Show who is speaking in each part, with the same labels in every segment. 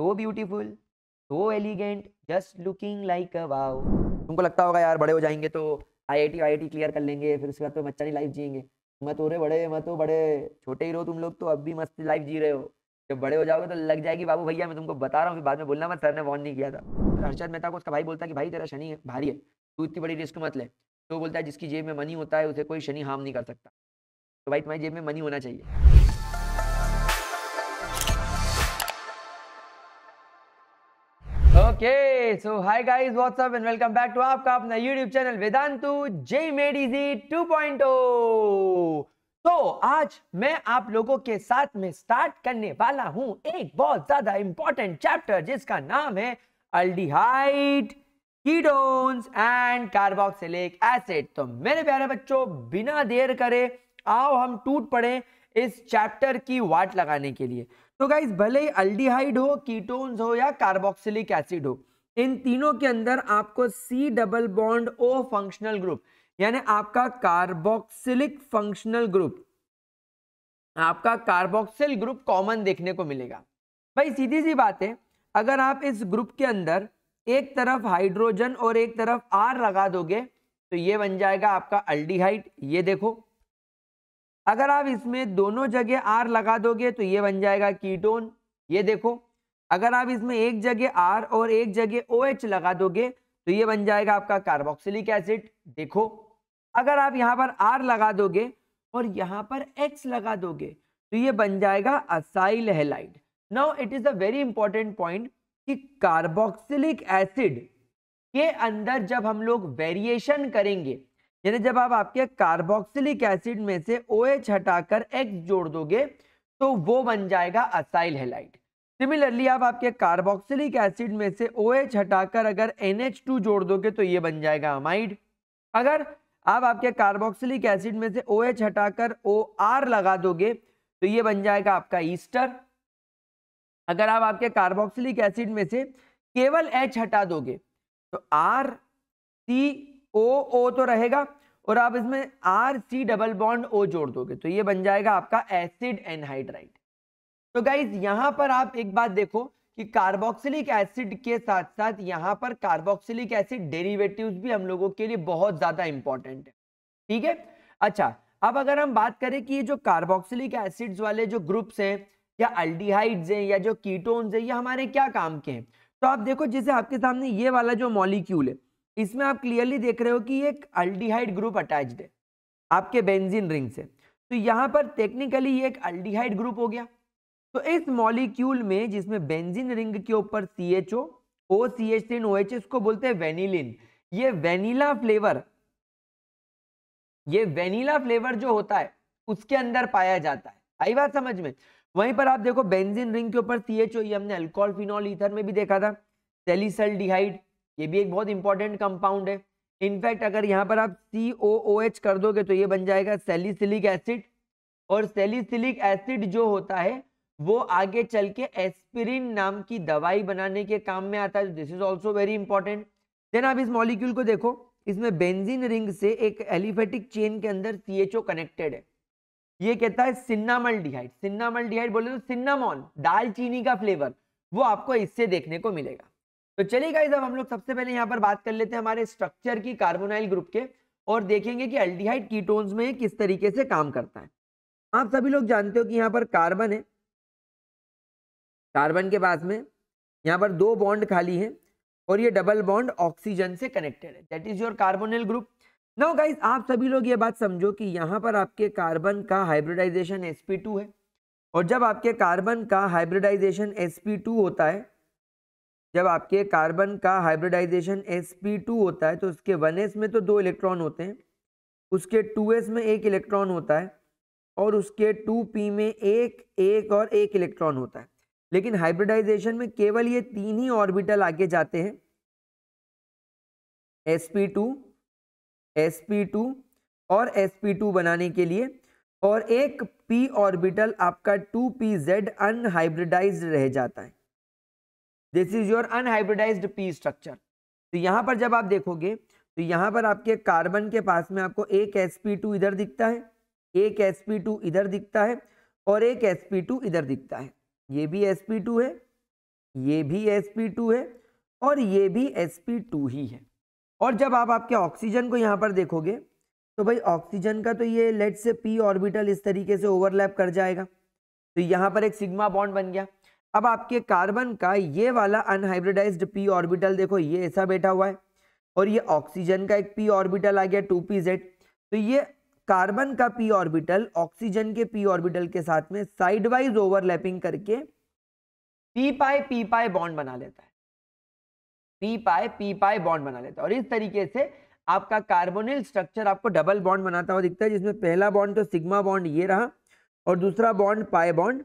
Speaker 1: So beautiful so elegant just looking like a wow तुमको लगता होगा यार बड़े हो जाएंगे तो आईआईटी आईआईटी क्लियर कर लेंगे फिर उसके बाद तो बच्चा नहीं लाइफ जियेंगे मत हो रहे बड़े मत हो बड़े छोटे ही रहो तुम लोग तो अब भी मस्त लाइफ जी रहे हो जब बड़े हो जाओगे तो लग जाएगी बाबू भैया मैं तुमको बता रहा हूँ बाद में बोलना मत सर ने वॉर्न नहीं किया था तो हर्षद मेहता को उसका भाई बोलता है कि भाई तेरा शनि है भारी है तू इतनी बड़ी रिस्क मत ले तो बोलता है जिसकी जेब में मनी होता है उसे कोई शनि हार्म नहीं कर सकता तो भाई तुम्हारी जेब में मनी होना चाहिए okay so hi guys what's up and welcome back to आपका अपना YouTube channel Vedantu JEE made easy 2.0 तो आज मैं आप लोगों के साथ में स्टार्ट करने वाला हूं एक बहुत ज्यादा इंपॉर्टेंट चैप्टर जिसका नाम है aldehyde ketones and carboxylic acid तो मेरे प्यारे बच्चों बिना देर करे आओ हम टूट पड़े इस चैप्टर की वाट लगाने के लिए तो गाइज भले ही अल्डीहाइड हो कीटोन्स हो या कार्बोक्सिलिक एसिड हो इन तीनों के अंदर आपको C double bond O functional group यानी आपका कार्बोक्सिलिक फंक्शनल ग्रुप आपका कार्बोक्सिल ग्रुप कॉमन देखने को मिलेगा भाई सीधी सी बात है अगर आप इस ग्रुप के अंदर एक तरफ हाइड्रोजन और एक तरफ आर लगा दोगे तो ये बन जाएगा आपका अल्डीहाइड ये देखो अगर आप इसमें दोनों जगह आर लगा दोगे तो ये बन जाएगा कीटोन ये देखो अगर आप इसमें एक जगह आर और एक जगह ओ OH लगा दोगे तो ये बन जाएगा आपका कार्बोक्सिलिक एसिड देखो अगर आप यहाँ पर आर लगा दोगे और यहाँ पर एक्स लगा दोगे तो ये बन जाएगा acyl halide now it is a very important point कि कार्बोक्सिलिक एसिड के अंदर जब हम लोग वेरिएशन करेंगे यानी जब आप आपके कार्बोक्सिलिक एसिड में से ओ OH हटाकर एक्स जोड़ दोगे तो वो बन जाएगा असाइल हेलाइट सिमिलरली आप आपके कार्बोक्सिलिक एसिड में से ओ OH हटाकर अगर टू जोड़ दोगे तो ये बन जाएगा अमाइड अगर आप आपके कार्बोक्सिलिक एसिड में से ओ OH हटाकर आर लगा दोगे तो ये बन जाएगा आपका ईस्टर अगर आप आपके कार्बोक्सिलिक एसिड में से केवल एच हटा दोगे तो आर सी ओ ओ तो रहेगा और आप इसमें R C double bond O जोड़ दोगे तो ये बन जाएगा आपका एसिड एनहाइड्राइड तो गाइज यहां पर आप एक बात देखो कि कार्बोक्सिलिक एसिड के साथ साथ यहां पर कार्बोक्सिलिक एसिड डेरिवेटिव्स भी हम लोगों के लिए बहुत ज्यादा इंपॉर्टेंट है ठीक है अच्छा अब अगर हम बात करें कि ये जो कार्बोक्सिलिक एसिड्स वाले जो ग्रुप्स हैं या अल्डीहाइड्स हैं या जो कीटोन्स हैं ये हमारे क्या काम के हैं तो आप देखो जैसे आपके सामने ये वाला जो मॉलिक्यूल है इसमें आप क्लियरली देख रहे हो कि एक अल्डीहाइड ग्रुप अटैच्ड है आपके बेंजीन रिंग से तो यहाँ पर टेक्निकली ये एक अल्डीहाइड ग्रुप हो गया तो इस मॉलिक्यूल में जिसमें बेंजीन रिंग के ऊपर सी एच ओ ओ सी एच तीन ओ एच इसको बोलते हैं वेनिलिन ये वेनिला फ्लेवर ये वेनिला फ्लेवर जो होता है उसके अंदर पाया जाता है आई बात समझ में वहीं पर आप देखो बेंजीन रिंग के ऊपर सी एच ओ ये हमने अल्कोहल फिनॉल ईथर में भी देखा था सेलिसल डिहाइड ये भी एक बहुत इंपॉर्टेंट कंपाउंड है इनफैक्ट अगर यहाँ पर आप सी ओ ओ एच कर दोगे तो ये बन जाएगा सेलिसिलिक एसिड और सेलिसिलिक एसिड जो होता है वो आगे चल के एस्पिरिन नाम की दवाई बनाने के काम में आता है this is also very important then आप इस मॉलिक्यूल को देखो इसमें बेंजीन रिंग से एक एलिफेटिक चेन के अंदर सी एच ओ कनेक्टेड है ये कहता है सिन्नामल डिहाइड सिन्नामल डिहाइड बोले तो सिन्नामॉल दालचीनी का फ्लेवर वो आपको इससे देखने को मिलेगा तो चलिए गाइज अब हम लोग सबसे पहले यहाँ पर बात कर लेते हैं हमारे स्ट्रक्चर की कार्बोनाइल ग्रुप के और देखेंगे कि एल्डिहाइड कीटोन्स में किस तरीके से काम करता है आप सभी लोग जानते हो कि यहाँ पर कार्बन है कार्बन के पास में यहाँ पर दो बॉन्ड खाली है और ये डबल बॉन्ड ऑक्सीजन से कनेक्टेड है that is your carbonyl group now guys आप सभी लोग ये बात समझो कि यहाँ पर आपके कार्बन का हाइब्रिडाइजेशन एस है और जब आपके कार्बन का हाइब्रिडाइजेशन एस होता है जब आपके कार्बन का हाइब्रिडाइजेशन एस होता है तो उसके वन में तो दो इलेक्ट्रॉन होते हैं उसके टू में एक इलेक्ट्रॉन होता है और उसके टू पी में एक एक और एक इलेक्ट्रॉन होता है लेकिन हाइब्रिडाइजेशन में केवल ये तीन ही ऑर्बिटल आगे जाते हैं sp2 sp2 और sp2 बनाने के लिए और एक p ऑर्बिटल आपका 2pz अनहाइब्रिडाइज रह जाता है this is your unhybridise p structure तो यहाँ पर जब आप देखोगे तो यहाँ पर आपके कार्बन के पास में आपको एक एस इधर दिखता है एक एस इधर दिखता है और एक एस इधर दिखता है ये भी एस है ये भी एस है और ये भी एस ही है और जब आप आपके ऑक्सीजन को यहाँ पर देखोगे तो भाई ऑक्सीजन का तो ये लेट से पी ऑर्बिटल इस तरीके से ओवरलैप कर जाएगा तो यहाँ पर एक सिग्मा बॉन्ड बन गया अब आपके कार्बन का ये वाला अनहाइब्रिडाइज पी ऑर्बिटल देखो ये ऐसा बैठा हुआ है और ये ऑक्सीजन का एक पी ऑर्बिटल आ गया टू पी जेड तो ये कार्बन का पी ऑर्बिटल ऑक्सीजन के पी ऑर्बिटल के साथ में साइडवाइज ओवरलैपिंग करके p pi p pi bond बना लेता है P pi p pi bond बना लेता है और इस तरीके से आपका कार्बोनिल स्ट्रक्चर आपको डबल बॉन्ड बनाता हुआ दिखता है जिसमें पहला बॉन्ड तो सिग्मा बॉन्ड ये रहा और दूसरा बॉन्ड पाए बॉन्ड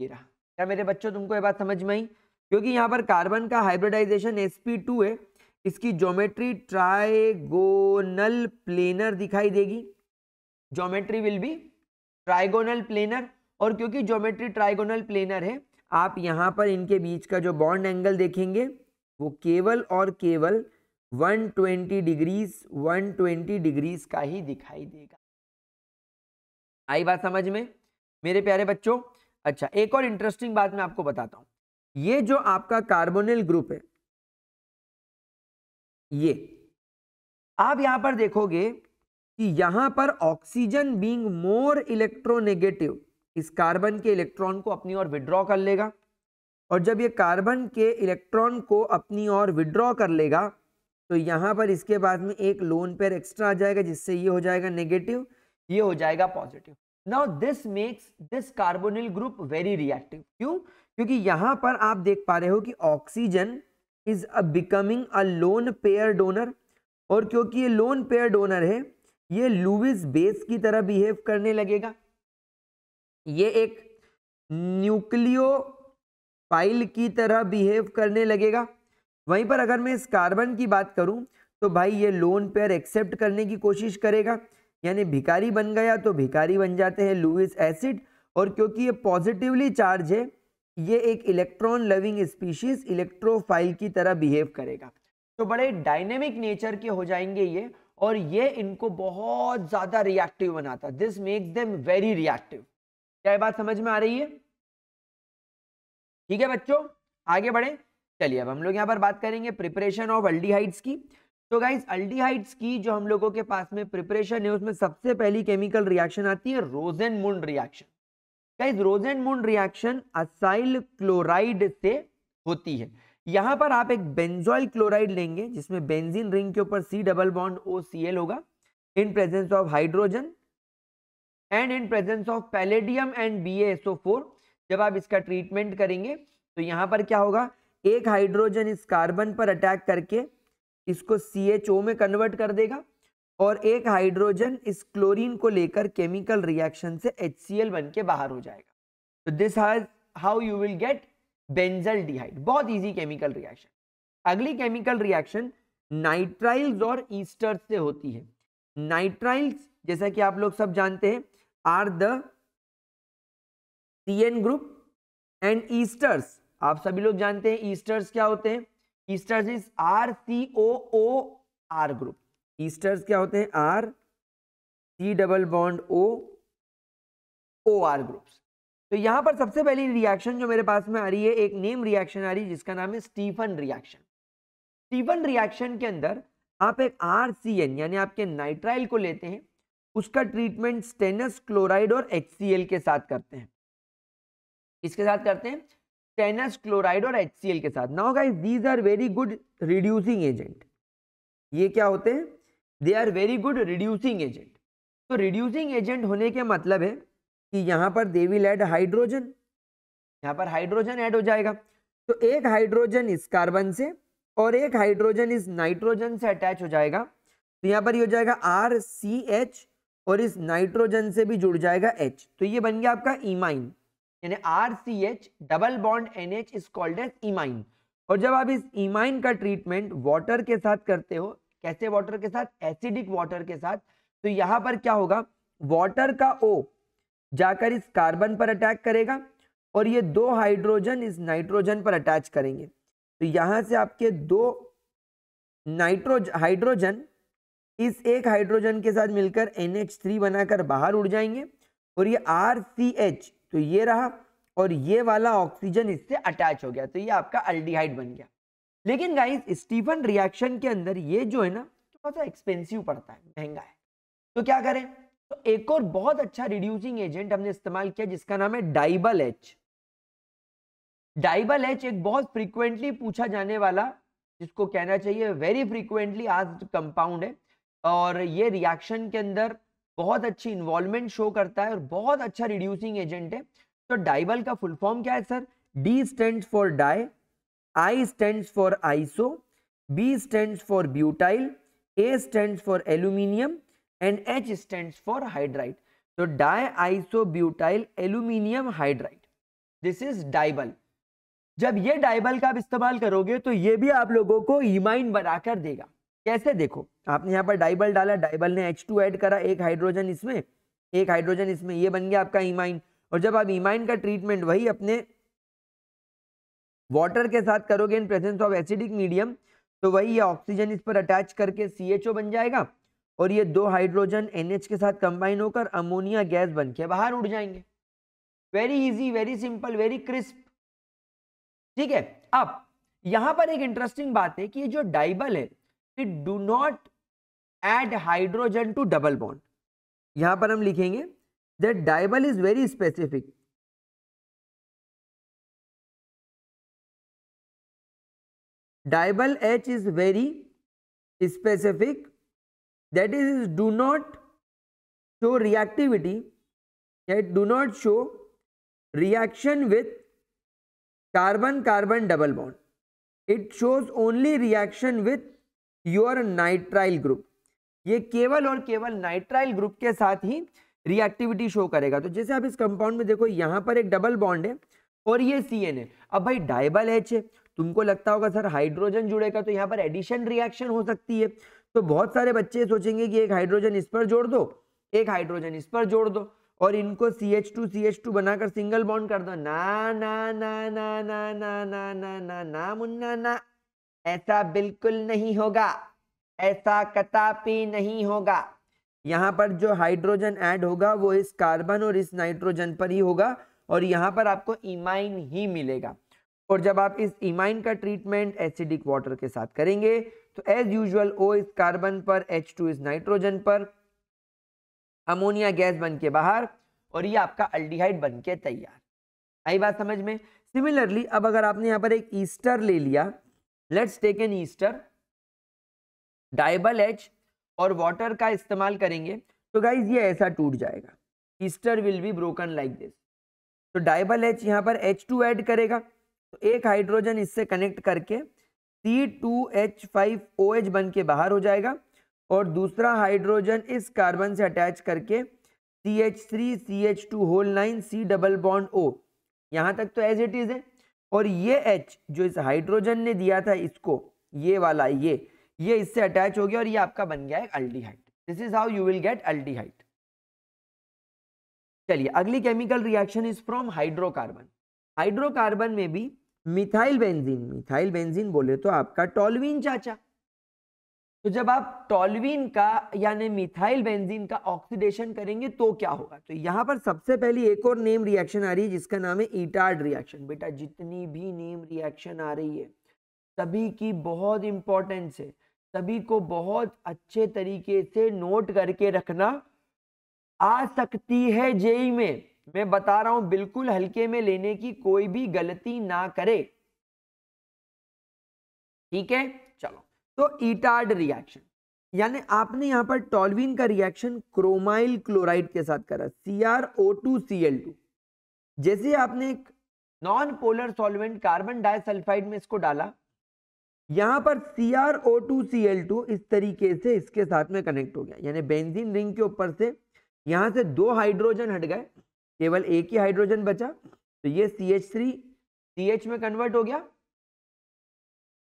Speaker 1: ये रहा क्या मेरे बच्चों तुमको ये बात समझ में आई क्योंकि यहाँ पर कार्बन का हाइब्रिडाइजेशन sp2 है इसकी ज्योमेट्री ट्राइगोनल प्लेनर दिखाई देगी geometry will be trigonal planar और क्योंकि ज्योमेट्री ट्राइगोनल प्लेनर है आप यहाँ पर इनके बीच का जो बॉन्ड एंगल देखेंगे वो केवल और केवल 120 डिग्रीज 120 डिग्रीज का ही दिखाई देगा आई बात समझ में मेरे प्यारे बच्चों अच्छा एक और इंटरेस्टिंग बात मैं आपको बताता हूँ ये जो आपका कार्बोनिल ग्रुप है ये आप यहां पर देखोगे कि यहां पर ऑक्सीजन बीइंग मोर इलेक्ट्रोनेगेटिव इस कार्बन के इलेक्ट्रॉन को अपनी ओर विड्रॉ कर लेगा और जब ये कार्बन के इलेक्ट्रॉन को अपनी ओर विड्रॉ कर लेगा तो यहां पर इसके बाद में एक लोन पेयर एक्स्ट्रा आ जाएगा जिससे ये हो जाएगा नेगेटिव ये हो जाएगा positive now this makes this carbonyl group very reactive क्यों क्योंकि यहां पर आप देख पा रहे हो कि oxygen is a becoming a lone pair donor और क्योंकि ये लोन पेयर डोनर है ये लुइस बेस की तरह बिहेव करने लगेगा ये एक न्यूक्लियो फाइल की तरह बिहेव करने लगेगा वहीं पर अगर मैं इस कार्बन की बात करूं तो भाई ये लोन पेयर एक्सेप्ट करने की कोशिश करेगा यानी भिकारी बन गया तो भिकारी बन जाते हैं लुइस एसिड और क्योंकि ये पॉजिटिवली चार्ज है ये एक इलेक्ट्रॉन लविंग स्पीशीज इलेक्ट्रोफाइल की तरह बिहेव करेगा तो बड़े डायनेमिक नेचर के हो जाएंगे ये और ये इनको बहुत ज़्यादा रिएक्टिव बनाता this makes them very reactive क्या ये बात समझ में आ रही है ठीक है बच्चों आगे बढ़े चलिए अब हम लोग यहाँ पर बात करेंगे प्रिपरेशन ऑफ अल्डीहाइड्स की तो गाइज अल्डीहाइड्स की जो हम लोगों के पास में प्रिपरेशन है उसमें सबसे पहली केमिकल रिएक्शन आती है Rosenmund reaction guys Rosenmund reaction acyl chloride से होती है यहां पर आप एक बेंजोइल क्लोराइड लेंगे जिसमें बेंजीन रिंग के ऊपर C double bond O C L होगा in presence of hydrogen and in presence of palladium and B SO four जब आप इसका ट्रीटमेंट करेंगे तो यहां पर क्या होगा एक हाइड्रोजन इस कार्बन पर अटैक करके इसको सी एच ओ में कन्वर्ट कर देगा और एक हाइड्रोजन इस क्लोरीन को लेकर केमिकल रिएक्शन से एच सी एल बन के बाहर हो जाएगा तो this has how you will get benzaldehyde बहुत ईजी केमिकल रिएक्शन अगली केमिकल रिएक्शन नाइट्राइल्स और ईस्टर से होती है नाइट्राइल्स जैसा कि आप लोग सब जानते हैं R the C N group and esters आप सभी लोग जानते हैं ईस्टर्स क्या होते हैं esters is R C O O R group esters क्या होते हैं R C double bond O O R groups तो यहां पर सबसे पहली रिएक्शन जो मेरे पास में आ रही है एक नेम रिएक्शन आ रही है जिसका नाम है स्टीफन रिएक्शन स्टीफन रिएक्शन के अंदर आप एक आर सी एन यानी आपके नाइट्राइल को लेते हैं उसका ट्रीटमेंट स्टेनस क्लोराइड और एच के साथ करते हैं इसके साथ करते हैं टेनस क्लोराइड और एच के साथ now guys these are very good reducing agent ये क्या होते हैं they are very good reducing agent तो रिड्यूसिंग एजेंट होने के मतलब है कि यहाँ पर दे विल एड हाइड्रोजन यहाँ पर हाइड्रोजन ऐड हो जाएगा तो एक हाइड्रोजन इस कार्बन से और एक हाइड्रोजन इस नाइट्रोजन से अटैच हो जाएगा तो यहाँ पर ये यह हो जाएगा आर सी एच और इस नाइट्रोजन से भी जुड़ जाएगा एच तो ये बन गया आपका इमाइन e यानी R C H double bond N H is called as imine और जब आप इस इमाइन का ट्रीटमेंट वाटर के साथ करते हो कैसे वाटर के साथ एसिडिक वाटर के साथ तो यहाँ पर क्या होगा वाटर का ओ जाकर इस कार्बन पर अटैक करेगा और ये दो हाइड्रोजन इस नाइट्रोजन पर अटैच करेंगे तो यहां से आपके दो नाइट्रोज हाइड्रोजन इस एक हाइड्रोजन के साथ मिलकर एन एच थ्री बनाकर बाहर उड़ जाएंगे और ये आर सी एच तो ये रहा और ये वाला ऑक्सीजन इससे अटैच हो गया तो ये आपका अल्डिहाइड बन गया लेकिन गाइस स्टीफन रिएक्शन के अंदर ये जो है ना थोड़ा सा एक्सपेंसिव पड़ता है महंगा है तो क्या करें तो एक और बहुत अच्छा रिड्यूसिंग एजेंट हमने इस्तेमाल किया जिसका नाम है डाइबल एच डाइबल एच एक बहुत फ्रीक्वेंटली पूछा जाने वाला जिसको कहना चाहिए वेरी फ्रीक्वेंटली आज कंपाउंड है और ये रिएक्शन के अंदर बहुत अच्छी इन्वॉल्वमेंट शो करता है और बहुत अच्छा रिड्यूसिंग एजेंट है तो डाइबल का फुल फॉर्म क्या है sir D stand for di I stand for iso B stand for butyl A stand for aluminium and H stand for hydride तो di iso butyl aluminium hydride this is DIBAL जब ये डाइबल का आप इस्तेमाल करोगे तो ये भी आप लोगों को इमाइन e बनाकर देगा कैसे देखो आपने यहाँ पर डाइबल डाला डाइबल ने एच टू ऐड करा एक हाइड्रोजन इसमें एक हाइड्रोजन इसमें ये बन गया आपका इमाइन और जब आप इमाइन का ट्रीटमेंट वही अपने वाटर के साथ करोगे in presence of acidic medium तो वही ये ऑक्सीजन इस पर अटैच करके सी बन जाएगा और ये दो हाइड्रोजन एन के साथ कंबाइन होकर अमोनिया गैस बन के बाहर उड़ जाएंगे very easy very simple very crisp ठीक है अब यहां पर एक इंटरेस्टिंग बात है कि ये जो डाइबल है कि do not
Speaker 2: add hydrogen to double bond यहां पर हम लिखेंगे that DIBAL is very specific DIBAL H is very specific that is is do not show reactivity that do
Speaker 1: not show reaction with carbon carbon double bond it shows only reaction with your nitrile group ये केवल और केवल nitrile group के साथ ही reactivity show करेगा तो जैसे आप इस कंपाउंड में देखो यहाँ पर एक डबल बॉन्ड है और ये सी है अब भाई डाइबल एच है तुमको लगता होगा सर हाइड्रोजन जुड़ेगा तो यहाँ पर एडिशन रिएक्शन हो सकती है तो बहुत सारे बच्चे सोचेंगे कि एक हाइड्रोजन इस पर जोड़ दो एक हाइड्रोजन इस पर जोड़ दो और इनको C H two C H two बनाकर सिंगल बॉन्ड कर दो ना ना ना ना ना ना ना ना ना ना मुन्ना ना ऐसा बिल्कुल नहीं होगा ऐसा कतापि नहीं होगा यहाँ पर जो हाइड्रोजन ऐड होगा वो इस कार्बन और इस नाइट्रोजन पर ही होगा और यहाँ पर आपको इमाइन ही मिलेगा और जब आप इस इमाइन का ट्रीटमेंट एसिडिक वाटर के साथ करेंगे तो एज यूजुअल ओ इस कार्बन पर एच टू इस नाइट्रोजन पर अमोनिया गैस बन के बाहर और ये आपका अल्डीहाइड बन के तैयार आई बात समझ में सिमिलरली अब अगर आपने यहाँ पर एक ईस्टर ले लिया let's take an ester DIBAL H और वाटर का इस्तेमाल करेंगे तो गाइज ये ऐसा टूट जाएगा ester will be broken like this तो डाइबल एच यहाँ पर एच टू एड करेगा तो एक हाइड्रोजन इससे कनेक्ट करके C two H five O H बन के बाहर हो जाएगा और दूसरा हाइड्रोजन इस कार्बन से अटैच करके C H three C H two whole nine C double bond O यहाँ तक तो एज इट इज़ है और ये एच जो इस हाइड्रोजन ने दिया था इसको ये वाला ये ये इससे अटैच हो गया और ये आपका बन गया एक aldehyde this is how you will get aldehyde चलिए अगली chemical reaction is from hydrocarbon hydrocarbon में भी मिथाइल बेंजीन मिथाइल बेंजीन बोले तो आपका टॉलविन चाचा तो जब आप टॉलवीन का यानी मिथाइल बेंजीन का ऑक्सीडेशन करेंगे तो क्या होगा तो यहाँ पर सबसे पहली एक और नेम रिएक्शन आ रही है जिसका नाम है इटार्ड रिएक्शन बेटा जितनी भी नेम रिएक्शन आ रही है सभी की बहुत इंपॉर्टेंस है सभी को बहुत अच्छे तरीके से नोट करके रखना आ सकती है जेई में मैं बता रहा हूं बिल्कुल हल्के में लेने की कोई भी गलती ना करे ठीक है चलो तो ईटार्ड रिएक्शन यानी आपने यहां पर टॉलविन का रिएक्शन क्रोमाइल क्लोराइड के साथ करा C R O two C L two जैसे आपने एक non polar solvent carbon disulphide में इसको डाला यहां पर C R O two C L two इस तरीके से इसके साथ में कनेक्ट हो गया यानी बेंजीन रिंग के ऊपर से यहां से दो हाइड्रोजन हट गए केवल एक ही हाइड्रोजन बचा तो ये C H three C H में कन्वर्ट हो गया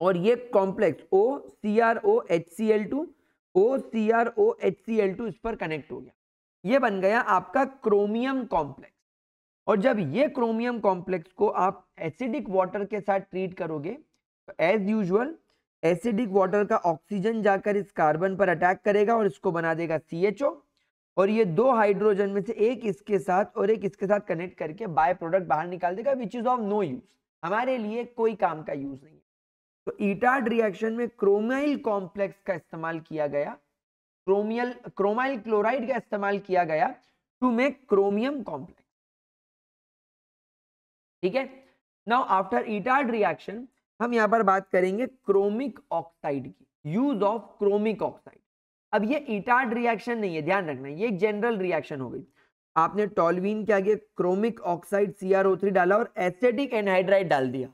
Speaker 1: और ये complex O C R O H C L two O C R O H C L two इस पर कनेक्ट हो गया ये बन गया आपका क्रोमियम कॉम्प्लेक्स और जब ये क्रोमियम कॉम्प्लेक्स को आप एसिडिक वाटर के साथ ट्रीट करोगे तो एज यूजल एसिडिक वाटर का ऑक्सीजन जाकर इस कार्बन पर अटैक करेगा और इसको बना देगा सी और ये दो हाइड्रोजन में से एक इसके साथ और एक इसके साथ कनेक्ट करके बाय प्रोडक्ट बाहर निकाल देगा which is of no use हमारे लिए कोई काम का यूज नहीं तो ईटार्ड रिएक्शन में क्रोमाइल कॉम्प्लेक्स का इस्तेमाल किया गया क्रोमियल क्रोमाइल क्लोराइड का इस्तेमाल किया गया टू मेक क्रोमियम कॉम्प्लेक्स ठीक है नाउ आफ्टर ईटार्ड रिएक्शन हम यहां पर बात करेंगे क्रोमिक ऑक्साइड की यूज ऑफ क्रोमिक ऑक्साइड अब ये ईटार्ड रिएक्शन नहीं है ध्यान रखना ये एक जनरल रिएक्शन हो गई आपने टॉलवीन के आगे क्रोमिक ऑक्साइड सीआरओ थ्री डाला और एसेटिक एनहाइड्राइड डाल दिया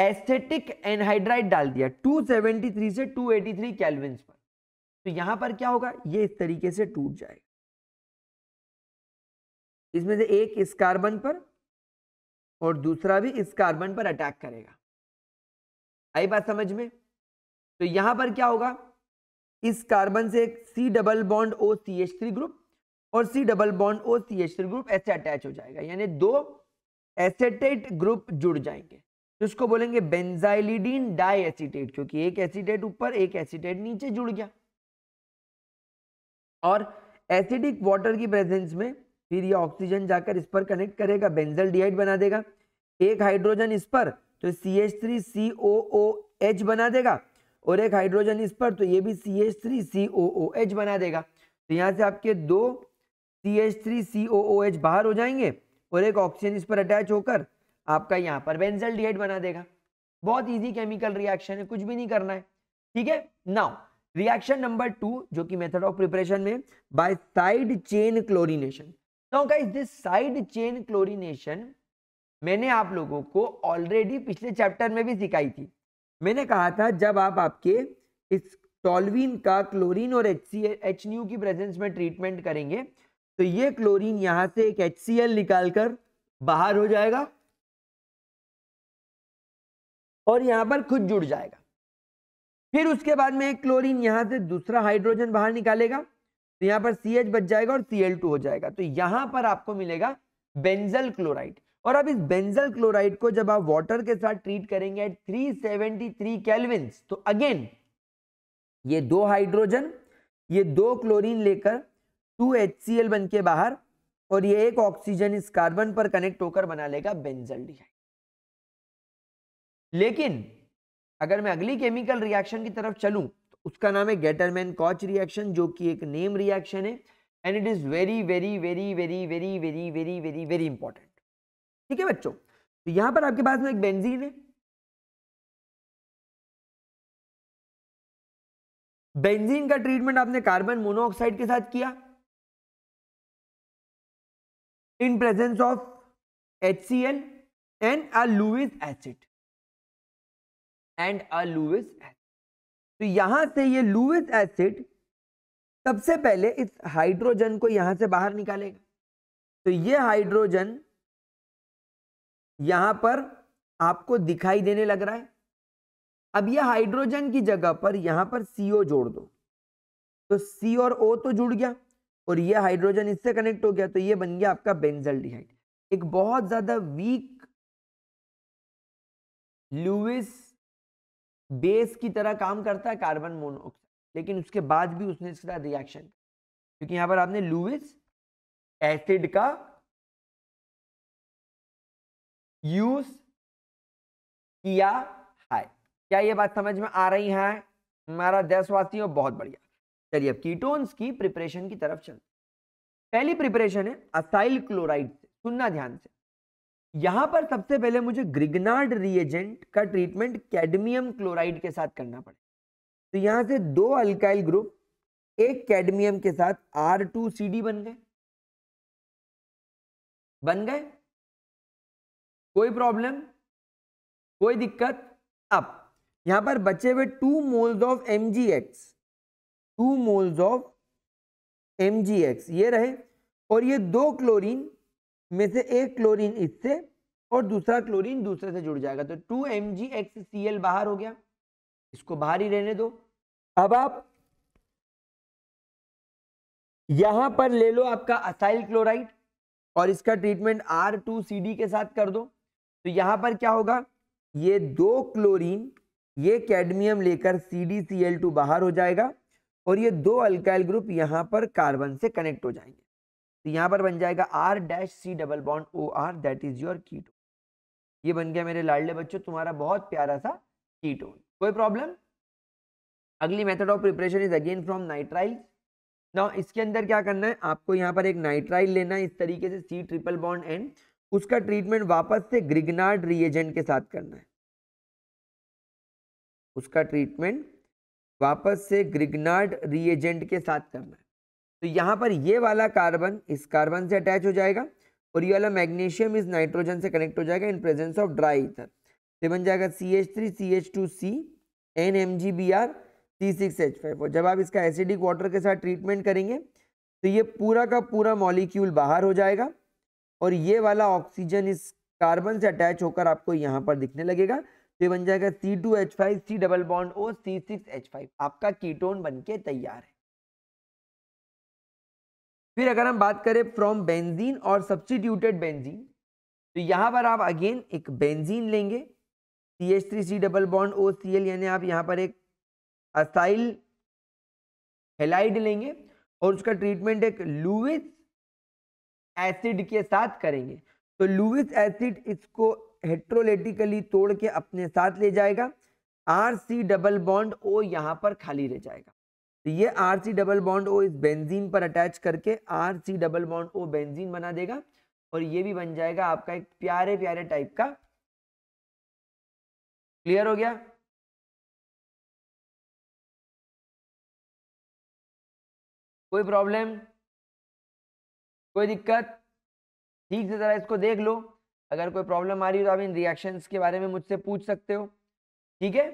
Speaker 1: एस्थेटिक एनहाइड्राइड डाल दिया 273
Speaker 2: से 283 एटी पर तो यहां पर क्या होगा ये इस तरीके से टूट जाएगा इसमें से एक इस कार्बन पर और दूसरा भी इस कार्बन पर अटैक करेगा आई बात समझ में तो
Speaker 1: यहां पर क्या होगा इस कार्बन से एक C double bond O C H three group और C double bond O C H three group ऐसे अटैच हो जाएगा यानी दो एसेटेट ग्रुप जुड़ जाएंगे तो इसको बोलेंगे बेंजाइलिडीन डाई क्योंकि एक एसीटेट ऊपर एक एसीटेट नीचे जुड़ गया और एसिडिक वाटर की प्रेजेंस में फिर ये ऑक्सीजन जाकर इस पर कनेक्ट करेगा बेंजल डीआइड बना देगा एक हाइड्रोजन इस पर तो C H three C O O H बना देगा और एक हाइड्रोजन इस पर तो ये भी C H three C O O H बना देगा तो यहाँ से आपके दो C H three C O O H बाहर हो जाएंगे और एक ऑक्सीजन इस पर अटैच होकर आपका यहाँ पर बेंजल बना देगा बहुत इजी केमिकल रिएक्शन है कुछ भी नहीं करना है ठीक है नाउ रिएक्शन नंबर टू जो कि मेथड ऑफ प्रिपरेशन में by side chain chlorination now this side chain chlorination मैंने आप लोगों को ऑलरेडी पिछले चैप्टर में भी सिखाई थी मैंने कहा था जब आप आपके इस टॉलवीन का क्लोरीन और एच सी एच न्यू की प्रेजेंस में ट्रीटमेंट करेंगे
Speaker 2: तो ये क्लोरीन यहाँ से एक एच सी एल निकाल कर बाहर हो जाएगा और यहाँ पर खुद जुड़ जाएगा
Speaker 1: फिर उसके बाद में एक क्लोरीन यहाँ से दूसरा हाइड्रोजन बाहर निकालेगा तो यहाँ पर सी बच जाएगा और सी हो जाएगा तो यहाँ पर आपको मिलेगा बेंजल क्लोराइड और अब इस बेंजल क्लोराइड को जब आप वाटर के साथ ट्रीट करेंगे एट 373 केल्विंस तो अगेन ये दो हाइड्रोजन ये दो क्लोरीन लेकर टू एच सी एल बन के बाहर और ये एक ऑक्सीजन इस कार्बन पर कनेक्ट होकर बना लेगा बेंजल डिहाइड लेकिन अगर मैं अगली केमिकल रिएक्शन की तरफ चलूं तो उसका नाम है गेटरमैन कॉच रिएक्शन जो कि एक नेम रिएक्शन है and it is
Speaker 2: very very very very very very very very very important ठीक है बच्चों तो यहां पर आपके पास में एक बेंजीन है बेंजीन का ट्रीटमेंट आपने कार्बन मोनोऑक्साइड के साथ किया in presence of H C L and a Lewis acid and a Lewis acid
Speaker 1: तो यहां से ये लुइस एसिड सबसे पहले इस हाइड्रोजन को यहां से बाहर निकालेगा तो ये हाइड्रोजन यहां पर आपको दिखाई देने लग रहा है अब ये हाइड्रोजन की जगह पर यहां पर CO जोड़ दो तो C और O तो जुड़ गया और ये हाइड्रोजन इससे कनेक्ट हो गया तो ये बन गया आपका बेंजल डिहाइड एक बहुत ज़्यादा वीक लुइस बेस की तरह काम करता
Speaker 2: है कार्बन मोनोऑक्साइड लेकिन उसके बाद भी उसने इसके साथ रिएक्शन क्योंकि यहां पर आपने लुइस एसिड का यूज किया है क्या ये बात समझ में आ रही है
Speaker 1: हमारा देशवासियों बहुत बढ़िया चलिए अब कीटोन्स की प्रिपरेशन की तरफ चलते पहली प्रिपरेशन है असाइल क्लोराइड से सुनना ध्यान से यहां पर सबसे पहले मुझे ग्रिगनार्ड रिएजेंट का ट्रीटमेंट कैडमियम क्लोराइड के साथ करना पड़े
Speaker 2: तो यहां से दो अल्काइल ग्रुप एक कैडमियम के साथ आर टू सी डी बन गए बन गए कोई प्रॉब्लम कोई दिक्कत अब यहां पर बचे हुए two moles
Speaker 1: of M G X two moles of M G X ये रहे और ये दो क्लोरीन में से एक क्लोरीन इससे और दूसरा क्लोरीन दूसरे से जुड़ जाएगा तो two M G X C L बाहर हो गया इसको बाहर ही रहने दो अब आप यहां पर ले लो आपका असाइल क्लोराइड और इसका treatment R two C D के साथ कर दो तो यहां पर क्या होगा ये दो क्लोरीन ये कैडमियम लेकर C D C L two बाहर हो जाएगा और ये दो अल्काइल ग्रुप यहां पर कार्बन से कनेक्ट हो जाएंगे तो यहाँ पर बन जाएगा R dash C double bond O R that is your ketone ये बन गया मेरे लाडले बच्चों तुम्हारा बहुत प्यारा सा कीटोन कोई प्रॉब्लम अगली method of preparation is again from nitrile ना इसके अंदर क्या करना है आपको यहाँ पर एक नाइट्राइल लेना है इस तरीके से सी ट्रिपल बॉन्ड एंड उसका ट्रीटमेंट वापस से ग्रिगनार्ड रिएजेंट के साथ करना है उसका ट्रीटमेंट वापस से ग्रिगनार्ड रिएजेंट के साथ करना है तो यहाँ पर ये वाला कार्बन इस कार्बन से अटैच हो जाएगा और ये वाला मैग्नीशियम इस नाइट्रोजन से कनेक्ट हो जाएगा in presence of dry ether तो बन जाएगा C H three C H two C N M G B R C six H five और जब आप इसका एसिडिक वाटर के साथ ट्रीटमेंट करेंगे तो ये पूरा का पूरा मॉलिक्यूल बाहर हो जाएगा और ये वाला ऑक्सीजन इस कार्बन से अटैच होकर आपको यहाँ पर दिखने लगेगा तो ये बन जाएगा C two H five C double bond O C six H five आपका कीटोन बन के तैयार है फिर अगर हम बात करें फ्रॉम बेंजीन और सब्सटीट्यूटेड बेंजीन तो यहाँ पर आप अगेन एक बेंजीन लेंगे C H three C double bond O C L यानी आप यहाँ पर एक असाइल हेलाइड लेंगे और उसका ट्रीटमेंट एक लुविस एसिड के साथ करेंगे तो लुविस एसिड इसको हेट्रोलेटिकली तोड़ के अपने साथ ले जाएगा R C double bond O यहाँ पर खाली रह जाएगा तो ये R C double bond O इस बेंजीन पर अटैच करके R
Speaker 2: C double bond O benzene बना देगा और ये भी बन जाएगा आपका एक प्यारे प्यारे टाइप का क्लियर हो गया कोई प्रॉब्लम कोई दिक्कत ठीक से ज़रा इसको देख लो अगर कोई प्रॉब्लम आ रही हो तो आप
Speaker 1: इन रिएक्शंस के बारे में मुझसे पूछ सकते हो ठीक है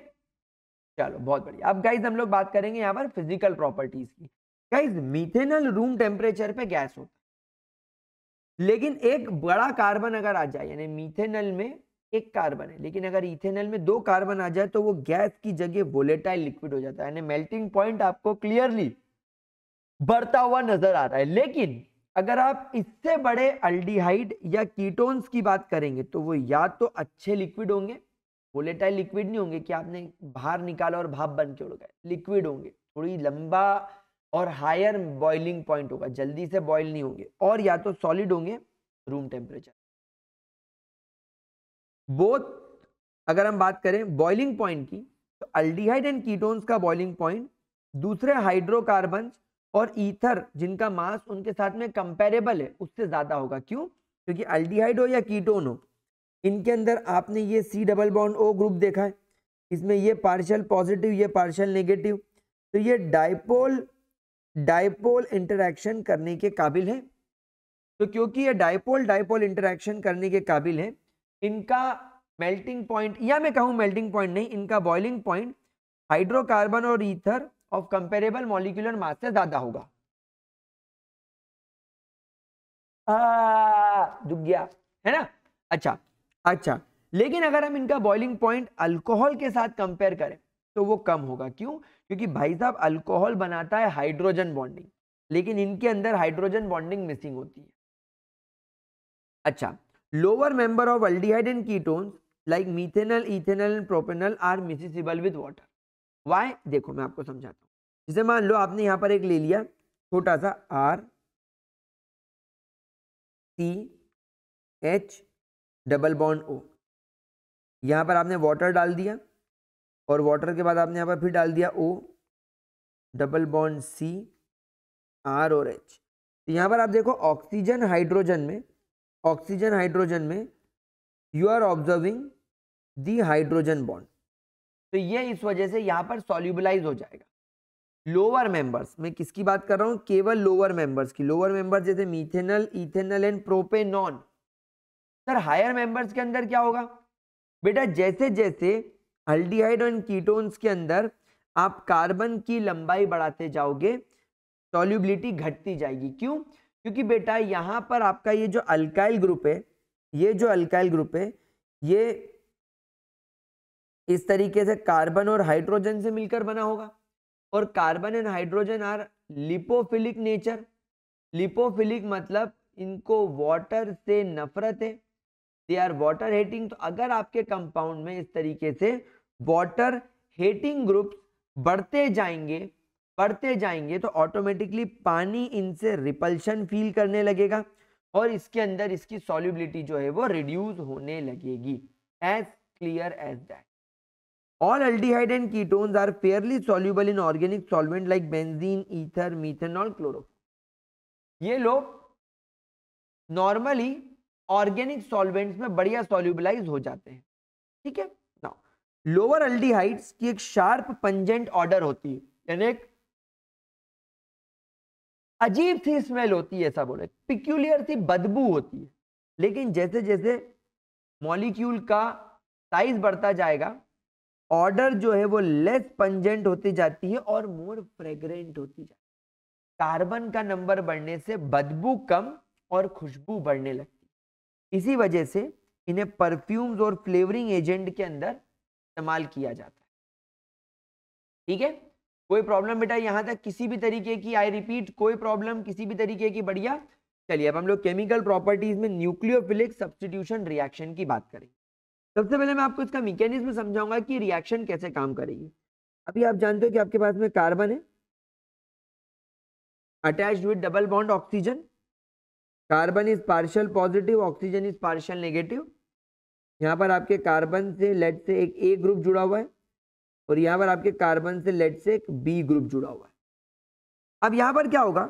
Speaker 1: चलो बहुत बढ़िया अब गाइज हम लोग बात करेंगे यहाँ पर फिजिकल प्रॉपर्टीज की गाइज मिथेनल रूम टेम्परेचर पे गैस होता है लेकिन एक बड़ा कार्बन अगर आ जाए यानी मिथेनल में एक कार्बन है लेकिन अगर इथेनल में दो कार्बन आ जाए तो वो गैस की जगह वोलेटाइल लिक्विड हो जाता है यानी मेल्टिंग पॉइंट आपको क्लियरली बढ़ता हुआ नजर आ रहा है लेकिन अगर आप इससे बड़े अल्डीहाइड या कीटोन्स की बात करेंगे तो वो या तो अच्छे लिक्विड होंगे वोलेटाइल लिक्विड नहीं होंगे कि आपने बाहर निकाला और भाप बन के उड़ गए लिक्विड होंगे थोड़ी लंबा और हायर बॉइलिंग पॉइंट होगा जल्दी से बॉयल नहीं होंगे और या तो सॉलिड होंगे रूम टेम्परेचर बोथ अगर हम बात करें बॉइलिंग पॉइंट की तो अल्डिहाइड एंड कीटोन्स का बॉइलिंग पॉइंट दूसरे हाइड्रोकार्बन और ईथर जिनका मास उनके साथ में कंपेरेबल है उससे ज्यादा होगा क्यों क्योंकि अल्डिहाइड हो या कीटोन हो इनके अंदर आपने ये C double bond O group देखा है इसमें ये पार्शियल पॉजिटिव ये पार्शियल नेगेटिव तो ये डाइपोल डाइपोल इंटरेक्शन करने के काबिल है तो क्योंकि ये डाइपोल डाइपोल इंटरेक्शन करने के काबिल है इनका मेल्टिंग पॉइंट या मैं कहूँ मेल्टिंग पॉइंट नहीं इनका बॉइलिंग पॉइंट हाइड्रोकार्बन और ether of comparable molecular mass से ज्यादा होगा
Speaker 2: आ, गया है ना अच्छा अच्छा
Speaker 1: लेकिन अगर हम इनका बॉइलिंग पॉइंट अल्कोहल के साथ कंपेयर करें तो वो कम होगा क्यों क्योंकि भाई साहब अल्कोहल बनाता है हाइड्रोजन बॉन्डिंग लेकिन इनके अंदर हाइड्रोजन बॉन्डिंग मिसिंग होती है अच्छा lower member of aldehyde and ketones like methanal ethanal and propanal are miscible with water why देखो
Speaker 2: मैं आपको समझाता हूँ जैसे मान लो आपने यहाँ पर एक ले लिया छोटा सा R C H double bond O यहाँ पर आपने वाटर डाल दिया और वाटर के बाद आपने यहाँ पर फिर डाल दिया
Speaker 1: O double bond C R और एच तो यहाँ पर आप देखो ऑक्सीजन हाइड्रोजन में ऑक्सीजन हाइड्रोजन में you are observing the hydrogen bond तो ये इस वजह से यहाँ पर सॉल्यूबलाइज हो जाएगा लोअर मेंबर्स मैं किसकी बात कर रहा हूँ केवल लोअर मेंबर्स की लोअर मेंबर्स जैसे methanal ethanal and propanone sir higher members के अंदर क्या होगा बेटा जैसे जैसे अल्डीहाइड और कीटोन्स के अंदर आप कार्बन की लंबाई बढ़ाते जाओगे सॉल्युबिलिटी घटती जाएगी क्यों क्योंकि बेटा यहाँ पर आपका ये जो अल्काइल ग्रुप है ये जो अल्काइल ग्रुप है ये इस तरीके से कार्बन और हाइड्रोजन से मिलकर बना होगा और carbon and hydrogen are lipophilic nature lipophilic मतलब इनको वाटर से नफरत है दे आर वाटर हेटिंग तो अगर आपके कंपाउंड में इस तरीके से वाटर हेटिंग ग्रुप्स बढ़ते जाएंगे बढ़ते जाएंगे तो ऑटोमेटिकली पानी इनसे रिपल्शन फील करने लगेगा और इसके अंदर इसकी सॉल्युबिलिटी जो है वो रिड्यूस होने लगेगी as clear as that all aldehyde and ketones are fairly soluble in organic solvent like benzene ether methanol chloro ये लोग नॉर्मली ऑर्गेनिक सॉल्वेंट्स में बढ़िया सॉल्यूबलाइज हो जाते हैं ठीक है ना लोअर अल्डिहाइड्स की एक शार्प पंजेंट ऑर्डर होती है यानी एक अजीब सी स्मेल होती है ऐसा बोले पिक्यूलियर सी बदबू होती है लेकिन जैसे जैसे मॉलिक्यूल का साइज बढ़ता जाएगा ऑर्डर जो है वो लेस पंजेंट होती जाती है और मोर फ्रेग्रेंट होती जाती है कार्बन का नंबर बढ़ने से बदबू कम और खुशबू बढ़ने लगती इसी वजह से इन्हें परफ्यूम्स और फ्लेवरिंग एजेंट के अंदर इस्तेमाल किया जाता है ठीक है कोई प्रॉब्लम बेटा यहाँ तक किसी भी तरीके की आई रिपीट कोई प्रॉब्लम किसी भी तरीके की बढ़िया चलिए अब हम लोग केमिकल प्रॉपर्टीज में न्यूक्लियोफिलिक सब्सटीट्यूशन रिएक्शन की बात करेंगे सबसे पहले मैं आपको इसका मैकेनिज्म समझाऊंगा कि रिएक्शन कैसे काम करेगी अभी आप जानते हो कि आपके
Speaker 2: पास में कार्बन है
Speaker 1: attached with double bond oxygen carbon is partial positive oxygen is partial negative यहाँ पर आपके कार्बन से लेट से एक ए ग्रुप जुड़ा हुआ है और यहाँ पर आपके कार्बन से लेट से एक बी ग्रुप जुड़ा हुआ है अब यहाँ पर क्या होगा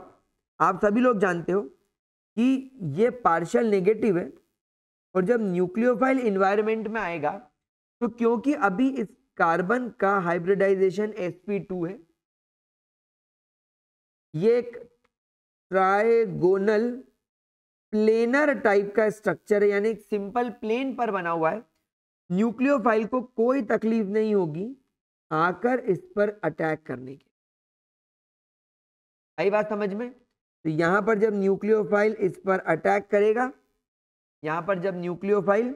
Speaker 1: आप सभी लोग जानते हो कि ये पार्शियल नेगेटिव है और जब न्यूक्लियोफाइल इन्वायरमेंट में आएगा तो क्योंकि अभी इस कार्बन का हाइब्रिडाइजेशन sp2 है ये एक ट्राइगोनल प्लेनर टाइप का स्ट्रक्चर है यानी सिंपल प्लेन पर बना हुआ है न्यूक्लियोफाइल को कोई तकलीफ नहीं होगी आकर इस पर अटैक करने की आई बात समझ में तो यहां पर जब न्यूक्लियोफाइल इस पर अटैक करेगा यहाँ पर जब न्यूक्लियोफाइल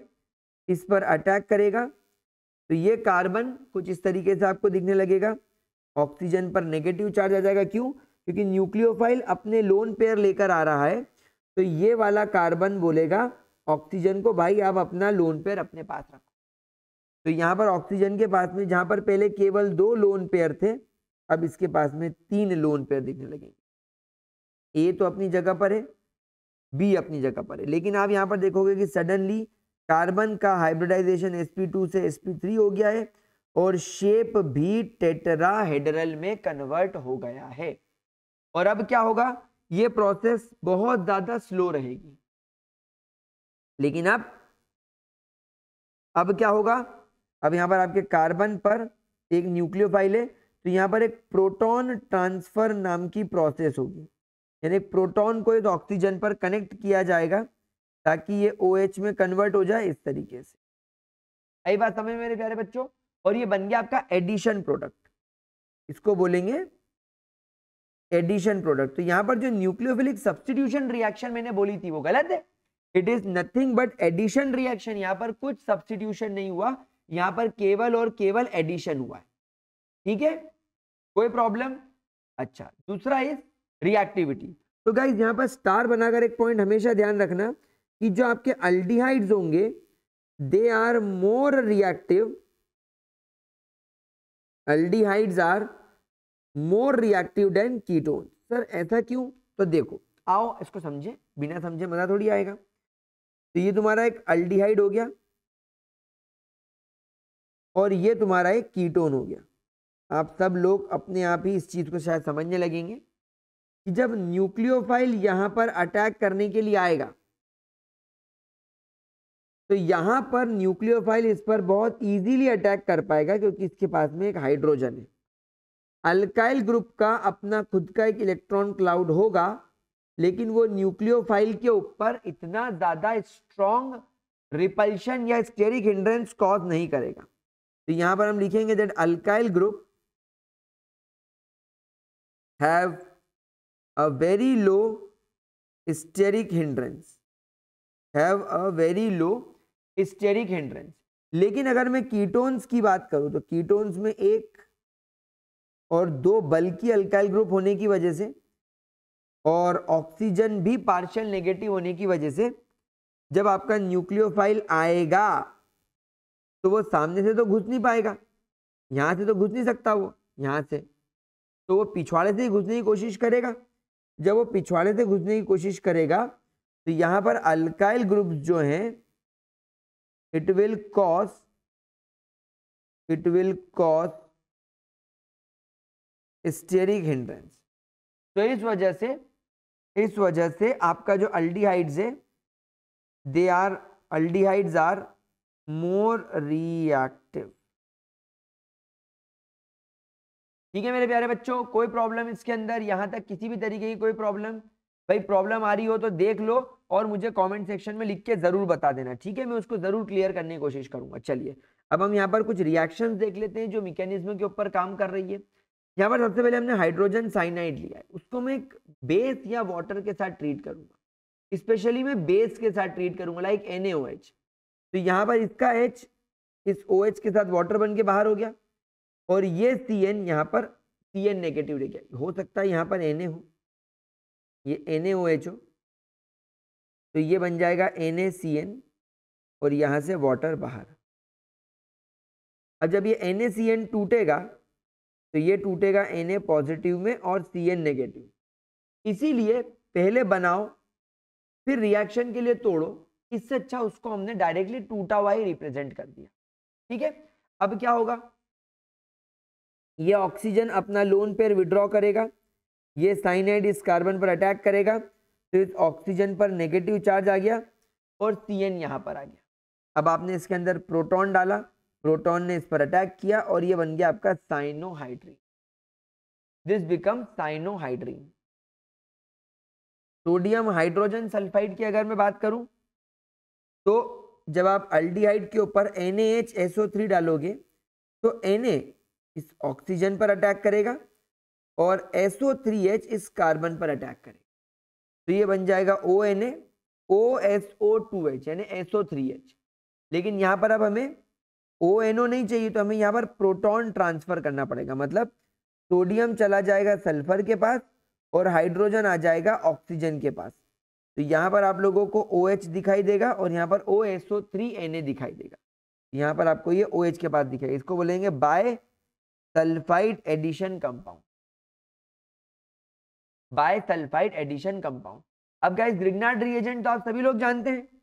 Speaker 1: इस पर अटैक करेगा तो ये कार्बन कुछ इस तरीके से आपको दिखने लगेगा ऑक्सीजन पर नेगेटिव चार्ज आ जाएगा क्यों क्योंकि न्यूक्लियोफाइल अपने लोन पेयर लेकर आ रहा है तो ये वाला कार्बन बोलेगा ऑक्सीजन को भाई आप अपना लोन पेयर अपने पास रखो तो यहाँ पर ऑक्सीजन के पास में जहाँ पर पहले केवल दो लोन पेयर थे अब इसके पास में तीन लोन पेयर दिखने लगेंगे ए तो अपनी जगह पर है बी अपनी जगह पर है लेकिन आप यहाँ पर देखोगे कि सडनली कार्बन का हाइब्रिडाइजेशन sp2 से sp3 हो गया है और शेप भी टेटरा हेडरल में कन्वर्ट हो गया है और अब क्या होगा ये प्रोसेस बहुत ज़्यादा स्लो रहेगी लेकिन अब अब क्या होगा अब यहां पर आपके कार्बन पर एक न्यूक्लियोफाइल है तो यहां पर एक प्रोटॉन ट्रांसफ़र नाम की प्रोसेस होगी यानी प्रोटॉन को इस ऑक्सीजन पर कनेक्ट किया जाएगा ताकि ये ओ OH में कन्वर्ट हो जाए इस तरीके से आई बात समझ मेरे प्यारे बच्चों और ये बन गया आपका एडिशन प्रोडक्ट इसको बोलेंगे एडिशन प्रोडक्ट तो यहां पर जो न्यूक्लियोफिलिक सब्सटीट्यूशन रिएक्शन मैंने बोली थी वो गलत है it is nothing but addition reaction यहां पर कुछ सब्सटीट्यूशन नहीं हुआ यहां पर केवल और केवल एडिशन हुआ है ठीक है कोई प्रॉब्लम अच्छा दूसरा इज रिएक्टिविटी तो गाइज यहां पर स्टार बनाकर एक पॉइंट हमेशा ध्यान रखना कि जो आपके अल्डिहाइड्स होंगे they are more reactive aldehydes are more reactive than ketone sir ऐसा क्यों तो देखो आओ इसको समझे बिना समझे मजा थोड़ी आएगा तो ये तुम्हारा एक अल्डिहाइड हो गया और ये तुम्हारा एक कीटोन हो गया आप सब लोग अपने आप ही इस चीज़ को शायद समझने लगेंगे कि जब न्यूक्लियोफाइल यहां पर अटैक करने के लिए आएगा तो यहां पर न्यूक्लियोफाइल इस पर बहुत इजीली अटैक कर पाएगा क्योंकि इसके पास में एक हाइड्रोजन है अल्काइल ग्रुप का अपना खुद का एक इलेक्ट्रॉन क्लाउड होगा लेकिन वो न्यूक्लियोफाइल के ऊपर इतना ज़्यादा स्ट्रॉन्ग रिपल्शन या स्टेरिक
Speaker 2: हिंड्रेंस कॉज नहीं करेगा तो यहां पर हम लिखेंगे that alkyl group have a very low steric hindrance have a very low steric hindrance
Speaker 1: लेकिन अगर मैं कीटोन्स की बात करूं तो कीटोन्स में एक और दो बल्कि अल्काइल ग्रुप होने की वजह से और ऑक्सीजन भी पार्शियल नेगेटिव होने की वजह से जब आपका न्यूक्लियोफाइल आएगा तो वो सामने से तो घुस नहीं पाएगा यहाँ से तो घुस नहीं सकता वो यहाँ से तो वो पिछवाड़े से ही घुसने की कोशिश करेगा जब वो पिछवाड़े से घुसने की कोशिश
Speaker 2: करेगा तो यहाँ पर अल्काइल ग्रुप जो हैं it will cause it will cause steric hindrance तो इस वजह से इस वजह से आपका जो अल्डीहाइड्स है they are aldehydes are more reactive ठीक है मेरे
Speaker 1: प्यारे बच्चों कोई प्रॉब्लम इसके अंदर यहां तक किसी भी तरीके की कोई प्रॉब्लम भाई प्रॉब्लम आ रही हो तो देख लो और मुझे कमेंट सेक्शन में लिख के ज़रूर बता देना ठीक है मैं उसको ज़रूर क्लियर करने की कोशिश करूंगा चलिए अब हम यहाँ पर कुछ रिएक्शंस देख लेते हैं जो मैकेनिज्म के ऊपर काम कर रही है यहाँ पर सबसे पहले हमने हाइड्रोजन साइनाइड लिया है उसको मैं एक बेस या वाटर के साथ ट्रीट करूंगा स्पेशली मैं बेस के साथ ट्रीट करूंगा लाइक एन तो यहाँ पर इसका एच इस ओ OH के साथ वाटर बन के बाहर हो गया और ये सी एन यहाँ पर सी एन नेगेटिव ले गया हो सकता है यहाँ पर एन हो ये एन ओ एच हो तो ये बन जाएगा एन ए सी एन और यहाँ से वाटर बाहर अब जब ये एन ए सी एन टूटेगा तो ये टूटेगा एन ए पॉजिटिव में और सी एन नेगेटिव इसीलिए पहले बनाओ फिर रिएक्शन के लिए तोड़ो इससे अच्छा उसको हमने डायरेक्टली टूटा हुआ ही रिप्रेजेंट कर दिया ठीक है अब क्या होगा ये ऑक्सीजन अपना लोन पेयर विड्रॉ करेगा ये साइनाइड इस कार्बन पर अटैक करेगा तो इस ऑक्सीजन पर नेगेटिव चार्ज आ गया और सी एन यहाँ पर आ गया अब आपने इसके अंदर प्रोटॉन डाला प्रोटॉन ने इस पर अटैक किया और ये बन गया आपका cyanohydrin this become cyanohydrin sodium hydrogen sulphide की अगर मैं बात करूं तो जब आप अल्डीहाइड के ऊपर थ्री डालोगे तो ए इस ऑक्सीजन पर अटैक करेगा और एच इस कार्बन पर अटैक करेगा तो ये बन जाएगा O N A O S O two H यानी एसओ थ्री एच लेकिन यहाँ पर अब हमें ओ एनओ नहीं चाहिए तो हमें यहाँ पर प्रोटॉन ट्रांसफर करना पड़ेगा मतलब सोडियम चला जाएगा सल्फर के पास और हाइड्रोजन आ जाएगा ऑक्सीजन के पास तो यहाँ पर आप लोगों को ओ OH दिखाई देगा और यहाँ पर O S O three N A दिखाई देगा यहाँ पर आपको ये ओ OH के पास दिखाई इसको बोलेंगे bisulphide addition compound bisulphide addition compound अब क्या ग्रिगनार्ड रिएजेंट तो आप सभी लोग जानते हैं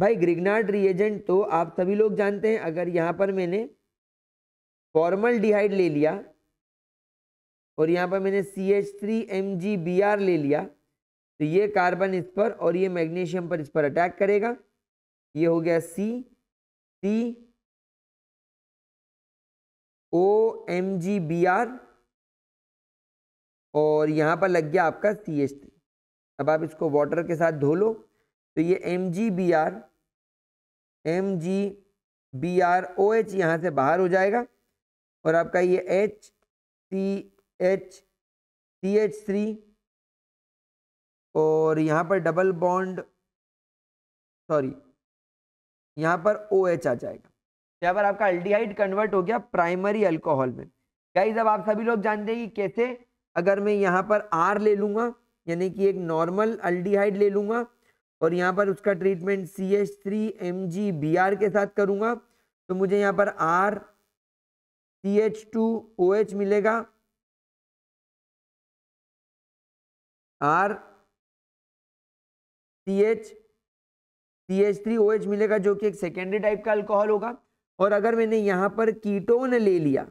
Speaker 1: भाई ग्रिगनार्ड रिएजेंट तो आप सभी लोग जानते हैं अगर यहाँ पर मैंने फॉर्मल डिहाइड ले लिया और यहाँ पर मैंने C H three M G B R ले लिया तो ये कार्बन इस पर और ये मैग्नीशियम पर इस पर अटैक करेगा ये हो गया C C
Speaker 2: O M G B R और यहाँ पर लग गया आपका सी एच थ्री अब आप इसको
Speaker 1: वाटर के साथ धो लो तो ये M G B R M G B R O H यहाँ से बाहर हो जाएगा और आपका ये H C
Speaker 2: H C H three और यहाँ पर डबल बॉन्ड सॉरी यहाँ पर ओ एच आ
Speaker 1: जाएगा यहाँ पर आपका एल्डिहाइड कन्वर्ट हो गया प्राइमरी अल्कोहल में गाइज अब आप सभी लोग जानते हैं कि कैसे अगर मैं यहाँ पर आर ले लूँगा यानी कि एक नॉर्मल अल्डीहाइड ले लूँगा और यहाँ पर उसका treatment C H three M G B R के साथ करूँगा
Speaker 2: तो मुझे यहाँ पर R C H two O H मिलेगा R C H C H three O H मिलेगा जो कि एक सेकेंडरी टाइप का अल्कोहल
Speaker 1: होगा और अगर मैंने यहाँ पर कीटोन ले लिया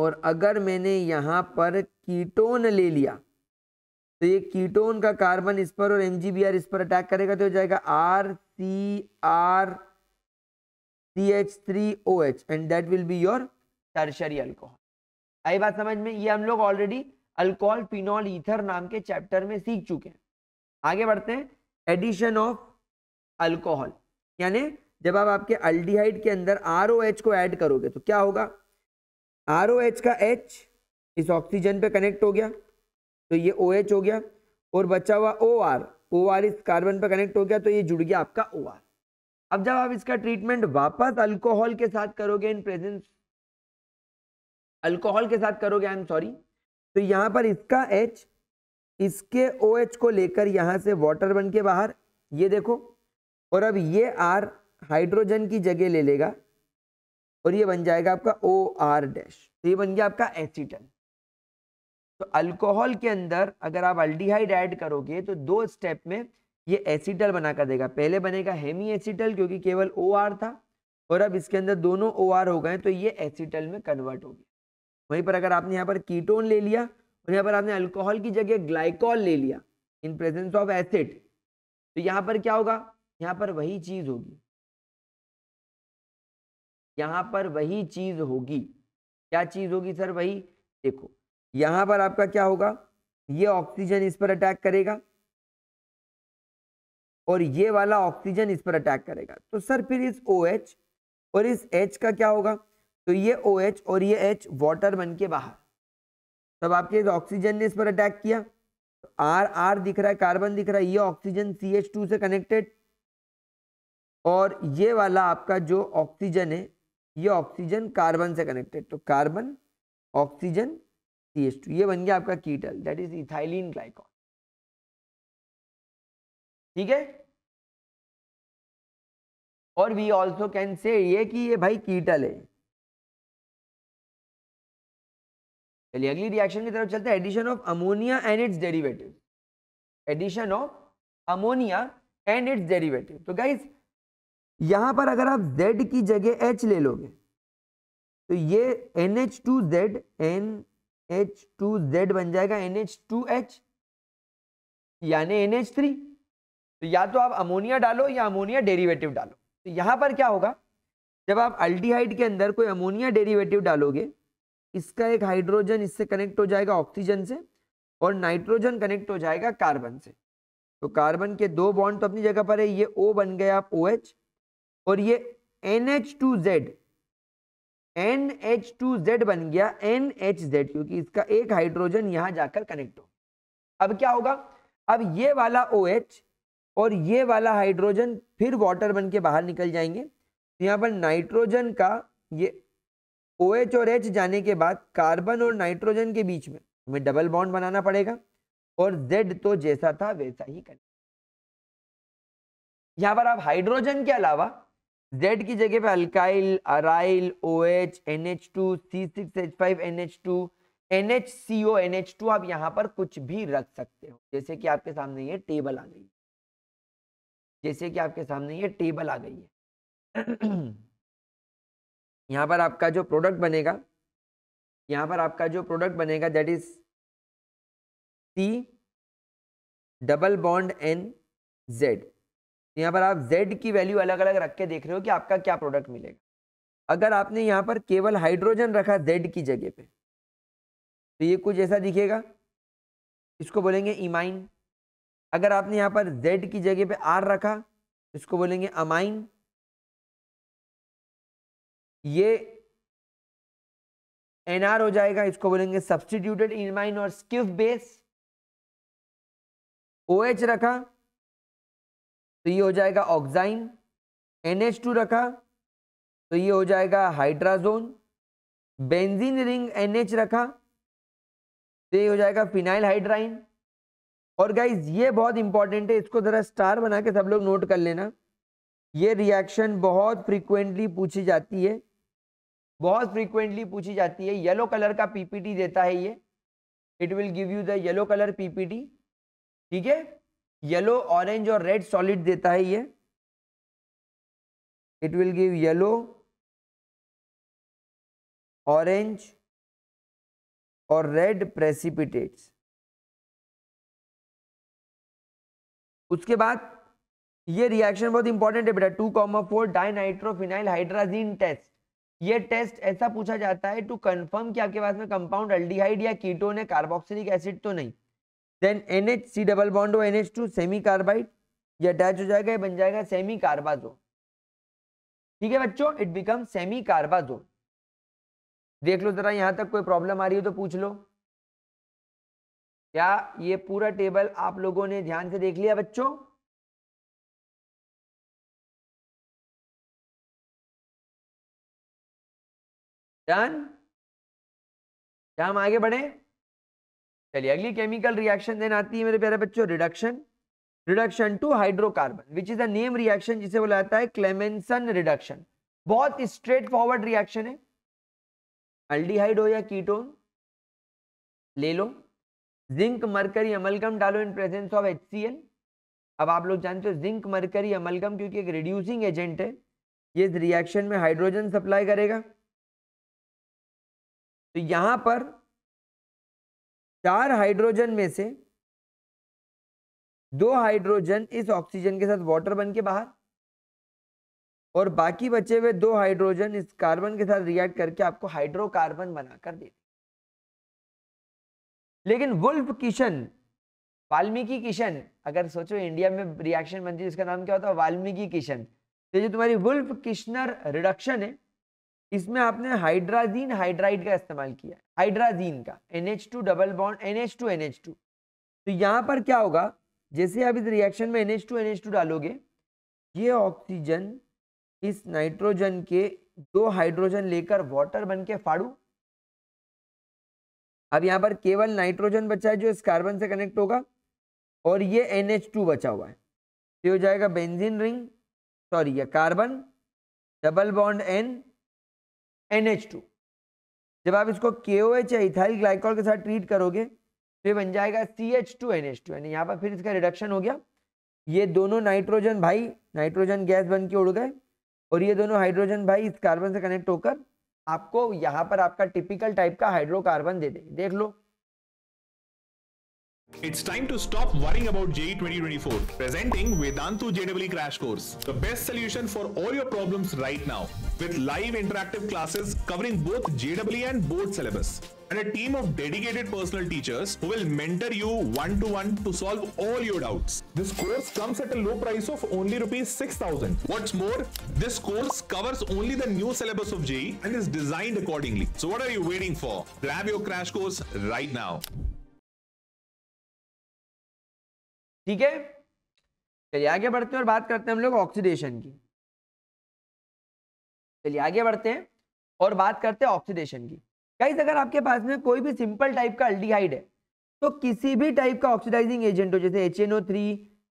Speaker 1: और अगर मैंने यहाँ पर कीटोन ले लिया तो ये कीटोन का कार्बन इस पर और एम इस पर अटैक करेगा तो हो जाएगा R C R C H three O H and that will be your tertiary alcohol आई बात समझ में ये हम लोग ऑलरेडी अल्कोहल फिनॉल ईथर नाम के चैप्टर में सीख चुके हैं आगे बढ़ते हैं एडिशन ऑफ अल्कोहल यानी जब आप आपके अल्डिहाइड के अंदर आर को ऐड करोगे तो क्या होगा आर का एच इस ऑक्सीजन पे कनेक्ट हो गया तो ये ओ OH हो गया और बचा हुआ ओ आर ओ आर इस कार्बन पर कनेक्ट हो गया तो ये जुड़ गया आपका ओ आर अब जब आप इसका ट्रीटमेंट वापस अल्कोहल के साथ करोगे इन प्रेजेंस अल्कोहल के साथ करोगे आई एम सॉरी तो यहाँ पर इसका एच इसके ओ OH को लेकर यहाँ से वाटर बन के बाहर ये देखो और अब ये आर हाइड्रोजन की जगह ले लेगा और ये बन जाएगा आपका ओ आर डैश तो ये बन गया आपका एसिटन तो अल्कोहल के अंदर अगर आप अल्डीहाइड ऐड करोगे तो दो स्टेप में ये एसिटल बना कर देगा पहले बनेगा हेमी एसिटल क्योंकि केवल ओ आर था और अब इसके अंदर दोनों ओ आर हो गए तो ये एसिटल में कन्वर्ट हो गया वहीं पर अगर आपने यहाँ पर कीटोन ले लिया और यहाँ पर आपने अल्कोहल की जगह ग्लाइकॉल ले लिया इन प्रेजेंस ऑफ एसिड तो यहाँ पर क्या होगा यहाँ पर वही चीज होगी यहाँ पर वही चीज होगी क्या चीज होगी सर वही देखो
Speaker 2: यहां पर आपका क्या होगा ये ऑक्सीजन इस पर
Speaker 1: अटैक करेगा और ये वाला ऑक्सीजन इस पर अटैक करेगा तो सर फिर इस ओ OH और इस एच का क्या होगा तो ये ओ OH और ये एच वाटर बन के बाहर तब आपके इस ऑक्सीजन ने इस पर अटैक किया तो आर आर दिख रहा है कार्बन दिख रहा है ये ऑक्सीजन सी एच टू से कनेक्टेड और ये वाला आपका जो ऑक्सीजन है ये ऑक्सीजन कार्बन से कनेक्टेड तो
Speaker 2: carbon oxygen C H two ये बन गया आपका ketal that is ethylene glycol ठीक है और वी ऑल्सो कैन से ये कि ये भाई कीटल है
Speaker 1: चलिए अगली रिएक्शन की तरफ चलते हैं addition of ammonia and its derivative addition of ammonia and its derivative तो गाइज यहां पर अगर आप Z की जगह H ले लोगे तो ये NH2Z H two Z N H two Z बन जाएगा एन एच टू एच यानी एन एच थ्री तो या तो आप अमोनिया डालो या अमोनिया डेरिवेटिव डालो तो यहाँ पर क्या होगा जब आप अल्टीहाइड के अंदर कोई अमोनिया डेरिवेटिव डालोगे इसका एक हाइड्रोजन इससे कनेक्ट हो जाएगा ऑक्सीजन से और नाइट्रोजन कनेक्ट हो जाएगा कार्बन से तो कार्बन के दो बॉन्ड तो अपनी जगह पर है ये ओ बन गया आप ओ OH, एच और ये N H two Z N H two Z बन गया एन एच जेड क्योंकि इसका एक हाइड्रोजन यहां जाकर कनेक्ट हो अब क्या होगा अब ये वाला ओ OH एच और ये वाला हाइड्रोजन फिर वाटर बन के बाहर निकल जाएंगे तो यहाँ पर नाइट्रोजन का ये ओ OH और एच जाने के बाद कार्बन और नाइट्रोजन के बीच में हमें डबल बॉन्ड बनाना पड़ेगा और जेड तो जैसा था वैसा ही कर यहां पर आप हाइड्रोजन के अलावा जेड की जगह पे alkyl aryl O H N H two C six H five N H two N H C O N H two आप यहाँ पर कुछ भी रख सकते हो जैसे कि आपके सामने ये टेबल आ गई है जैसे कि आपके सामने ये टेबल आ गई
Speaker 2: है यहाँ पर आपका जो प्रोडक्ट बनेगा यहाँ पर आपका जो प्रोडक्ट बनेगा that is C
Speaker 1: double bond N Z यहाँ पर आप Z की वैल्यू अलग अलग रख के देख रहे हो कि आपका क्या प्रोडक्ट मिलेगा अगर आपने यहाँ पर केवल हाइड्रोजन रखा Z की जगह पे तो ये कुछ ऐसा दिखेगा इसको बोलेंगे इमाइन
Speaker 2: अगर आपने यहाँ पर Z की जगह पे R रखा तो इसको बोलेंगे अमाइन ये NR हो जाएगा इसको बोलेंगे सब्सटीट्यूटेड इमाइन और स्किफ बेस OH रखा तो ये हो जाएगा ऑक्जाइन NH2 रखा तो ये हो जाएगा हाइड्राजोन बेंजीन
Speaker 1: रिंग NH रखा तो ये हो जाएगा फिनाइल हाइड्राइन और गाइज ये बहुत इंपॉर्टेंट है इसको ज़रा स्टार बना के सब लोग नोट कर लेना ये रिएक्शन बहुत फ्रीक्वेंटली पूछी जाती है बहुत फ्रीक्वेंटली पूछी जाती है येलो कलर का पीपीटी देता है ये it will give you the yellow colour PPT
Speaker 2: ठीक है येलो ऑरेंज और रेड सॉलिड देता है ये it will give yellow orange और रेड प्रेसिपिटेट्स उसके बाद ये रिएक्शन बहुत इंपॉर्टेंट है बेटा two
Speaker 1: comma four di nitrophenyl hydrazine test ये टेस्ट ऐसा पूछा जाता है टू कंफर्म कि आपके पास में कंपाउंड अल्डीहाइड या कीटोन है कार्बोक्सिलिक एसिड तो नहीं then N H C double bond O N H two semicarbazide ये अटैच हो जाएगा ये बन जाएगा सेमी कार्बाजो ठीक है बच्चों इट बिकम सेमी कार्बाजो देख लो जरा
Speaker 2: यहां तक कोई प्रॉब्लम आ रही हो तो पूछ लो क्या ये पूरा टेबल आप लोगों ने ध्यान से देख लिया बच्चों डन क्या हम आगे बढ़े चलिए अगली केमिकल रिएक्शन देन आती है मेरे
Speaker 1: प्यारे बच्चों reduction reduction to hydrocarbon which is a name reaction जिसे बोला जाता है क्लेमेंसन रिडक्शन बहुत स्ट्रेट फॉरवर्ड रिएक्शन है अल्डीहाइड हो या कीटोन ले लो जिंक मरकरी अमलगम डालो इन प्रेजेंस ऑफ एच अब आप लोग जानते हो जिंक मरकरी अमलगम क्योंकि एक रिड्यूसिंग एजेंट
Speaker 2: है ये रिएक्शन में हाइड्रोजन सप्लाई करेगा तो यहां पर चार हाइड्रोजन में से दो हाइड्रोजन इस ऑक्सीजन के साथ वाटर बन के बाहर
Speaker 1: और बाकी बचे हुए दो हाइड्रोजन इस कार्बन के साथ रिएक्ट करके आपको हाइड्रोकार्बन बनाकर दे लेकिन वुल्फ किशन वाल्मीकि किशन अगर सोचो इंडिया में रिएक्शन बनती है इसका तो नाम क्या होता है वाल्मीकि किशन तो जो तुम्हारी वुल्फ किशनर रिडक्शन है इसमें आपने हाइड्राजीन हाइड्राइड का इस्तेमाल किया है हाइड्राजीन का NH2 double bond NH2 NH2 तो यहाँ पर क्या होगा जैसे आप इस रिएक्शन में NH2 NH2 डालोगे ये ऑक्सीजन इस नाइट्रोजन के दो हाइड्रोजन लेकर वाटर बन के फाड़ू अब यहाँ पर केवल नाइट्रोजन बचा है जो इस कार्बन से कनेक्ट होगा और ये NH2 बचा हुआ है तो हो जाएगा बेंजीन रिंग सॉरी यह carbon double bond N NH2 जब आप इसको के ओ एच या इथाइल ग्लाइकोल के साथ ट्रीट करोगे तो ये बन जाएगा C H two N H two यानी यहाँ पर फिर इसका रिडक्शन हो गया ये दोनों नाइट्रोजन भाई नाइट्रोजन गैस बन के उड़ गए और ये दोनों हाइड्रोजन भाई इस कार्बन से कनेक्ट होकर आपको यहाँ पर आपका टिपिकल टाइप का हाइड्रोकार्बन दे दे देख लो
Speaker 2: It's time to stop
Speaker 1: worrying about JE 2024. Presenting Vedantu JEE Crash Course, the best solution for all your problems right now, with live interactive classes covering both JEE and board syllabus, and a team of dedicated personal teachers who will mentor you one to one to solve all your doubts. This course comes at a low price of only rupees 6000. What's more,
Speaker 2: this course covers only the new syllabus of JEE and is designed accordingly. So what are you waiting for? Grab your crash course right now. ठीक है चलिए आगे बढ़ते हैं और बात करते हैं हम लोग ऑक्सीडेशन की
Speaker 1: चलिए आगे बढ़ते हैं और बात करते हैं ऑक्सीडेशन की कई अगर आपके पास में कोई भी सिंपल टाइप का अल्डीहाइड है तो किसी भी टाइप का ऑक्सीडाइजिंग एजेंट हो जैसे H N O three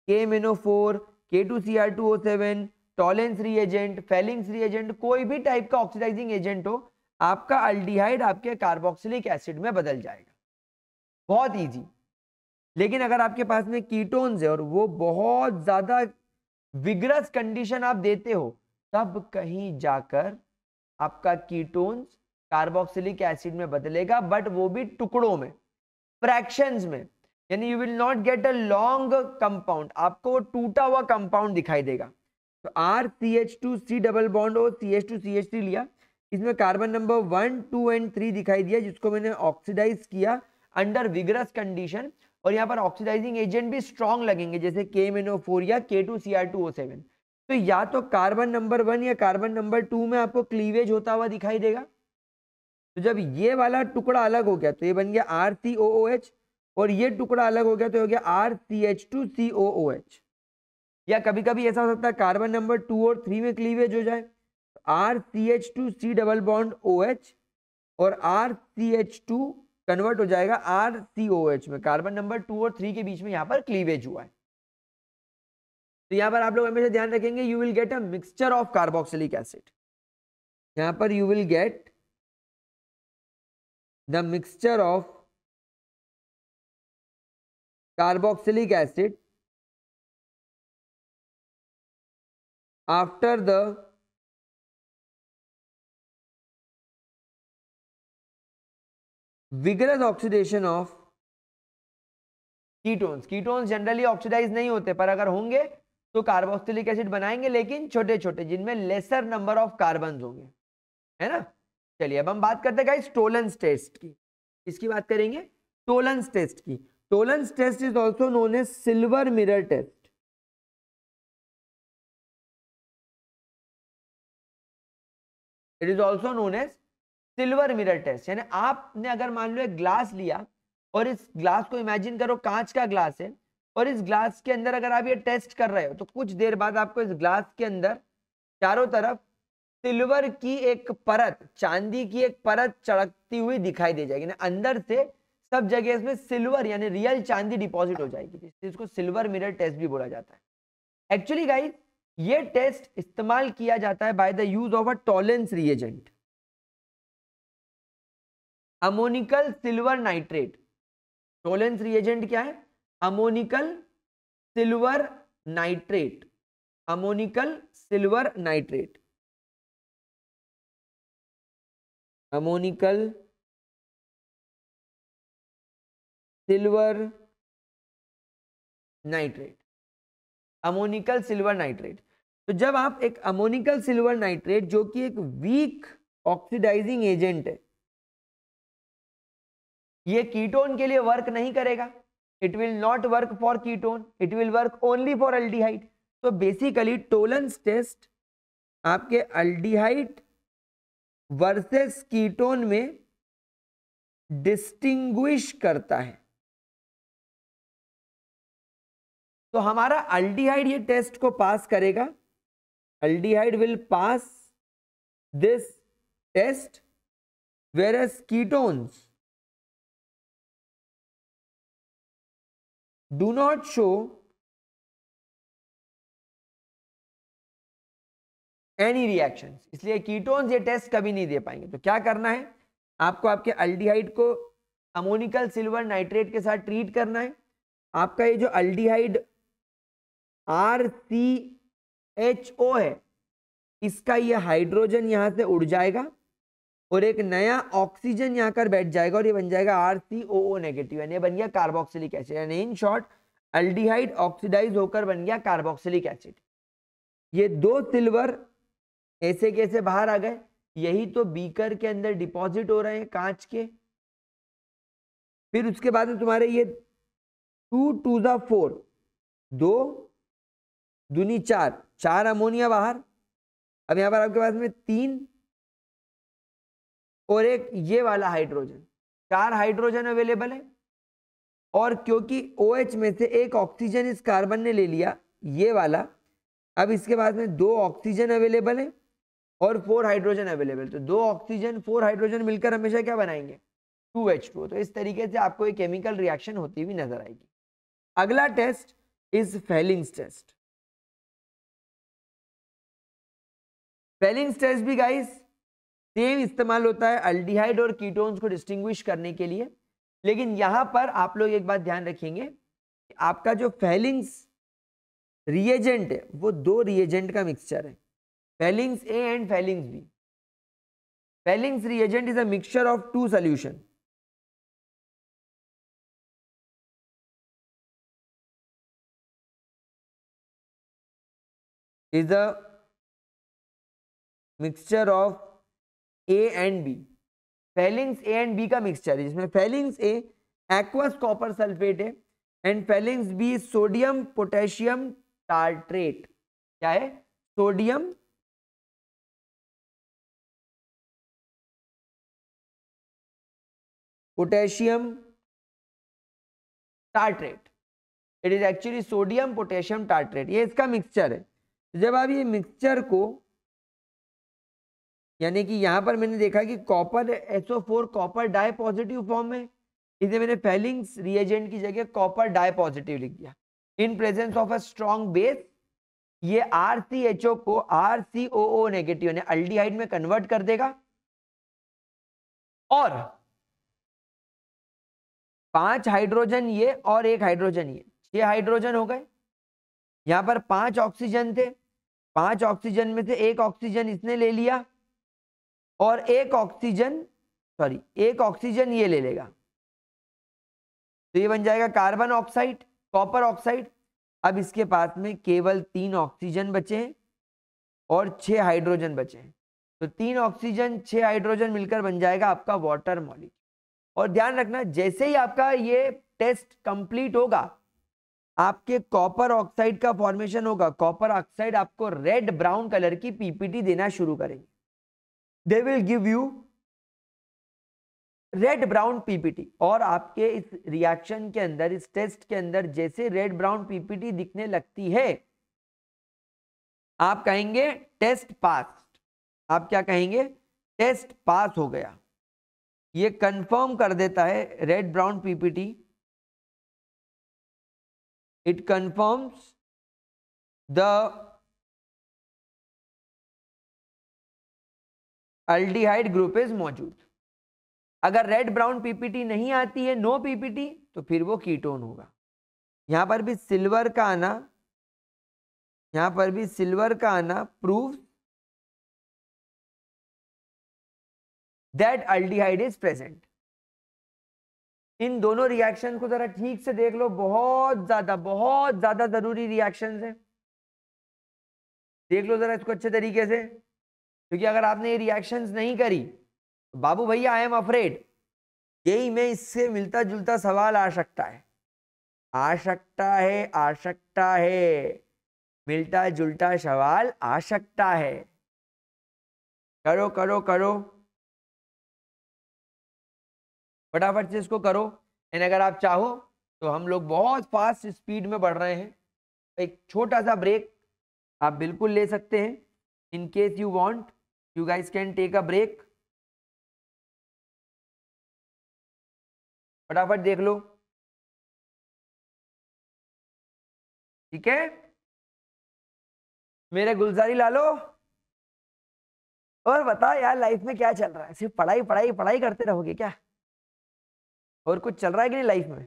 Speaker 1: K M N O four K two C R two O seven Tollens reagent Fehling's reagent कोई भी टाइप का ऑक्सीडाइजिंग एजेंट हो आपका अल्डीहाइड आपके कार्बोक्सिलिक एसिड में बदल जाएगा बहुत ईजी लेकिन अगर आपके पास में कीटोन्स है और वो बहुत ज़्यादा विग्रस कंडीशन आप देते हो तब कहीं जाकर आपका कीटोन्स कार्बोक्सिलिक एसिड में बदलेगा बट वो भी टुकड़ों में फ्रैक्शंस में यानी you will not get a long compound आपको वो टूटा हुआ कंपाउंड दिखाई देगा तो R C H two C double bond और C H two C H three लिया इसमें carbon number one two and three दिखाई दिया जिसको मैंने ऑक्सीडाइज किया अंडर विग्रस कंडीशन और यहाँ पर ऑक्सीडाइजिंग एजेंट भी स्ट्रॉन्ग लगेंगे जैसे के मेनो फोर या K two C R two O seven तो या तो कार्बन नंबर वन या कार्बन नंबर टू में आपको क्लीवेज होता हुआ दिखाई देगा तो जब ये वाला टुकड़ा अलग हो गया तो ये बन गया R C O O H और ये टुकड़ा अलग हो गया तो हो गया R C H two C O O H या कभी कभी ऐसा हो सकता है कार्बन नंबर टू और थ्री में क्लीवेज हो जाए R C H two C double bond O H और R C H two convert हो जाएगा आर सी ओ एच में कार्बन नंबर टू और थ्री के बीच में यहाँ पर
Speaker 2: क्लीवेज हुआ है तो यहाँ पर आप लोग हमेशा ध्यान रखेंगे you will get a mixture of carboxylic acid यहाँ पर you will get the mixture of carboxylic acid after the vigorous oxidation of ketones ketones
Speaker 1: generally oxidise नहीं होते पर अगर होंगे तो कार्बोक्सिलिक एसिड बनाएंगे लेकिन छोटे छोटे जिनमें लेसर नंबर ऑफ कार्बन होंगे है ना चलिए अब हम बात करते हैं गाइस टोलेंस
Speaker 2: टेस्ट की इसकी बात करेंगे टोलेंस टेस्ट की Tollens test is also known as silver mirror test it is also known as silver mirror test यानी
Speaker 1: आपने अगर मान लो एक ग्लास लिया और इस ग्लास को इमेजिन करो कांच का ग्लास है और इस ग्लास के अंदर अगर आप ये टेस्ट कर रहे हो तो कुछ देर बाद आपको इस ग्लास के अंदर चारों तरफ सिल्वर की एक परत चांदी की एक परत चढ़कती हुई दिखाई दे जाएगी ना अंदर से सब जगह इसमें सिल्वर यानी रियल चांदी डिपॉजिट हो जाएगी इसको सिल्वर मिरर टेस्ट भी बोला जाता है एक्चुअली गाइज ये टेस्ट इस्तेमाल किया जाता है by the use of a Tollens reagent ammoniacal silver nitrate Tollens reagent क्या है ammoniacal
Speaker 2: silver nitrate ammoniacal silver nitrate ammoniacal silver nitrate ammoniacal silver nitrate तो जब आप एक
Speaker 1: अमोनिकल सिल्वर नाइट्रेट जो कि एक वीक ऑक्सीडाइजिंग एजेंट है ये कीटोन के लिए वर्क नहीं करेगा it will not work for ketone it will work only for aldehyde तो बेसिकली टोलेंस टेस्ट
Speaker 2: आपके अल्डीहाइट वर्सेस कीटोन में डिस्टिंग्विश करता है तो हमारा अल्डीहाइड ये टेस्ट को पास करेगा aldehyde will pass this test whereas ketones do not show any reaction इसलिए कीटोन ये टेस्ट कभी नहीं दे पाएंगे तो क्या करना है आपको आपके
Speaker 1: अल्डीहाइड को अमोनिकल सिल्वर नाइट्रेट के साथ ट्रीट करना है आपका ये जो aldehyde R C H O है इसका ये हाइड्रोजन यहां से उड़ जाएगा और एक नया ऑक्सीजन यहाँ कर बैठ जाएगा और ये बन जाएगा R C O O negative यानी बन गया कार्बोक्सिलिक एसिड यानी इन शॉर्ट अल्डीहाइड ऑक्सीडाइज होकर बन गया कार्बोक्सिलिक एसिड ये दो सिल्वर ऐसे कैसे बाहर आ गए यही तो बीकर के अंदर डिपॉजिट हो रहे हैं कांच
Speaker 2: के फिर उसके बाद तुम्हारे ये टू टू जा फोर दो दुनी चार चार अमोनिया बाहर अब यहां पर आपके पास में तीन और एक ये वाला
Speaker 1: हाइड्रोजन चार हाइड्रोजन अवेलेबल है और क्योंकि ओ OH में से एक ऑक्सीजन इस कार्बन ने ले लिया ये वाला अब इसके बाद में दो ऑक्सीजन अवेलेबल है और फोर हाइड्रोजन अवेलेबल तो दो ऑक्सीजन फोर हाइड्रोजन मिलकर हमेशा क्या बनाएंगे
Speaker 2: टू एच टू तो इस तरीके से आपको एक केमिकल रिएक्शन होती हुई नजर आएगी अगला test is Fehling's test Fehling's test भी गाइस सेम इस्तेमाल होता है अल्डिहाइड और कीटोन्स को
Speaker 1: डिस्टिंग्विश करने के लिए लेकिन यहाँ पर आप लोग एक बात ध्यान रखेंगे कि आपका जो फैलिंग्स रिएजेंट है वो दो रिएजेंट का मिक्सचर है
Speaker 2: Fehling's A and Fehling's B Fehling's reagent is a mixture of two solution is a mixture of A and B Fehling's A and
Speaker 1: B का मिक्सचर है जिसमें Fehling's A aqueous copper sulphate है and Fehling's B
Speaker 2: sodium potassium tartrate क्या है sodium potassium tartrate it
Speaker 1: is actually sodium potassium tartrate ये इसका mixture है जब आप ये मिक्सचर को यानी कि यहाँ पर मैंने देखा कि copper S O four copper di positive form में इसे मैंने फेलिंग्स रिएजेंट की जगह कॉपर डाई पॉजिटिव लिख दिया in presence of a strong base ये आर सी एच ओ को R C O O negative यानी अल्डीहाइड में कन्वर्ट कर देगा और पांच हाइड्रोजन ये और एक हाइड्रोजन ये छह हाइड्रोजन हो गए यहां पर पांच ऑक्सीजन थे पांच ऑक्सीजन में से एक ऑक्सीजन इसने ले लिया और एक ऑक्सीजन सॉरी एक ऑक्सीजन ये ले लेगा तो ये बन जाएगा कार्बन ऑक्साइड कॉपर ऑक्साइड अब इसके पास में केवल तीन ऑक्सीजन बचे हैं और छह हाइड्रोजन बचे हैं तो तीन ऑक्सीजन छह हाइड्रोजन मिलकर बन जाएगा आपका वाटर मॉलिक और ध्यान रखना जैसे ही आपका ये टेस्ट कंप्लीट होगा आपके कॉपर ऑक्साइड का फॉर्मेशन होगा कॉपर ऑक्साइड आपको रेड ब्राउन कलर की पीपीटी देना शुरू करेंगे they will give you red brown PPT और आपके इस रिएक्शन के अंदर इस टेस्ट के अंदर जैसे रेड ब्राउन पीपीटी दिखने लगती है आप कहेंगे टेस्ट
Speaker 2: पास आप क्या कहेंगे टेस्ट पास हो गया ये कंफर्म कर देता है red brown PPT it confirms the group is मौजूद अगर रेड ब्राउन पीपीटी नहीं आती है नो पीपीटी तो फिर वो कीटोन होगा यहाँ पर भी सिल्वर का आना यहाँ पर भी सिल्वर का आना prove that aldehyde is present in दोनों रिएक्शन को जरा ठीक से देख लो बहुत ज्यादा
Speaker 1: बहुत ज्यादा जरूरी रिएक्शन है देख लो जरा इसको अच्छे तरीके से क्योंकि अगर आपने ये रिएक्शंस नहीं करी तो बाबू भैया आई एम अफ्रेड यही में इससे मिलता जुलता सवाल आ सकता है आ सकता है
Speaker 2: आ सकता है मिलता जुलता सवाल आ सकता है करो करो करो फटाफट से इसको करो एंड अगर आप चाहो तो हम लोग बहुत फास्ट स्पीड
Speaker 1: में बढ़ रहे हैं एक छोटा सा ब्रेक आप बिल्कुल ले सकते हैं in
Speaker 2: case you want you guys can take a break फटाफट देख लो ठीक है मेरे गुलजारी लालो और बताओ यार लाइफ में क्या चल रहा है सिर्फ पढ़ाई पढ़ाई पढ़ाई करते रहोगे क्या और कुछ चल रहा है कि नहीं लाइफ में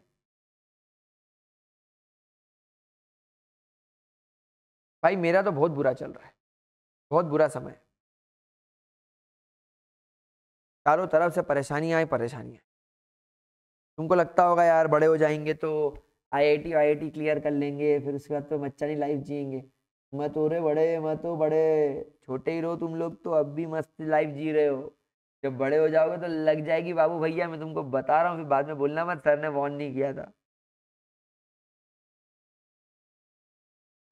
Speaker 2: भाई मेरा तो बहुत बुरा चल रहा है बहुत बुरा समय चारों तरफ से परेशानियाँ ही परेशानियाँ तुमको लगता होगा यार बड़े हो जाएंगे तो आईआईटी आईआईटी क्लियर
Speaker 1: कर लेंगे फिर उसके बाद तो बच्चा नहीं लाइफ जियेंगे मत हो रहे बड़े मत हो बड़े छोटे ही रहो तुम लोग तो अब भी मस्त लाइफ जी रहे हो जब बड़े हो जाओगे तो लग जाएगी बाबू भैया
Speaker 2: मैं तुमको बता रहा हूँ फिर बाद में बोलना मत सर ने वॉर्न नहीं किया था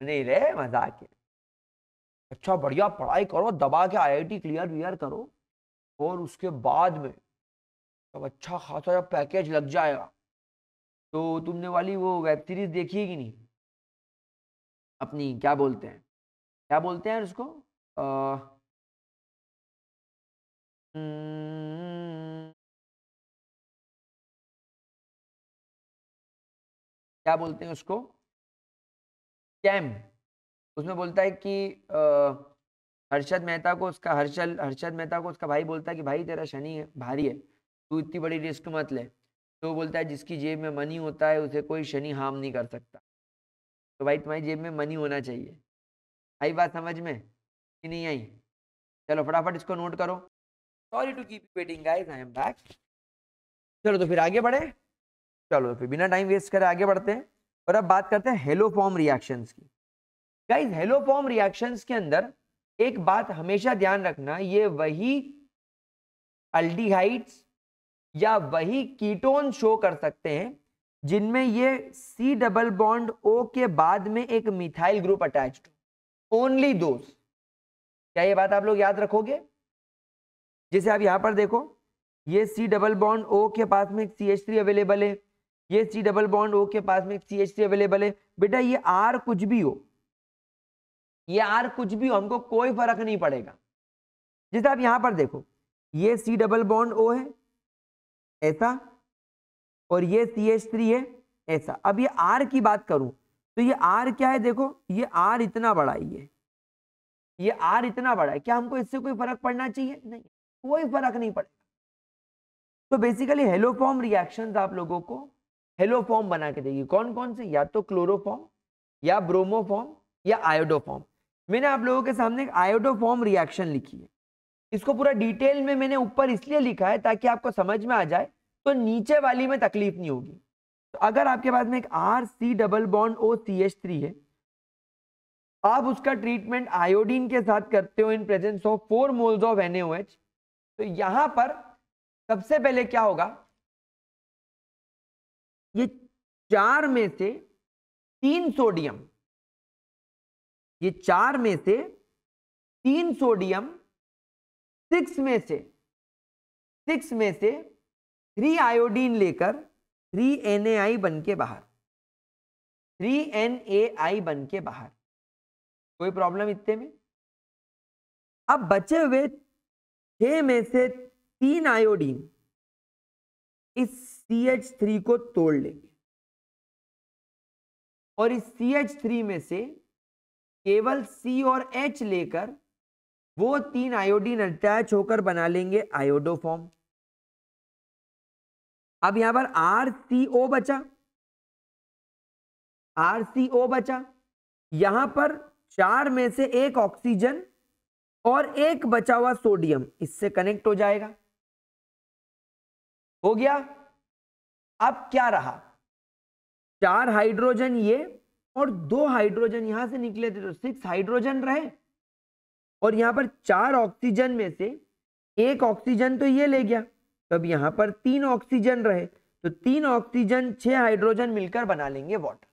Speaker 2: नहीं रे मजाक अच्छा बढ़िया पढ़ाई करो दबा के आईआईटी क्लियर व्लियर करो और उसके बाद में तो
Speaker 1: अच्छा खासा जब पैकेज लग जाएगा तो तुमने वाली वो वेब सीरीज देखी है कि नहीं
Speaker 2: अपनी क्या बोलते हैं क्या बोलते हैं उसको हम्म, क्या बोलते हैं उसको कैम उसमें बोलता है कि आ, हर्षद
Speaker 1: मेहता को उसका हर्षल हर्षद मेहता को उसका भाई बोलता है कि भाई तेरा शनि है भारी है तू इतनी बड़ी रिस्क मत ले तो बोलता है जिसकी जेब में मनी होता है उसे कोई शनि हार्म नहीं कर सकता तो भाई तुम्हारी जेब में मनी होना चाहिए आई बात समझ में कि नहीं आई चलो फटाफट इसको नोट करो sorry to keep waiting guys I am back चलो तो फिर आगे बढ़े चलो फिर बिना टाइम वेस्ट करे आगे बढ़ते हैं और अब बात करते हैं हेलो फॉर्म रिएक्शंस की गाइस हेलो फॉर्म रिएक्शंस के अंदर एक बात हमेशा ध्यान रखना ये वही अल्टीहाइट या वही कीटोन शो कर सकते हैं जिनमें ये सी डबल बॉन्ड ओ के बाद में एक मिथाइल ग्रुप अटैच हो ओनली दो क्या ये बात आप लोग याद रखोगे जैसे आप यहां पर देखो ये सी डबल बॉन्ड ओ के पास में सी एच थ्री अवेलेबल है ये सी डबल बॉन्ड ओ के पास में सी एच थ्री अवेलेबल है बेटा ये आर कुछ भी हो ये आर कुछ भी हो हमको कोई फर्क नहीं पड़ेगा जैसे आप यहां पर देखो ये सी डबल बॉन्ड ओ है ऐसा और ये सी एच थ्री है ऐसा अब ये आर की बात करूं तो ये आर क्या है देखो ये आर इतना बड़ा है ये ये आर इतना बड़ा है क्या हमको इससे कोई फर्क पड़ना चाहिए नहीं कोई फर्क नहीं पड़ेगा तो बेसिकली हेलोफॉर्म रिएक्शन आप लोगों को हेलोफॉर्म बना के देगी कौन कौन से या तो क्लोरोफॉर्म या ब्रोमोफॉर्म या आयोडोफॉर्म मैंने आप लोगों के सामने आयोडोफॉर्म रिएक्शन लिखी है इसको पूरा डिटेल में मैंने ऊपर इसलिए लिखा है ताकि आपको समझ में आ जाए तो नीचे वाली में तकलीफ नहीं होगी तो अगर आपके पास में एक R C double bond O C H three है आप उसका ट्रीटमेंट आयोडीन के साथ करते हो in
Speaker 2: presence of four moles of N तो यहां पर सबसे पहले क्या होगा ये चार में से तीन सोडियम ये चार में से तीन सोडियम सिक्स में से सिक्स में से थ्री आयोडीन लेकर थ्री एन ए आई बन के बाहर थ्री एन ए आई बन के बाहर कोई प्रॉब्लम इतने में अब बचे हुए छह में से तीन आयोडीन इस सी एच थ्री को तोड़ लेंगे और इस सी एच थ्री में से केवल सी और एच लेकर वो तीन आयोडीन अटैच होकर बना लेंगे आयोडो फॉर्म अब यहां पर आर सी ओ बचा आर
Speaker 1: सी ओ बचा यहां पर चार में से एक ऑक्सीजन और एक बचा हुआ सोडियम इससे कनेक्ट हो जाएगा हो गया अब क्या रहा चार हाइड्रोजन ये और दो हाइड्रोजन यहां से निकले थे तो सिक्स हाइड्रोजन रहे और यहां पर चार ऑक्सीजन में से एक ऑक्सीजन तो ये ले गया तब तो यहां पर तीन ऑक्सीजन रहे तो तीन ऑक्सीजन छह हाइड्रोजन मिलकर बना लेंगे वाटर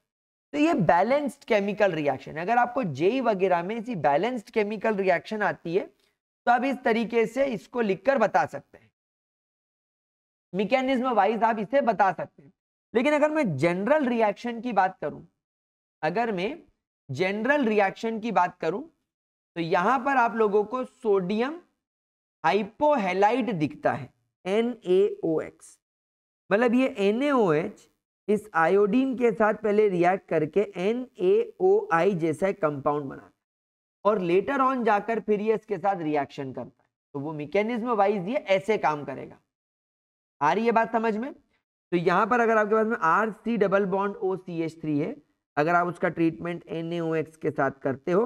Speaker 1: तो ये बैलेंस्ड केमिकल रिएक्शन अगर आपको जेई वगैरह में इसी बैलेंस्ड केमिकल रिएक्शन आती है तो आप इस तरीके से इसको लिखकर बता सकते हैं मैकेनिज्म वाइज आप इसे बता सकते हैं लेकिन अगर मैं जनरल रिएक्शन की बात करूं अगर मैं जनरल रिएक्शन की बात करूं तो यहां पर आप लोगों को सोडियम हाइपोहेलाइट दिखता है एन मतलब ये एन इस आयोडीन के साथ पहले रिएक्ट करके एन जैसा कंपाउंड बनाता है और लेटर ऑन जाकर फिर ये इसके साथ रिएक्शन करता है तो वो मैकेनिज्म वाइज ये ऐसे काम करेगा आ रही है बात समझ में तो यहां पर अगर आपके पास में R C double bond O C H three है अगर आप उसका ट्रीटमेंट एन के साथ करते हो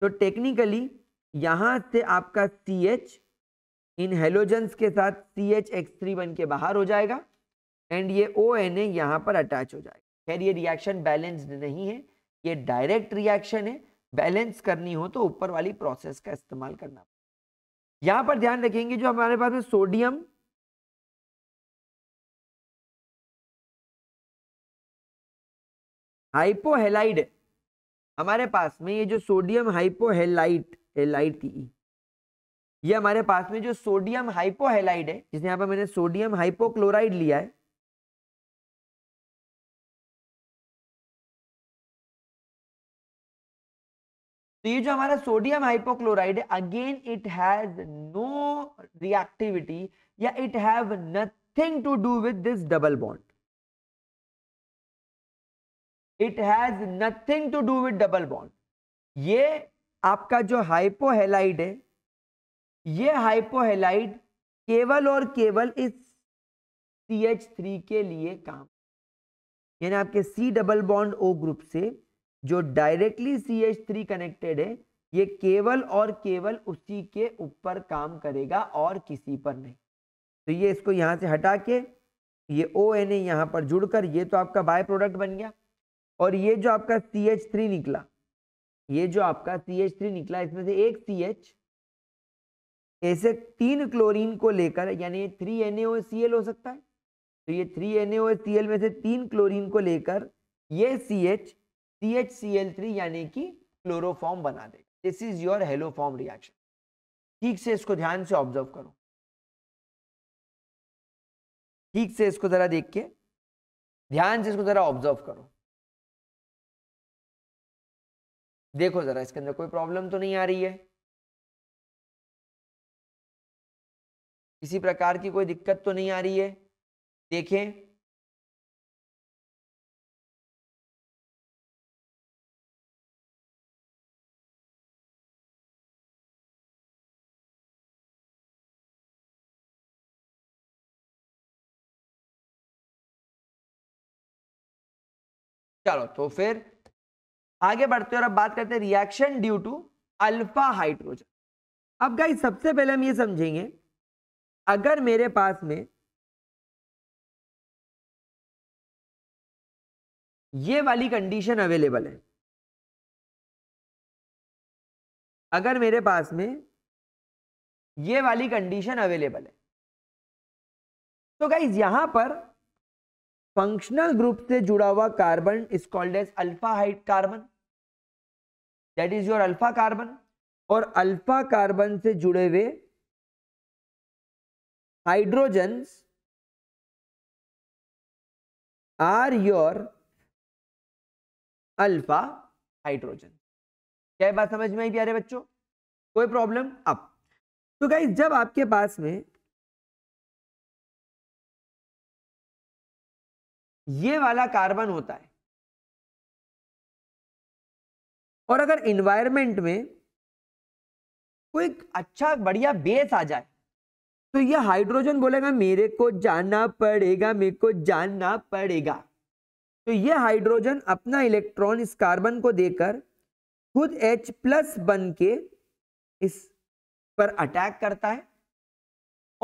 Speaker 1: तो टेक्निकली यहाँ से आपका सी एच इन हेलोजेंस के साथ सी एच एक्स थ्री बन के बाहर हो जाएगा एंड ये ओ एन ए यहाँ पर अटैच हो जाएगा खैर ये रिएक्शन बैलेंस्ड नहीं है ये डायरेक्ट रिएक्शन है बैलेंस करनी हो तो ऊपर वाली प्रोसेस का इस्तेमाल करना
Speaker 2: यहाँ पर ध्यान रखेंगे जो हमारे पास में सोडियम हाइपोहेलाइड हमारे पास में ये जो सोडियम हाइपोहेलाइट हेलाइट थी ये हमारे पास में जो सोडियम हाइपोहेलाइड है जिसने यहां पर मैंने सोडियम हाइपोक्लोराइड लिया है तो ये जो हमारा सोडियम हाइपोक्लोराइड है again
Speaker 1: it has no reactivity या it have nothing to do with this double bond it has nothing to do with double bond ये आपका जो हाइपोहेलाइड है ये हाइपोहेलाइड केवल और केवल इस सी एच थ्री के लिए काम यानी आपके C double bond O group से जो directly C H three connected है ये केवल और केवल उसी के ऊपर काम करेगा और किसी पर नहीं तो ये इसको यहाँ से हटा के ये ओ एन ए यहाँ पर जुड़कर ये तो आपका बाय प्रोडक्ट बन गया और ये जो आपका सी एच थ्री निकला ये जो आपका सी एच थ्री निकला इसमें से एक सी एच ऐसे तीन क्लोरीन को लेकर यानी three N A C L हो सकता है तो ये three N A C L में से तीन क्लोरीन को लेकर ये C H C
Speaker 2: H C L three यानी कि क्लोरोफॉर्म बना देगा this is your haloform reaction ठीक से इसको ध्यान से ऑब्जर्व करो ठीक से इसको जरा देख के ध्यान से इसको जरा ऑब्जर्व करो देखो ज़रा इसके अंदर कोई प्रॉब्लम तो नहीं आ रही है किसी प्रकार की कोई दिक्कत तो नहीं आ रही है देखें चलो तो फिर आगे बढ़ते हैं और अब बात करते हैं reaction due to alpha hydrogen अब गाइस सबसे पहले हम ये समझेंगे अगर मेरे पास में ये वाली कंडीशन अवेलेबल है अगर मेरे पास में ये वाली कंडीशन अवेलेबल है तो गाइज यहां
Speaker 1: पर फंक्शनल ग्रुप से जुड़ा हुआ carbon is called as alpha height
Speaker 2: carbon that is your alpha carbon और अल्फा कार्बन से जुड़े हुए hydrogen are your alpha hydrogen क्या बात समझ में आई प्यारे बच्चों कोई प्रॉब्लम अब तो गाइज जब आपके पास में ये वाला कार्बन होता है और अगर इन्वायरमेंट में कोई
Speaker 1: अच्छा बढ़िया बेस आ जाए तो ये हाइड्रोजन बोलेगा मेरे को जानना पड़ेगा मेरे को जानना पड़ेगा तो ये हाइड्रोजन अपना इलेक्ट्रॉन इस कार्बन को देकर खुद H प्लस बन के इस
Speaker 2: पर अटैक करता है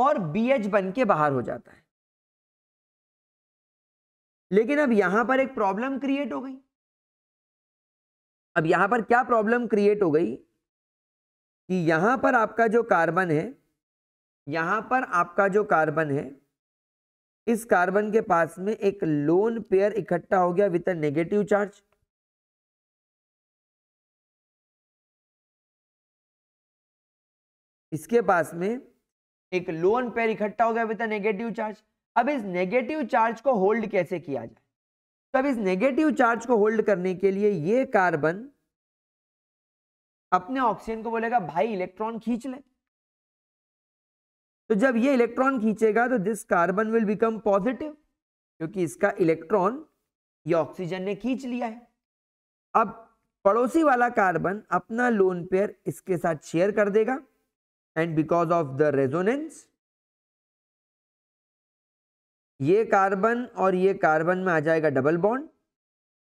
Speaker 2: और BH बन के बाहर हो जाता है लेकिन अब यहां पर एक प्रॉब्लम क्रिएट हो गई अब यहां पर क्या प्रॉब्लम क्रिएट हो गई कि यहां पर आपका
Speaker 1: जो कार्बन है यहां पर आपका जो कार्बन है इस
Speaker 2: कार्बन के पास में एक लोन पेयर इकट्ठा हो गया विथ अ नेगेटिव चार्ज इसके पास में एक लोन पेयर इकट्ठा हो गया विथ अ नेगेटिव चार्ज अब इस
Speaker 1: नेगेटिव चार्ज को होल्ड कैसे किया जाए तो अब इस नेगेटिव चार्ज को होल्ड करने के लिए ये कार्बन अपने ऑक्सीजन को बोलेगा भाई इलेक्ट्रॉन खींच ले तो जब ये इलेक्ट्रॉन खींचेगा तो this carbon will become positive क्योंकि इसका इलेक्ट्रॉन ये ऑक्सीजन ने खींच लिया है अब पड़ोसी वाला कार्बन अपना लोन पेयर इसके साथ शेयर कर देगा and because of the resonance ये कार्बन और ये कार्बन में आ जाएगा डबल बॉन्ड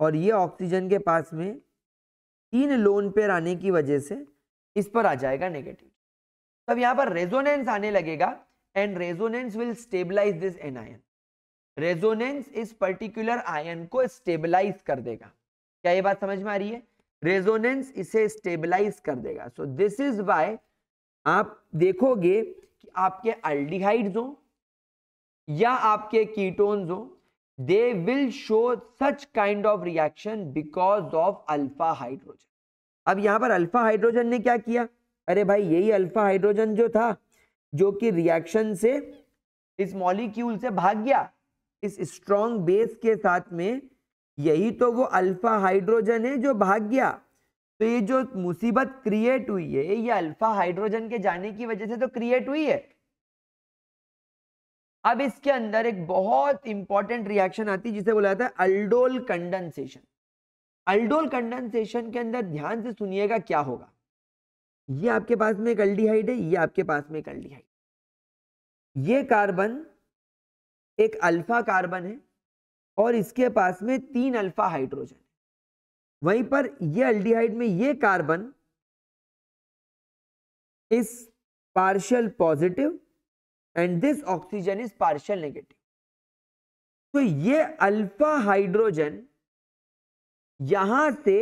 Speaker 1: और ये ऑक्सीजन के पास में तीन लोन पेयर आने की वजह से इस पर आ जाएगा नेगेटिव तब यहां पर रेजोनेंस आने लगेगा and resonance will stabilise this anion resonance इस पर्टिकुलर आयन को स्टेबलाइज कर देगा क्या ये बात समझ में आ रही है रेजोनेंस इसे स्टेबलाइज कर देगा सो दिस इज वाई आप देखोगे कि आपके अल्डिहाइड्स हों या आपके कीटोन्स हो they will show such kind of reaction because of alpha hydrogen अब यहां पर अल्फा हाइड्रोजन ने क्या किया अरे भाई यही अल्फा हाइड्रोजन जो था जो कि रिएक्शन से इस मॉलिक्यूल से भाग गया इस स्ट्रॉन्ग बेस के साथ में यही तो वो अल्फा हाइड्रोजन है जो भाग गया तो ये जो मुसीबत क्रिएट हुई है ये अल्फा हाइड्रोजन के जाने की वजह से तो क्रिएट हुई है अब इसके अंदर एक बहुत इंपॉर्टेंट रिएक्शन आती है जिसे बोला जाता है अल्डोल कंडेंसेशन अल्डोल कंडेंसेशन के अंदर ध्यान से सुनिएगा क्या होगा ये आपके पास में एक अल्डीहाइड है ये आपके पास में एक अल्डीहाइड ये कार्बन एक अल्फा कार्बन है और इसके पास में तीन अल्फा हाइड्रोजन वहीं पर ये अल्डीहाइड में ये carbon is partial positive and this oxygen is partial negative तो ये अल्फा हाइड्रोजन यहां से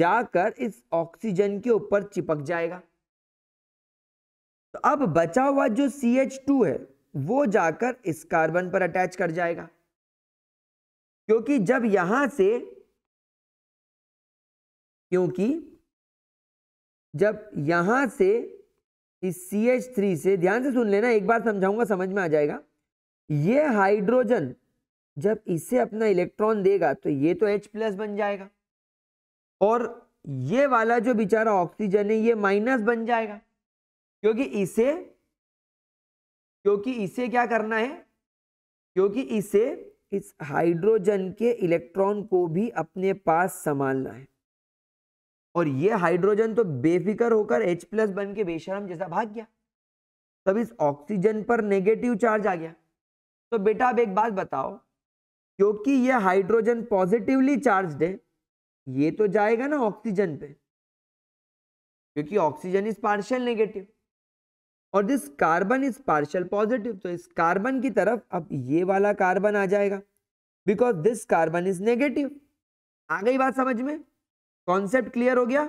Speaker 1: जाकर इस ऑक्सीजन के ऊपर चिपक जाएगा तो अब बचा हुआ जो सी एच टू है वो जाकर इस कार्बन पर अटैच
Speaker 2: कर जाएगा क्योंकि जब यहां से क्योंकि जब यहां से
Speaker 1: इस सी एच थ्री से ध्यान से सुन लेना एक बार समझाऊंगा समझ में आ जाएगा ये हाइड्रोजन जब इसे अपना इलेक्ट्रॉन देगा तो ये तो H प्लस बन जाएगा और ये वाला जो बेचारा ऑक्सीजन है ये माइनस बन जाएगा क्योंकि इसे क्योंकि इसे क्या करना है क्योंकि इसे इस हाइड्रोजन के इलेक्ट्रॉन को भी अपने पास संभालना है और ये हाइड्रोजन तो बेफिक्र होकर H प्लस बन के बेशरम जैसा भाग गया तब इस ऑक्सीजन पर नेगेटिव चार्ज आ गया तो बेटा अब एक बात बताओ क्योंकि ये हाइड्रोजन पॉजिटिवली चार्ज है ये तो जाएगा ना ऑक्सीजन पे क्योंकि ऑक्सीजन इज पार्शियल नेगेटिव और this carbon is partial positive तो इस कार्बन की तरफ अब ये वाला
Speaker 2: कार्बन आ जाएगा because this carbon is negative आ गई बात समझ में कॉन्सेप्ट क्लियर हो गया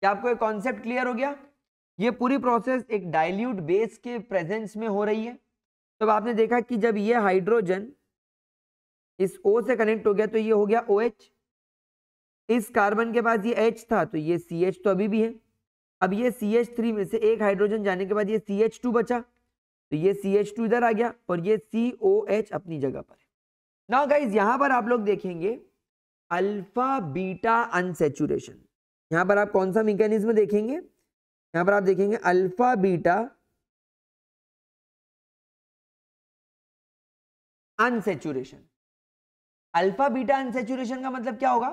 Speaker 2: क्या आपको कॉन्सेप्ट क्लियर हो गया ये
Speaker 1: पूरी प्रोसेस एक डाइल्यूट बेस के प्रेजेंस में हो रही है तब तो आपने देखा कि जब ये हाइड्रोजन इस ओ से कनेक्ट हो गया तो ये हो गया ओ OH, इस कार्बन के पास ये एच था तो ये सी एच तो अभी भी है अब ये सी एच थ्री में से एक हाइड्रोजन जाने के बाद ये सी एच टू बचा तो ये सी एच टू इधर आ गया और ये सी ओ एच अपनी जगह पर नाउ गाइज यहां पर आप लोग देखेंगे अल्फा बीटा
Speaker 2: अनसेचुरेशन यहां पर आप कौन सा मेकेनिज्म देखेंगे यहां पर आप देखेंगे alpha beta unsaturation alpha beta unsaturation का मतलब क्या होगा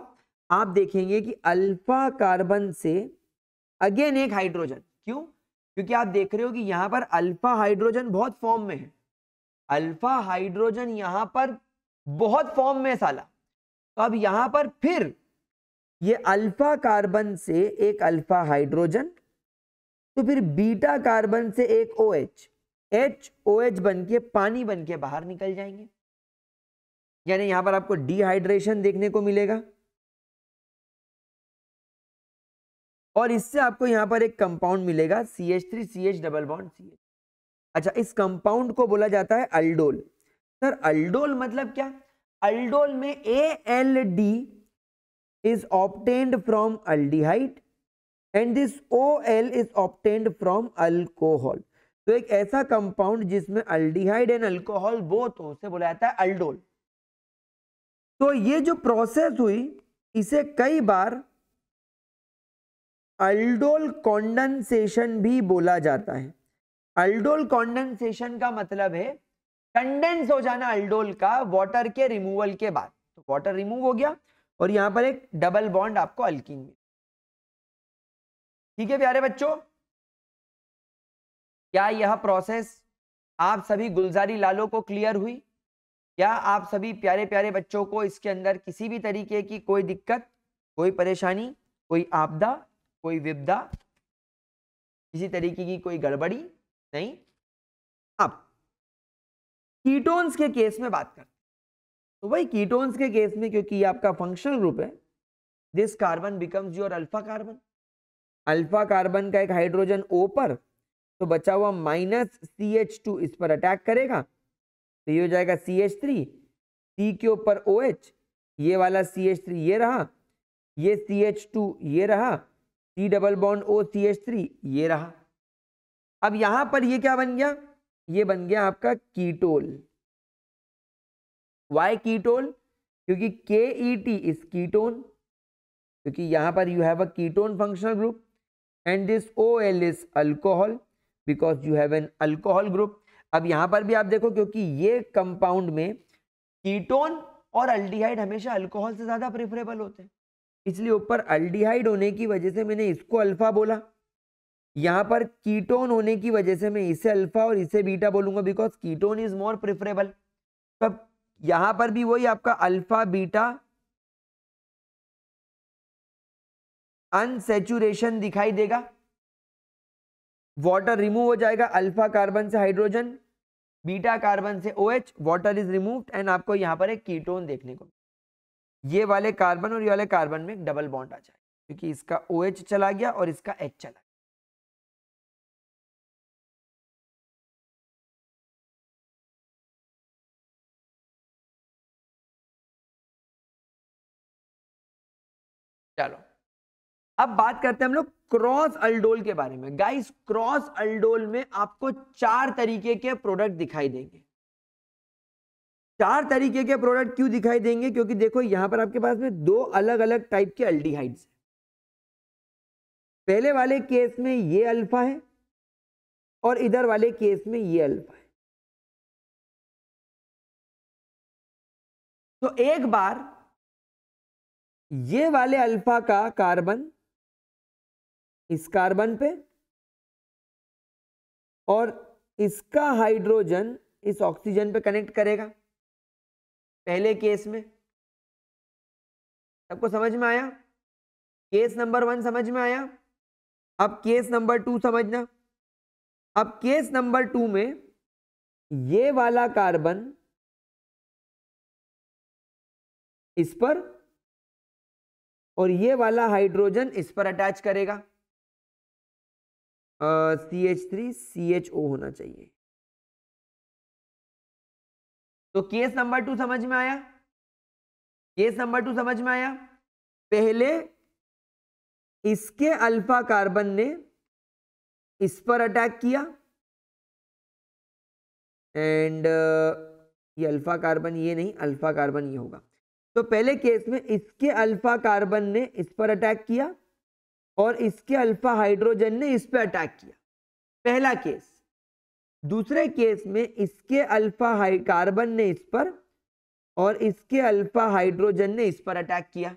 Speaker 1: आप देखेंगे कि अल्फा कार्बन से अगेन एक हाइड्रोजन क्यों क्योंकि आप देख रहे हो कि यहां पर अल्फा हाइड्रोजन बहुत फॉर्म में है अल्फा हाइड्रोजन यहां पर बहुत फॉर्म में साला तो अब यहां पर फिर ये अल्फा कार्बन से एक अल्फा हाइड्रोजन तो फिर बीटा कार्बन से एक O H H O H बन के पानी बन के बाहर निकल
Speaker 2: जाएंगे यानी यहाँ पर आपको डिहाइड्रेशन देखने को मिलेगा और इससे आपको यहाँ पर एक कंपाउंड मिलेगा C
Speaker 1: H three C H double bond C H अच्छा इस कंपाउंड को बोला जाता है अल्डोल सर अल्डोल मतलब क्या अल्डोल में A L D is obtained from aldehyde and this O L is obtained from alcohol तो एक ऐसा कंपाउंड जिसमें अल्डिहाइड एंड अल्कोहल बोथ हो उसे बोला जाता है अल्डोल तो ये जो प्रोसेस हुई इसे कई बार अल्डोल कॉन्डेंसेशन भी बोला जाता है अल्डोल कॉन्डेंसेशन का मतलब है कंडेंस हो जाना अल्डोल का वाटर के रिमूवल के बाद तो वाटर रिमूव हो गया और यहां पर एक डबल
Speaker 2: बॉन्ड आपको अल्किन में ठीक है प्यारे बच्चों क्या यह प्रोसेस आप सभी गुलजारी लालों को क्लियर हुई
Speaker 1: क्या आप सभी प्यारे प्यारे बच्चों को इसके अंदर किसी भी तरीके की कोई दिक्कत कोई परेशानी कोई आपदा कोई विपदा किसी तरीके की कोई गड़बड़ी
Speaker 2: नहीं अब
Speaker 1: कीटोन्स के केस में बात करते तो भाई कीटोन्स के केस में क्योंकि ये आपका फंक्शनल ग्रुप है this carbon becomes your alpha carbon alpha carbon का एक हाइड्रोजन ओ पर तो बचा हुआ माइनस सी एच टू इस पर अटैक करेगा तो ये हो जाएगा सी एच थ्री सी के ऊपर ओ एच ये वाला सी एच थ्री ये रहा ये सी एच टू ये रहा C double bond O C H three ये रहा अब यहां पर ये क्या बन गया ये बन गया आपका कीटोल वाई कीटोल क्योंकि के ई टी इज कीटोन क्योंकि यहाँ पर you have a ketone functional group and this O L is alcohol because you have an alcohol group अब यहाँ पर भी आप देखो क्योंकि ये कंपाउंड में कीटोन और अल्डिहाइड हमेशा अल्कोहल से ज़्यादा प्रेफरेबल होते हैं इसलिए ऊपर अल्डिहाइड होने की वजह से मैंने इसको अल्फा बोला यहाँ पर कीटोन होने की वजह से मैं इसे अल्फा और इसे बीटा बोलूंगा because ketone is more preferable
Speaker 2: तब यहां पर भी वही आपका अल्फा बीटा अनसेचुरेशन दिखाई देगा
Speaker 1: वाटर रिमूव हो जाएगा अल्फा कार्बन से हाइड्रोजन बीटा कार्बन से O H water is removed and आपको यहाँ पर एक कीटोन देखने को ये वाले कार्बन और ये वाले कार्बन में
Speaker 2: डबल बॉन्ड आ जाए क्योंकि इसका ओ OH चला गया और इसका एच चला गया चलो अब बात करते हैं हम लोग क्रॉस अल्डोल के बारे में गाइस क्रॉस
Speaker 1: अल्डोल में आपको चार तरीके के प्रोडक्ट दिखाई देंगे चार तरीके के प्रोडक्ट क्यों दिखाई देंगे क्योंकि देखो यहां पर आपके पास में दो अलग अलग टाइप के
Speaker 2: अल्डीहाइड्स पहले वाले केस में ये अल्फा है और इधर वाले केस में ये अल्फा है तो एक बार ये वाले अल्फा का कार्बन इस कार्बन पे और इसका हाइड्रोजन इस ऑक्सीजन पे कनेक्ट करेगा पहले केस में सबको समझ में आया केस नंबर वन समझ में आया अब केस नंबर टू समझना अब केस नंबर टू में ये वाला कार्बन इस पर और ये वाला हाइड्रोजन इस पर अटैच करेगा C H three C H O होना चाहिए तो केस नंबर टू समझ में आया केस नंबर टू समझ में आया पहले इसके अल्फा कार्बन ने इस पर अटैक किया एंड ये
Speaker 1: अल्फा कार्बन ये नहीं अल्फा कार्बन ये होगा तो पहले केस में इसके अल्फा कार्बन ने इस पर अटैक किया और इसके अल्फा हाइड्रोजन ने इस पर अटैक किया पहला केस दूसरे केस में इसके अल्फा कार्बन ने इस पर और इसके अल्फा हाइड्रोजन ने इस पर अटैक किया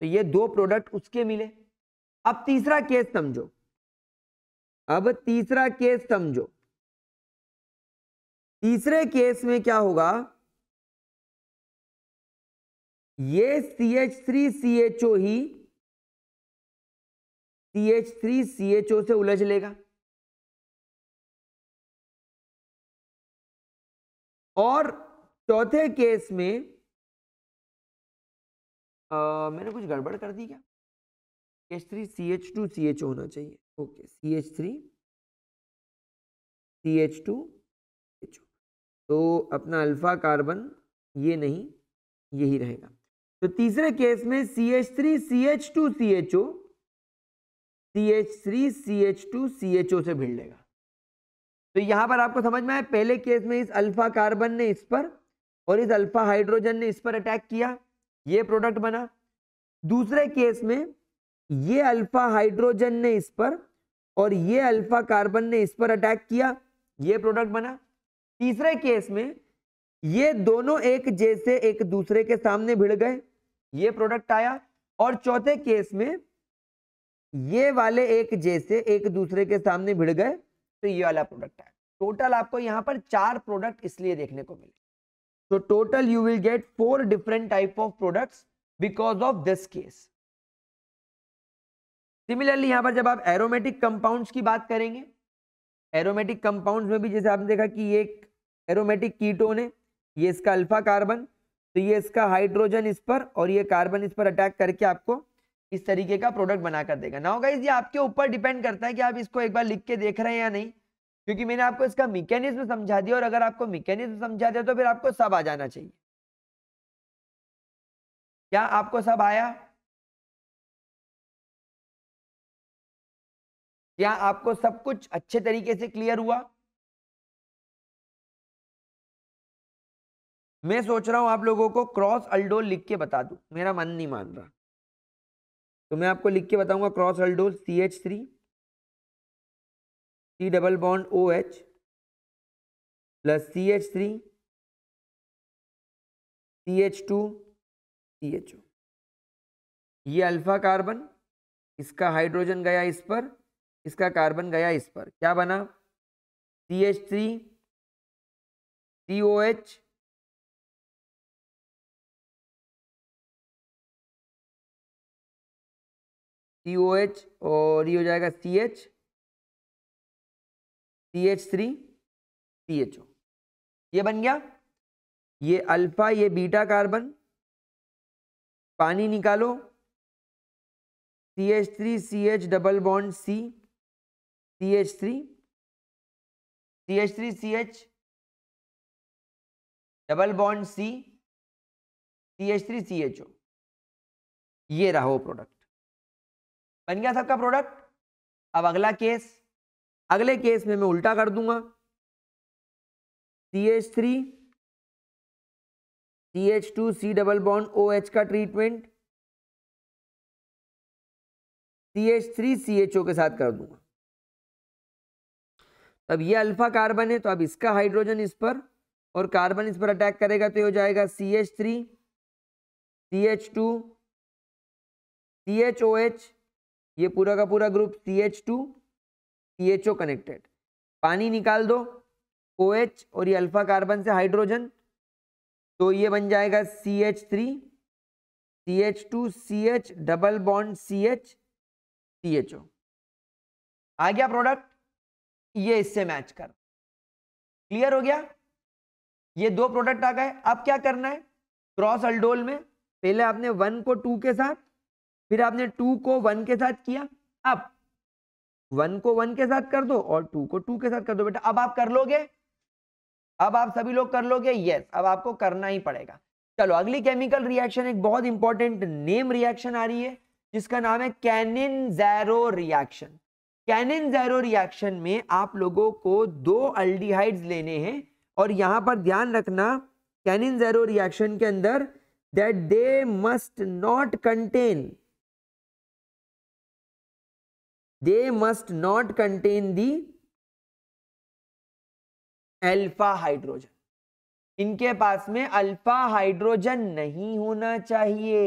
Speaker 2: तो ये दो प्रोडक्ट उसके मिले अब तीसरा केस समझो अब तीसरा केस समझो तीसरे केस में क्या होगा ये C H three C H O ही C H three C H O से उलझ लेगा और चौथे केस में आ, मैंने कुछ गड़बड़ कर दी क्या H three C H two C H होना चाहिए okay C H three C H two H तो अपना अल्फा कार्बन ये नहीं यही रहेगा तो तीसरे
Speaker 1: केस में C H three C H two C H O C H three C H two C H O से भिड़ लेगा तो यहाँ पर आपको समझ में आए पहले केस में इस अल्फा कार्बन ने इस पर और इस अल्फा हाइड्रोजन ने इस पर अटैक किया ये प्रोडक्ट बना दूसरे केस में ये अल्फा हाइड्रोजन ने इस पर और ये अल्फा कार्बन ने इस पर अटैक किया ये प्रोडक्ट बना तीसरे केस में ये दोनों एक जैसे एक दूसरे के सामने भिड़ गए ये प्रोडक्ट आया और चौथे केस में ये वाले एक जैसे एक दूसरे के सामने भिड़ गए तो ये वाला प्रोडक्ट है टोटल आपको यहाँ पर चार प्रोडक्ट इसलिए देखने को मिले तो total you will get four different type of products because of this case similarly यहाँ पर जब आप एरोमेटिक कंपाउंड्स की बात करेंगे एरोमेटिक कंपाउंड्स में भी जैसे आपने देखा कि ये एरोमेटिक कीटोन है ये इसका अल्फा कार्बन तो ये इसका हाइड्रोजन इस पर और ये कार्बन इस पर अटैक करके आपको इस तरीके का प्रोडक्ट बनाकर देगा नाउ गाइज ये आपके ऊपर डिपेंड करता है कि आप इसको एक बार लिख के देख रहे हैं या नहीं क्योंकि मैंने आपको इसका मिकेनिज्म समझा दिया और अगर आपको मिकेनिज्म
Speaker 2: समझा दिया तो फिर आपको सब आ जाना चाहिए क्या आपको सब आया क्या आपको सब कुछ अच्छे तरीके से क्लियर हुआ
Speaker 1: मैं सोच रहा हूं आप लोगों को क्रॉस अल्डोल लिख के बता दू मेरा मन नहीं
Speaker 2: मान रहा तो मैं आपको लिख के बताऊंगा cross aldol C H three C double bond O H plus C H three C H two C H O ये अल्फा कार्बन इसका हाइड्रोजन गया इस पर इसका कार्बन गया इस पर क्या बना C H three C O H C O H और ये हो जाएगा C H C H three C H O ये बन गया ये अल्फा ये बीटा कार्बन पानी निकालो C H three C H double bond C C H three C H three C H double bond C C H three C H O ये रहा वो प्रोडक्ट बन गया सबका प्रोडक्ट अब अगला केस अगले केस में मैं उल्टा कर दूंगा C H three C H two C double bond O H का treatment C H three C H O के साथ कर दूंगा अब ये अल्फा कार्बन है तो अब इसका हाइड्रोजन इस पर
Speaker 1: और कार्बन इस पर अटैक करेगा तो ये हो जाएगा C H three C H two C H O H ये पूरा का पूरा group C H two C H O connected पानी निकाल दो ओ एच और ये अल्फा कार्बन से हाइड्रोजन तो ये बन जाएगा C H three C H
Speaker 2: two C H double bond C H C H O आ गया प्रोडक्ट ये इससे मैच कर क्लियर हो गया
Speaker 1: ये दो प्रोडक्ट आ गए अब क्या करना है क्रॉस अल्डोल में पहले आपने वन को टू के साथ फिर आपने टू को वन के साथ किया अब वन को वन के साथ कर दो और टू को टू के साथ कर दो बेटा अब आप कर लोगे अब आप सभी लोग कर लोगे यस अब आपको करना ही पड़ेगा चलो अगली केमिकल रिएक्शन एक बहुत इंपॉर्टेंट नेम रिएक्शन आ रही है जिसका नाम है Cannizzaro reaction Cannizzaro reaction में आप लोगों को दो अल्डिहाइड्स लेने हैं और यहां पर ध्यान रखना कैनिन जैरो रिएक्शन के अंदर that they must not
Speaker 2: contain they must not contain the alpha hydrogen
Speaker 1: इनके पास में अल्फा हाइड्रोजन नहीं होना चाहिए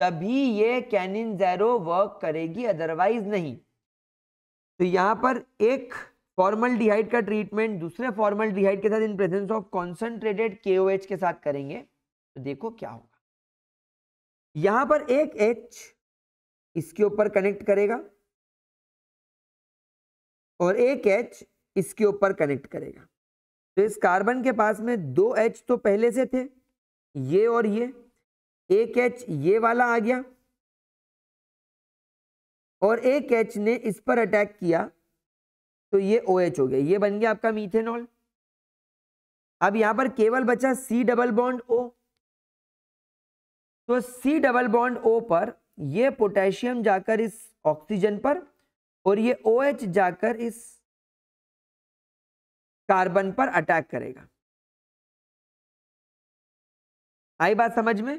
Speaker 1: तभी ये कैनिन जेरो वर्क करेगी अदरवाइज नहीं तो यहां पर एक फॉर्मल डिहाइड का ट्रीटमेंट दूसरे फॉर्मल डिहाइड के साथ इन प्रेजेंस ऑफ कॉन्सेंट्रेटेड के के साथ करेंगे तो देखो क्या होगा
Speaker 2: यहां पर एक एच इसके ऊपर कनेक्ट करेगा
Speaker 1: और एक एच इसके ऊपर कनेक्ट करेगा तो इस कार्बन के पास में दो एच तो पहले से थे ये और ये एक एच ये
Speaker 2: वाला आ गया और एक एच ने इस पर अटैक किया तो ये ओ OH हो गया ये बन गया आपका मीथेनॉल
Speaker 1: अब यहां पर केवल बचा सी डबल बॉन्ड ओ तो सी डबल बॉन्ड ओ पर ये पोटेशियम जाकर इस ऑक्सीजन पर और ये ओ OH
Speaker 2: एच जाकर इस कार्बन पर अटैक करेगा आई बात समझ में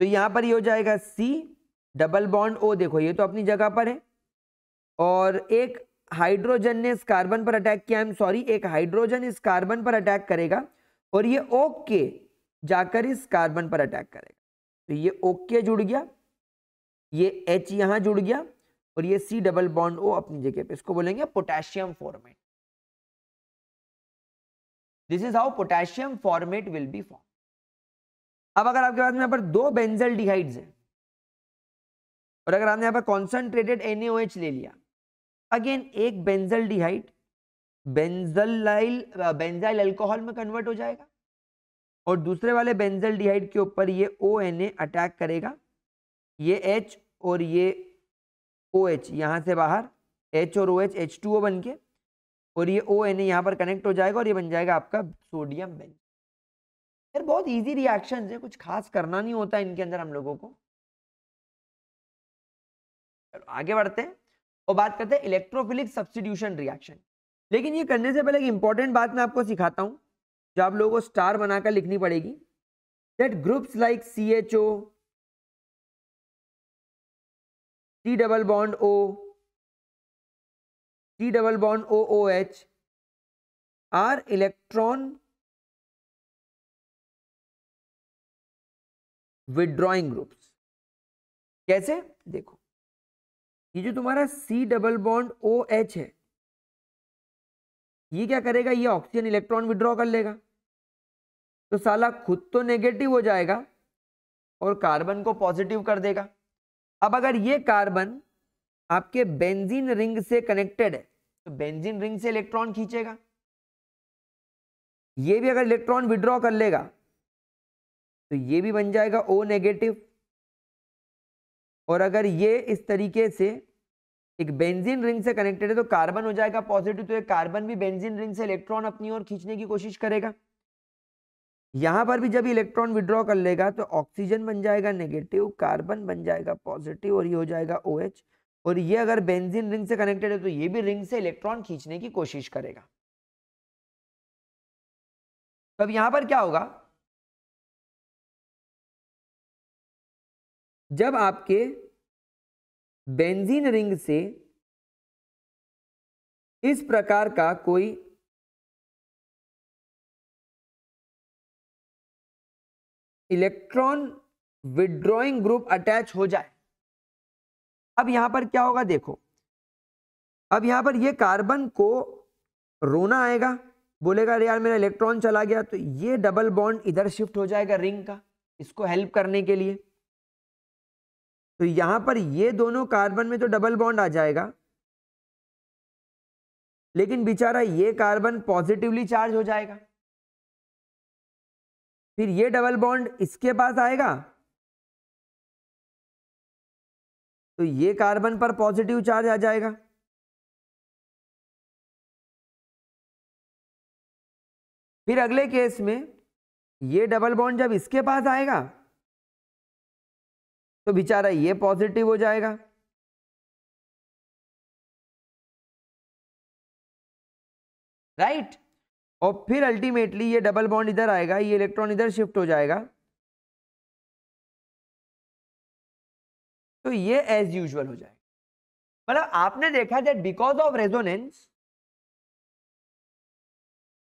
Speaker 2: तो यहां पर ये हो जाएगा सी डबल बॉन्ड ओ देखो ये तो अपनी जगह पर है
Speaker 1: और एक हाइड्रोजन ने इस कार्बन पर अटैक किया आई एम सॉरी एक हाइड्रोजन इस कार्बन पर अटैक करेगा और ये ओके जाकर इस कार्बन पर अटैक करेगा तो ये ओके जुड़ गया ये एच यहां जुड़ गया और ये सी डबल बॉन्ड ओ अपनी जगह पे इसको बोलेंगे potassium formate this is how potassium formate will be form अब अगर आपके पास में यहाँ पर दो बेंजल डिहाइड्स हैं और अगर आपने यहां पर कॉन्सेंट्रेटेड एनएओएच ले लिया अगेन एक बेंजल डिहाइड बेंजलाइल बेंजाइल अल्कोहल में कन्वर्ट हो जाएगा और दूसरे वाले बेंजल डिहाइड के ऊपर ये ओ अटैक करेगा ये एच और ये ओ एच यहाँ से बाहर एच और O H H two O बन के और ये ओ एन ए यहाँ पर कनेक्ट हो जाएगा और ये बन जाएगा आपका सोडियम बेंज यार बहुत इजी रिएक्शन है कुछ खास करना नहीं होता इनके अंदर हम लोगों को आगे बढ़ते हैं और बात करते हैं इलेक्ट्रोफिलिक सब्सटीट्यूशन रिएक्शन लेकिन ये करने से पहले एक इंपॉर्टेंट बात मैं आपको
Speaker 2: सिखाता हूँ जो आप लोगों को स्टार बनाकर लिखनी पड़ेगी that groups like C H O T double bond O T double bond O O H R electron withdrawing groups कैसे देखो ये जो तुम्हारा C double bond O H है ये क्या करेगा ये ऑक्सीजन
Speaker 1: इलेक्ट्रॉन विड्रॉ कर लेगा तो साला खुद तो नेगेटिव हो जाएगा और कार्बन को पॉजिटिव कर देगा अब अगर ये कार्बन आपके बेंजीन रिंग से कनेक्टेड है तो बेंजीन रिंग से इलेक्ट्रॉन खींचेगा
Speaker 2: ये भी अगर इलेक्ट्रॉन विड्रॉ कर लेगा तो ये भी बन जाएगा ओ नेगेटिव और अगर ये इस तरीके से
Speaker 1: एक बेंजीन रिंग से कनेक्टेड है तो कार्बन हो जाएगा पॉजिटिव तो ये कार्बन भी बेंजीन रिंग से इलेक्ट्रॉन अपनी ओर खींचने की कोशिश करेगा यहां पर भी जब इलेक्ट्रॉन विड्रॉ कर लेगा तो ऑक्सीजन बन जाएगा नेगेटिव कार्बन बन जाएगा पॉजिटिव और ये हो जाएगा ओ OH, और ये अगर
Speaker 2: बेंजीन रिंग से कनेक्टेड है तो ये भी रिंग से इलेक्ट्रॉन खींचने की कोशिश करेगा तब तो यहां पर क्या होगा जब आपके बेंजीन रिंग से इस प्रकार का कोई इलेक्ट्रॉन विड्रॉइंग ग्रुप अटैच हो जाए अब यहां पर क्या होगा देखो
Speaker 1: अब यहां पर ये कार्बन को रोना आएगा बोलेगा अरे यार मेरा इलेक्ट्रॉन चला गया तो ये डबल बॉन्ड इधर शिफ्ट हो जाएगा रिंग का इसको हेल्प करने के लिए तो यहां पर ये दोनों कार्बन में तो डबल बॉन्ड आ जाएगा
Speaker 2: लेकिन बेचारा ये कार्बन पॉजिटिवली चार्ज हो जाएगा फिर ये डबल बॉन्ड इसके पास आएगा तो ये कार्बन पर पॉजिटिव चार्ज आ जाएगा फिर अगले केस में ये डबल बॉन्ड जब इसके पास आएगा तो बेचारा ये पॉजिटिव हो जाएगा राइट right? और फिर अल्टीमेटली ये डबल बॉन्ड इधर आएगा ये इलेक्ट्रॉन इधर शिफ्ट हो जाएगा तो ये एज यूजल हो जाएगा मतलब आपने देखा that because of resonance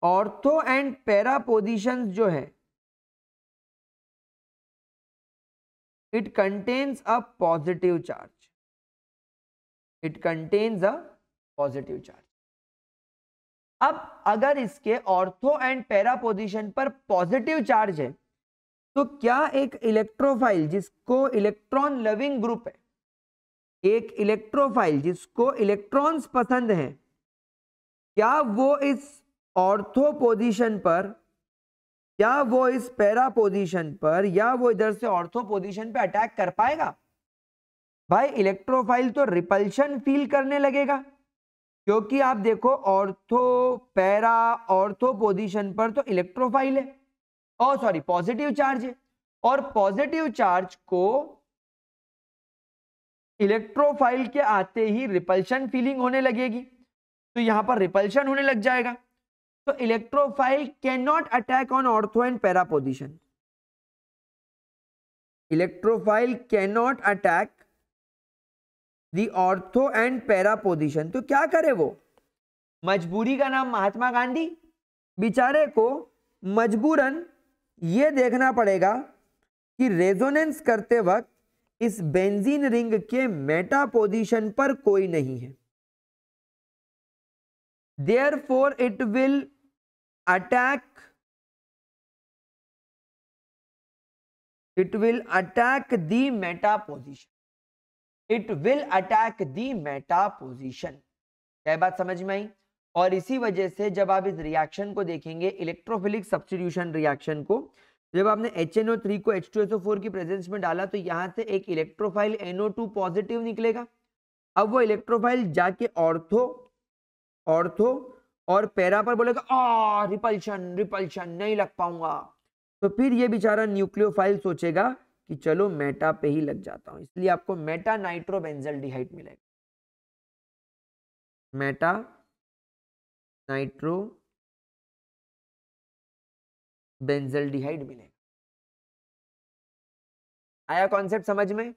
Speaker 2: ortho and para position जो है it contains a positive charge it contains a positive charge अब अगर इसके
Speaker 1: ऑर्थो एंड पैरा पोजिशन पर पॉजिटिव चार्ज है तो क्या एक इलेक्ट्रोफाइल जिसको इलेक्ट्रॉन लविंग ग्रुप है एक इलेक्ट्रोफाइल जिसको इलेक्ट्रॉन्स पसंद है क्या वो इस ऑर्थो पोजिशन पर या वो इस पैरा पोजिशन पर या वो इधर से ऑर्थो पोजिशन पे अटैक कर पाएगा भाई इलेक्ट्रोफाइल तो रिपल्शन फील करने लगेगा क्योंकि आप देखो ऑर्थो पैरा ऑर्थो पोजिशन पर तो इलेक्ट्रोफाइल है और सॉरी पॉजिटिव चार्ज है और पॉजिटिव चार्ज को इलेक्ट्रोफाइल के आते ही रिपल्शन फीलिंग होने लगेगी तो यहां पर रिपल्शन होने लग जाएगा तो electrophile can not attack on ortho and para position electrophile can not attack the ortho and para position तो क्या करे वो मजबूरी का नाम महात्मा गांधी बेचारे को मजबूरन ये देखना पड़ेगा कि रेजोनेंस करते वक्त इस बेंजीन रिंग के मेटा पोजिशन पर कोई नहीं
Speaker 2: है therefore it will attack it will attack the meta position it will attack the meta
Speaker 1: position क्या बात समझ में आई और इसी वजह से जब आप इस रिएक्शन को देखेंगे इलेक्ट्रोफिलिक सब्सटीट्यूशन रिएक्शन को जब आपने थ्री को फोर की प्रेजेंस में डाला तो यहाँ से एक इलेक्ट्रोफाइल एनओ टू पॉजिटिव निकलेगा अब वो इलेक्ट्रोफाइल जाके ऑर्थो ऑर्थो और पैरा पर बोलेगा आ रिपल्शन रिपल्शन नहीं लग पाऊंगा तो फिर ये बेचारा न्यूक्लियोफाइल सोचेगा
Speaker 2: कि चलो मेटा पे ही लग जाता हूं इसलिए आपको मेटा नाइट्रोबेंजल डिहाइट मिलेगा मेटा नाइट्रो बेंजल डिहाइट मिलेगा आया कॉन्सेप्ट समझ में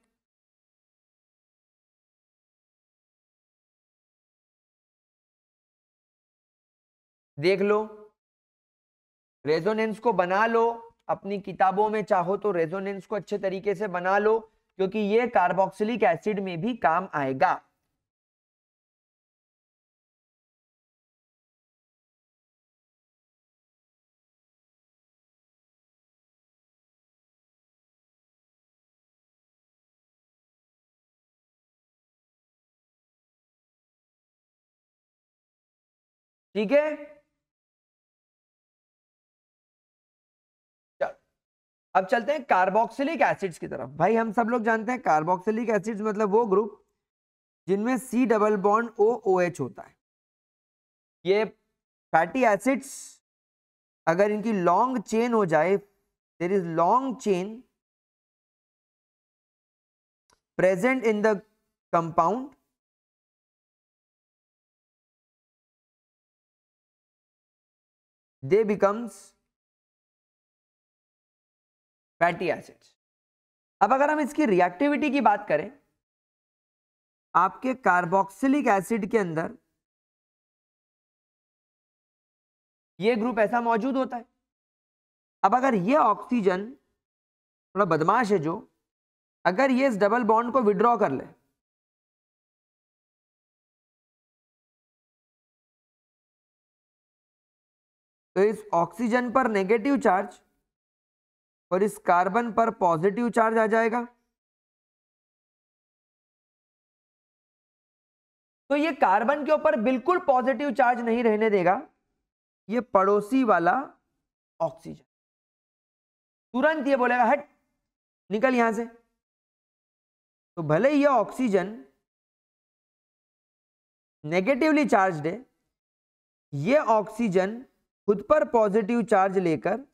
Speaker 2: देख लो रेजोनेंस को बना लो अपनी किताबों में चाहो तो रेजोनेंस को अच्छे तरीके से बना लो क्योंकि ये कार्बोक्सिलिक एसिड में भी काम आएगा ठीक है अब चलते हैं कार्बोक्सिलिक एसिड्स
Speaker 1: की तरफ भाई हम सब लोग जानते हैं कार्बोक्सिलिक एसिड्स मतलब वो ग्रुप जिनमें C double bond O O H होता है ये फैटी एसिड्स
Speaker 2: अगर इनकी लॉन्ग चेन हो जाए there is long chain present in the compound they becomes fatty acids अब अगर हम इसकी रिएक्टिविटी की बात करें आपके कार्बोक्सिलिक एसिड के अंदर ये ग्रुप ऐसा मौजूद होता है अब अगर ये ऑक्सीजन थोड़ा बदमाश है जो अगर ये इस डबल बॉन्ड को विड्रॉ कर ले तो इस ऑक्सीजन पर नेगेटिव चार्ज और इस कार्बन पर पॉजिटिव चार्ज आ जाएगा तो ये कार्बन के ऊपर बिल्कुल पॉजिटिव चार्ज नहीं रहने देगा ये पड़ोसी वाला ऑक्सीजन तुरंत ये बोलेगा हट निकल यहां से तो भले यह ऑक्सीजन नेगेटिवली चार्ज है यह ऑक्सीजन खुद पर
Speaker 1: पॉजिटिव चार्ज लेकर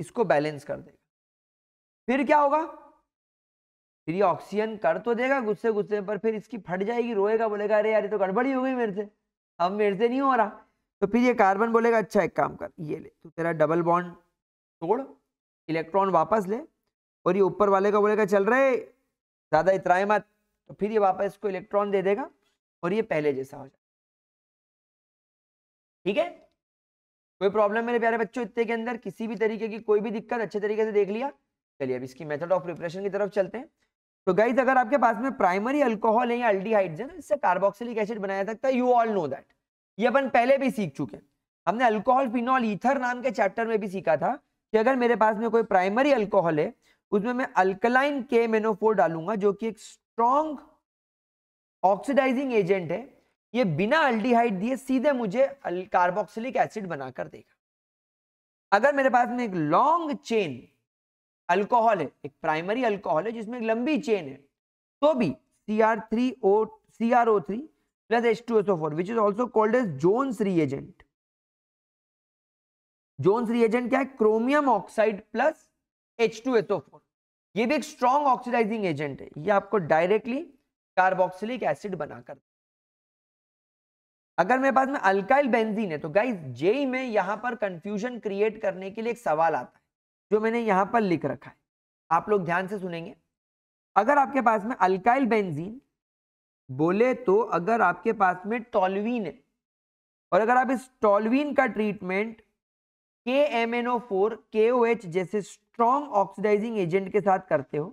Speaker 1: इसको बैलेंस कर देगा फिर क्या होगा फिर ये ऑक्सीजन कर तो देगा गुस्से गुस्से पर फिर इसकी फट जाएगी रोएगा बोलेगा अरे यार ये तो गड़बड़ी हो गई मेरे से अब मेरे से नहीं हो रहा तो फिर ये कार्बन बोलेगा अच्छा एक काम कर ये ले तू तेरा डबल बॉन्ड तोड़ इलेक्ट्रॉन वापस ले और ये ऊपर वाले का बोलेगा चल रहे ज़्यादा इतराए मत तो फिर ये वापस इसको इलेक्ट्रॉन दे देगा और ये पहले जैसा हो जाए
Speaker 2: ठीक है कोई प्रॉब्लम मेरे प्यारे
Speaker 1: बच्चों इतने के अंदर किसी भी तरीके की कोई भी दिक्कत अच्छे तरीके से देख लिया चलिए अब इसकी मेथड ऑफ प्रिपरेशन की तरफ चलते हैं तो गाइज अगर आपके पास में प्राइमरी अल्कोहल है या अल्डीहाइड्स है ना इससे कार्बोक्सिलिक एसिड बनाया जा सकता है यू ऑल नो दैट ये अपन पहले भी सीख चुके हैं हमने अल्कोहल फिनॉल ईथर नाम के चैप्टर में भी सीखा था कि अगर मेरे पास में कोई प्राइमरी अल्कोहल है उसमें मैं अल्कलाइन के मेनोफोर डालूंगा जो कि एक स्ट्रॉन्ग ऑक्सीडाइजिंग एजेंट है ये बिना अल्डीहाइड दिए सीधे मुझे कार्बोक्सिलिक एसिड बनाकर देगा अगर मेरे पास में एक लॉन्ग चेन अल्कोहल है एक प्राइमरी अल्कोहल है जिसमें एक लंबी चेन है तो भी C R three O C R O three plus H two S O four which is also called as Jones reagent Jones reagent क्या है chromium oxide plus H two S O four ये भी एक strong oxidizing agent है ये आपको directly carboxylic acid बनाकर अगर मेरे पास में अल्काइल बेंजीन है तो गाइज जेई में यहां पर कंफ्यूजन क्रिएट करने के लिए एक सवाल आता है जो मैंने यहां पर लिख रखा है आप लोग ध्यान से सुनेंगे अगर आपके पास में अल्काइल बेंजीन बोले तो अगर आपके पास में टॉलवीन है और अगर आप इस टॉलवीन का ट्रीटमेंट के M N O four K O H जैसे स्ट्रॉन्ग ऑक्सीडाइजिंग एजेंट के साथ करते हो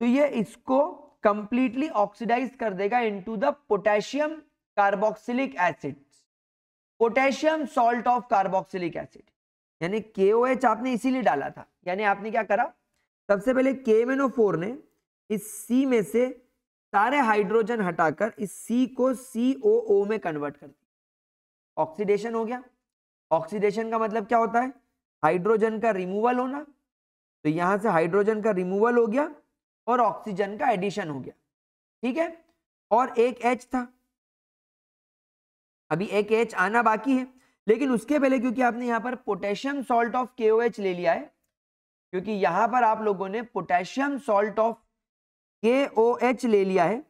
Speaker 1: तो ये इसको कंप्लीटली ऑक्सीडाइज कर देगा into the potassium carboxylic acid potassium salt of carboxylic acid यानी के ओ एच आपने इसीलिए डाला था यानी आपने क्या करा सबसे पहले के एम एन ओ फोर ने इस सी में से सारे हाइड्रोजन हटाकर इस सी को सी ओ ओ में कन्वर्ट कर दिया ऑक्सीडेशन हो गया ऑक्सीडेशन का मतलब क्या होता है हाइड्रोजन का रिमूवल होना तो यहां से हाइड्रोजन का रिमूवल हो गया और ऑक्सीजन का एडिशन हो गया ठीक है और एक एच था अभी एक एच आना बाकी है लेकिन उसके पहले क्योंकि आपने यहाँ पर पोटेशियम सॉल्ट ऑफ के ले लिया है क्योंकि यहां पर आप लोगों ने पोटेशियम सॉल्ट ऑफ के ले लिया है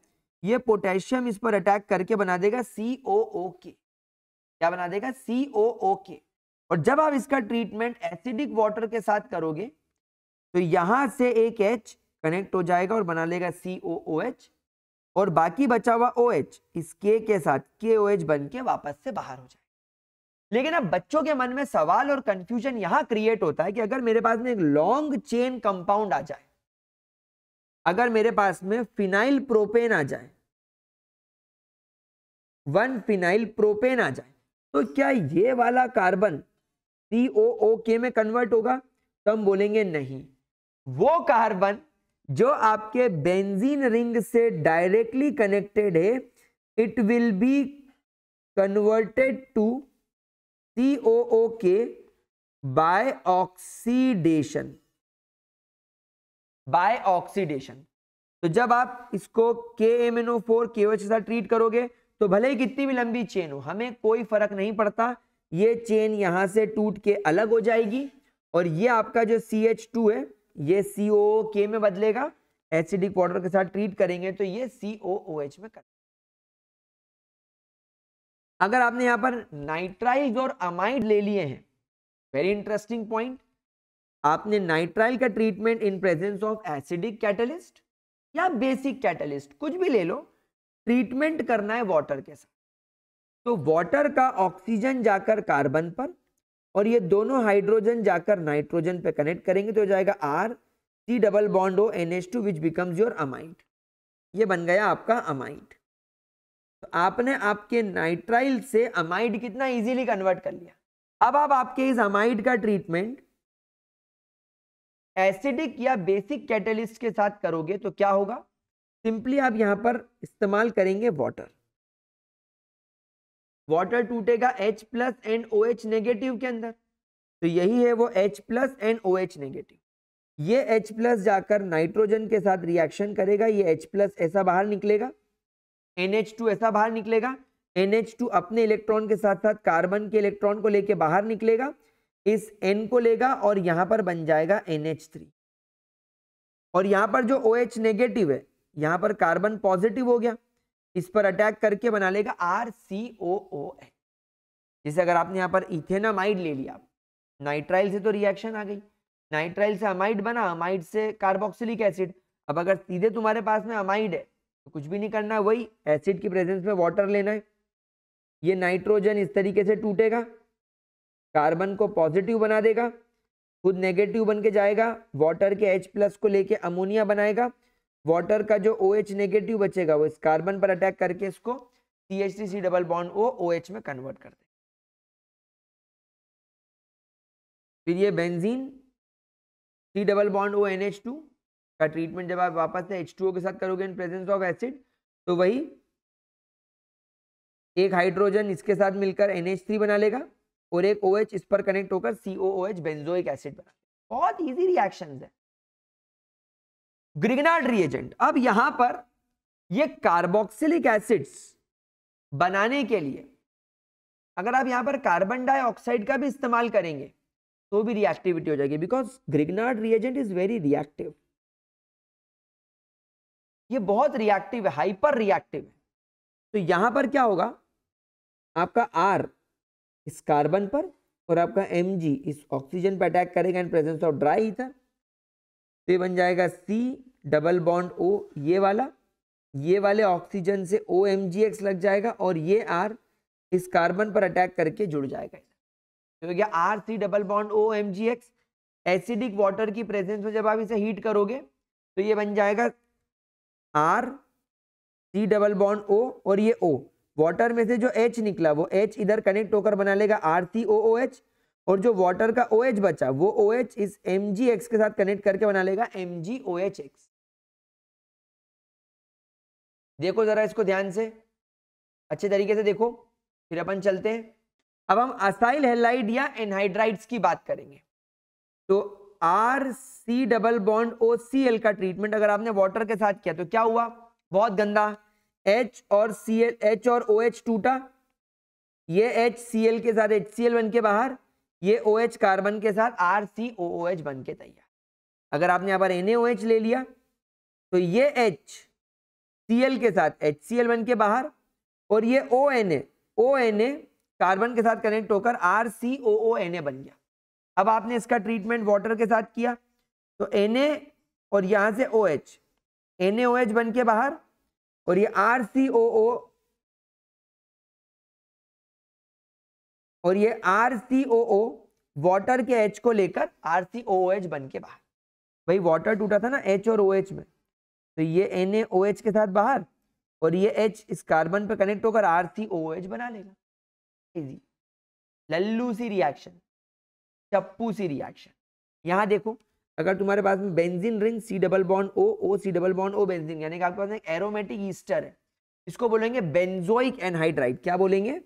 Speaker 1: ये पोटेशियम इस पर अटैक करके बना देगा सी ओ के क्या बना देगा सी ओ और जब आप इसका ट्रीटमेंट एसिडिक वाटर के साथ करोगे तो यहां से एक एच कनेक्ट हो जाएगा और बना लेगा सी ओ एच और बाकी बचा हुआ ओ OH एच इस के के साथ के ओ एच बन के वापस से बाहर हो जाएगा लेकिन अब बच्चों के मन में सवाल और कंफ्यूजन यहां क्रिएट होता है कि अगर मेरे पास में एक लॉन्ग चेन कंपाउंड आ जाए अगर मेरे पास में फिनाइल प्रोपेन आ जाए वन फिनाइल प्रोपेन आ जाए तो क्या ये वाला कार्बन सी ओ ओ के में कन्वर्ट होगा तो हम बोलेंगे नहीं वो कार्बन जो आपके बेंजीन रिंग से डायरेक्टली कनेक्टेड है it will
Speaker 2: be converted to C O O K by oxidation bye
Speaker 1: oxidation तो जब आप इसको के M N O four K ओ के साथ ट्रीट करोगे तो भले ही कितनी भी लंबी चेन हो हमें कोई फर्क नहीं पड़ता ये चेन यहां से टूट के अलग हो जाएगी और ये आपका जो सी एच टू है ये सी ओ के में बदलेगा एसिडिक वाटर के साथ ट्रीट करेंगे तो ये सी ओ ओ एच में कर अगर आपने यहाँ पर नाइट्राइल और अमाइड ले लिए हैं वेरी इंटरेस्टिंग पॉइंट आपने नाइट्राइल का treatment in presence of acidic catalyst या बेसिक कैटलिस्ट कुछ भी ले लो ट्रीटमेंट करना है वाटर के साथ तो वाटर का ऑक्सीजन जाकर कार्बन पर और ये दोनों हाइड्रोजन जाकर नाइट्रोजन पे कनेक्ट करेंगे तो हो जाएगा R C double bond O N H two which becomes your amide ये बन गया आपका अमाइट तो आपने आपके नाइट्राइल से अमाइड कितना इजीली कन्वर्ट कर लिया अब आप आपके इस अमाइड का ट्रीटमेंट एसिडिक या बेसिक कैटलिस्ट के साथ करोगे तो क्या होगा सिंपली आप यहां पर इस्तेमाल करेंगे वाटर वाटर टूटेगा H plus and O H negative के अंदर तो यही है वो H plus and O H negative ये H प्लस जाकर नाइट्रोजन के साथ रिएक्शन करेगा ये H प्लस ऐसा बाहर निकलेगा टू ऐसा बाहर निकलेगा टू अपने इलेक्ट्रॉन के साथ साथ कार्बन के इलेक्ट्रॉन को लेके बाहर निकलेगा इस एन को लेगा और यहाँ पर बन जाएगा थ्री और यहाँ पर जो ओ OH नेगेटिव है यहाँ पर कार्बन पॉजिटिव हो गया इस पर अटैक करके बना लेगा are C O O N जैसे अगर आपने यहाँ पर इथेनामाइड ले लिया नाइट्राइल से तो रिएक्शन आ गई नाइट्राइल से अमाइड बना अमाइड से कार्बोक्सिलिक एसिड अब अगर सीधे तुम्हारे पास में अमाइड है तो कुछ भी नहीं करना है वही एसिड की प्रेजेंस में वाटर लेना है ये नाइट्रोजन इस तरीके से टूटेगा कार्बन को पॉजिटिव बना देगा खुद नेगेटिव बन के जाएगा वाटर के एच प्लस को लेके अमोनिया बनाएगा वाटर का जो ओ एच नेगेटिव बचेगा वो इस कार्बन पर अटैक करके इसको C H T
Speaker 2: C double bond O O H में कन्वर्ट कर देगा फिर ये benzene C double bond O N H two का ट्रीटमेंट जब
Speaker 1: आप वापस से H2O के साथ करोगे इन प्रेजेंस ऑफ एसिड तो वही एक हाइड्रोजन इसके साथ मिलकर NH3 बना लेगा और एक OH इस पर कनेक्ट होकर COOH बेंजोइक एसिड बना बहुत इजी रिएक्शंस है ग्रिगनाड रिएजेंट अब यहां पर ये कार्बोक्सिलिक एसिड्स बनाने के लिए अगर आप यहां पर कार्बन डाइऑक्साइड का भी इस्तेमाल करेंगे तो भी रिएक्टिविटी हो जाएगी because Grignard reagent is very reactive ये बहुत रिएक्टिव है हाइपर रिएक्टिव है तो यहां पर क्या होगा आपका आर इस कार्बन पर और आपका एम जी इस ऑक्सीजन पर अटैक करेगा in presence of dry ether तो ये बन जाएगा सी डबल बॉन्ड ओ ये वाला ये वाले ऑक्सीजन से ओ एम जी एक्स लग जाएगा और ये आर इस कार्बन पर अटैक करके जुड़ जाएगा तो क्या R C double bond O M G X acidic water की प्रेजेंस में जब आप इसे हीट करोगे तो ये बन जाएगा R C double bond O और ये ओ वाटर में से जो एच निकला वो एच इधर कनेक्ट होकर बना लेगा are C O O H और जो वाटर का ओ एच बचा वो ओ एच इस एम जी एक्स के साथ कनेक्ट करके बना लेगा M G O H X देखो जरा इसको ध्यान से अच्छे तरीके से देखो फिर अपन चलते हैं अब हम असाइल हेलाइड या एनहाइड्राइड्स की बात करेंगे तो R C double bond O C L का ट्रीटमेंट अगर आपने वाटर के साथ किया तो क्या हुआ बहुत गंदा एच और सी एल एच और ओ एच टूटा ये एच सी एल के साथ एच सी एल बन के बाहर ये ओ एच कार्बन के साथ are C O O H बन के तैयार अगर आपने यहाँ पर एन ओ एच ले लिया तो ये एच सी एल के साथ एच सी एल बन के बाहर और ये O N A O N A carbon के साथ कनेक्ट होकर R C O O N ए बन गया अब आपने इसका ट्रीटमेंट वाटर के साथ किया तो एन और यहाँ से O H
Speaker 2: N A O H बन के बाहर और ये आर सी ओ ओ और ये R C O O water
Speaker 1: के एच को लेकर आर सी ओ एच बन के बाहर भाई वाटर टूटा था ना एच और ओ एच में तो ये एन ए ओ एच के साथ बाहर और ये एच इस कार्बन पे कनेक्ट होकर आर सी ओ एच बना लेगा इजी लल्लू सी रिएक्शन सी रिएक्शन यहाँ देखो अगर तुम्हारे पास में benzene ring C double bond O O C double bond O benzene यानी कि आपके पास एक एरोमेटिक ईस्टर है इसको बोलेंगे बेंजोइक एनहाइड्राइड क्या बोलेंगे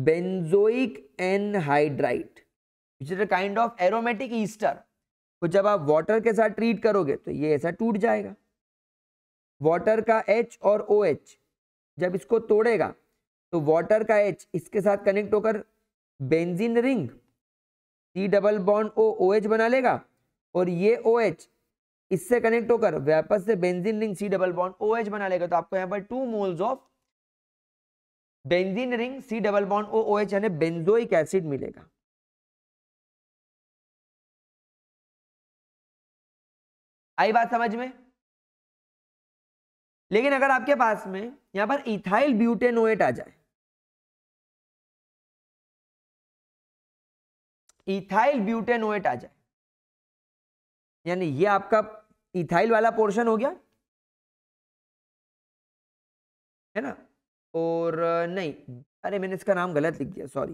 Speaker 1: benzoic anhydride is a kind of aromatic ester तो जब आप वाटर के साथ ट्रीट करोगे तो ये ऐसा टूट जाएगा वाटर का एच और ओ OH, एच जब इसको तोड़ेगा तो वाटर का एच इसके साथ कनेक्ट होकर benzene ring C double bond O O H बना लेगा और ये ओ एच इससे कनेक्ट होकर वापस से benzene ring C double bond O H बना लेगा तो आपको यहां पर two
Speaker 2: moles of benzene ring C double bond O O H यानी बेंजोइक एसिड मिलेगा आई बात समझ में लेकिन अगर आपके पास में यहां पर इथाइल ब्यूटेनोएट आ जाए इथाइल ब्यूटेनोएट आ जाए यानी ये आपका इथाइल वाला पोर्शन हो गया है ना और नहीं अरे मैंने इसका नाम गलत लिख दिया सॉरी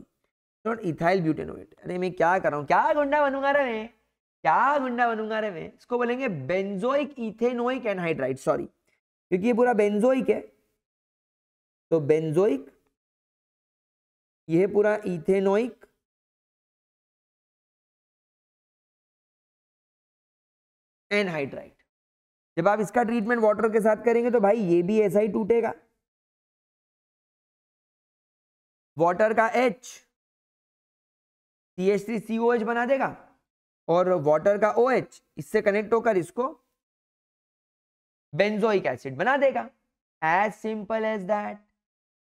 Speaker 2: नॉट
Speaker 1: इथाइल ब्यूटेनोएट अरे मैं क्या कर रहा हूँ क्या गुंडा बनूंगा रे मैं क्या गुंडा बनूंगा रे मैं इसको बोलेंगे बेंजोइक इथेनोइक एनहाइड्राइड सॉरी क्योंकि ये पूरा बेंजोइक है
Speaker 2: तो बेंजोइक ये पूरा इथेनोइक एनहाइड्राइट जब आप इसका ट्रीटमेंट वाटर के साथ करेंगे तो भाई ये भी ऐसा ही टूटेगा वाटर का H C H three C O H बना देगा और वाटर का ओ एच इससे कनेक्ट
Speaker 1: होकर इसको बेंजोइक एसिड बना देगा as simple as that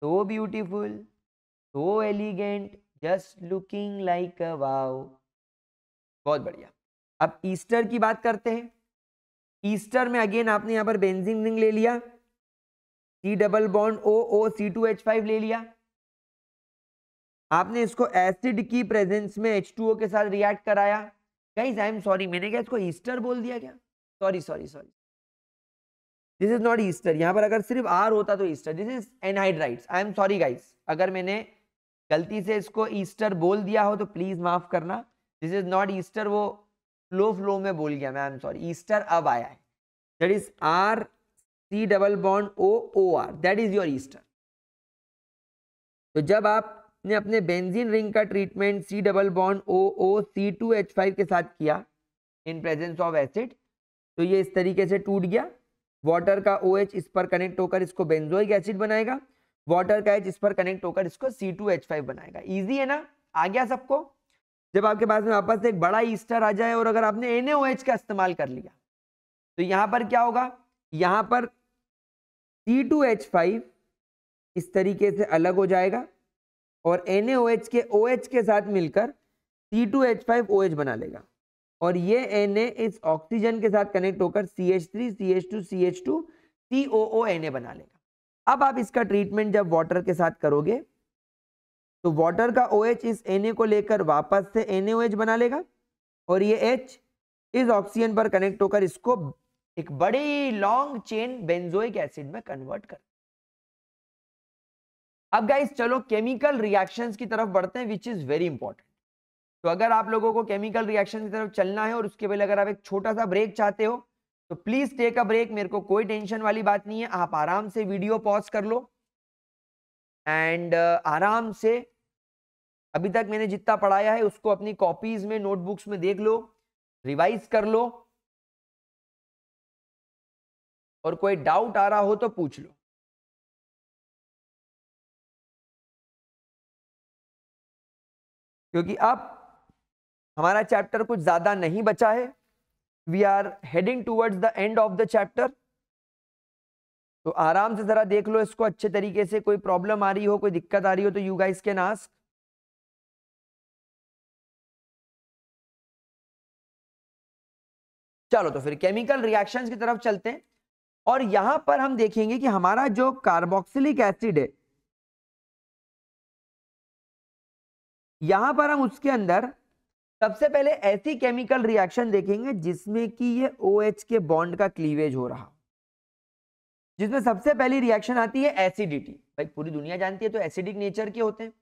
Speaker 1: so beautiful so elegant just looking like a wow बहुत बढ़िया अब ईस्टर की बात करते हैं ईस्टर में अगेन आपने यहां पर बेंजिन रिंग ले लिया C double bond O O C two H five ले लिया आपने इसको एसिड की प्रेजेंस में एच टू ओ के साथ रिएक्ट कराया गाइज आई एम सॉरी मैंने क्या इसको ईस्टर बोल दिया क्या sorry sorry sorry this is not ester यहां पर अगर सिर्फ आर होता तो ester this is anhydrides I am sorry guys अगर मैंने गलती से इसको ईस्टर बोल दिया हो तो प्लीज माफ करना दिस इज नॉट ईस्टर वो फ्लो फ्लो में बोल गया मैं आई एम सॉरी ईस्टर अब आया है that is R C double bond O O R that is your ester तो जब आपने अपने बेंजीन रिंग का treatment C double bond O O C two H five के साथ किया इन प्रेजेंस ऑफ एसिड तो ये इस तरीके से टूट गया वाटर का ओ OH इस पर कनेक्ट होकर इसको बेंजोइक एसिड बनाएगा वाटर का एच इस पर कनेक्ट होकर इसको सी टू एच फाइव बनाएगा ईजी है ना आ गया सबको जब आपके पास में वापस से एक बड़ा ईस्टर आ जाए और अगर आपने एन का इस्तेमाल कर लिया तो यहाँ पर क्या होगा यहाँ पर सी टू एच फाइव इस तरीके से अलग हो जाएगा और एन के ओ OH के साथ मिलकर C two H five O H बना लेगा और ये एन इस ऑक्सीजन के साथ कनेक्ट होकर C H three C H two C H two C O O N बना लेगा अब आप इसका ट्रीटमेंट जब वाटर के साथ करोगे तो वाटर का ओ OH इस एन को लेकर वापस से एन एच बना लेगा और ये एच इस ऑक्सीजन पर कनेक्ट होकर इसको एक बड़ी लॉन्ग चेन बेंजोइक एसिड में कन्वर्ट कर अब गाइस चलो केमिकल रिएक्शंस की तरफ बढ़ते हैं विच इज वेरी इंपॉर्टेंट तो अगर आप लोगों को केमिकल रिएक्शन की तरफ चलना है और उसके पहले अगर आप एक छोटा सा ब्रेक चाहते हो तो प्लीज टेक अ ब्रेक मेरे को कोई टेंशन वाली बात नहीं है आप आराम से वीडियो पॉज कर लो एंड uh, आराम से अभी तक मैंने जितना पढ़ाया है उसको अपनी कॉपीज में नोटबुक्स में देख लो रिवाइज कर लो
Speaker 2: और कोई डाउट आ रहा हो तो पूछ लो क्योंकि अब हमारा चैप्टर कुछ ज्यादा नहीं बचा है we are
Speaker 1: heading towards the end of the chapter तो आराम से जरा देख लो इसको
Speaker 2: अच्छे तरीके से कोई प्रॉब्लम आ रही हो कोई दिक्कत आ रही हो तो यू गाइस कैन आस्क चलो तो फिर केमिकल रिएक्शंस की तरफ चलते हैं और यहां पर हम देखेंगे कि हमारा जो
Speaker 1: कार्बोक्सिलिक एसिड है यहां पर हम उसके अंदर सबसे पहले ऐसी केमिकल रिएक्शन देखेंगे जिसमें कि ये ओ OH के बॉन्ड का क्लीवेज हो रहा जिसमें सबसे पहली रिएक्शन आती है एसिडिटी भाई पूरी दुनिया जानती है तो एसिडिक नेचर के होते हैं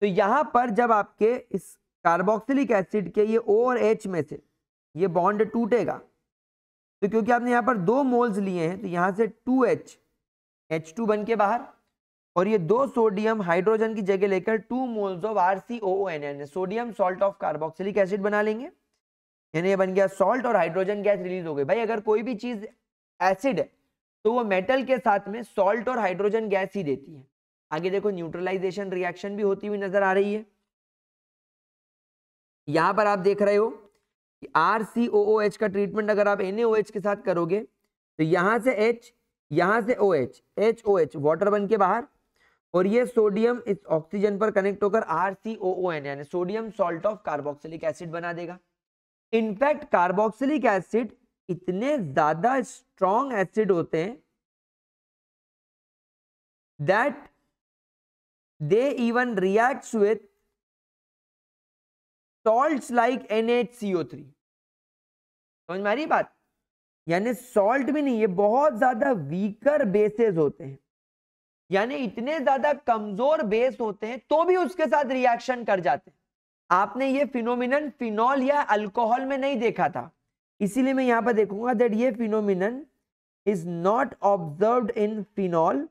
Speaker 1: तो यहां पर जब आपके इस कार्बोक्सिलिक एसिड के ये ओ और एच में से ये बॉन्ड टूटेगा तो क्योंकि आपने यहाँ पर दो मोल्स लिए हैं तो यहाँ से टू एच एच टू बन के बाहर और ये दो सोडियम हाइड्रोजन की जगह लेकर two moles of R C O N N sodium salt of carboxylic acid बना लेंगे यानी ये बन गया सॉल्ट और हाइड्रोजन गैस रिलीज हो गई भाई अगर कोई भी चीज एसिड है तो वो मेटल के साथ में सॉल्ट और हाइड्रोजन गैस ही देती है आगे देखो न्यूट्रलाइजेशन रिएक्शन भी होती हुई नजर आ रही है यहां पर आप देख रहे हो R C O O H का ट्रीटमेंट अगर आप एन ओ एच के साथ करोगे तो यहां से एच यहां से O H H O H water बन के बाहर और ये सोडियम इस ऑक्सीजन पर कनेक्ट होकर R C O O N यानी sodium salt of carboxylic acid बना देगा इनफैक्ट कार्बोक्सिलिक एसिड
Speaker 2: इतने ज्यादा स्ट्रॉन्ग एसिड होते हैं that they even reacts with salt like N H C O three समझ में बात
Speaker 1: यानी सॉल्ट भी नहीं ये बहुत ज्यादा वीकर बेसेस होते हैं यानी इतने ज्यादा कमजोर बेस होते हैं तो भी उसके साथ रिएक्शन कर जाते हैं आपने ये फिनोमिन फिनॉल या अल्कोहल में नहीं देखा था इसीलिए मैं यहां पर
Speaker 2: देखूंगा दैट ये phenomenon is not observe in phenol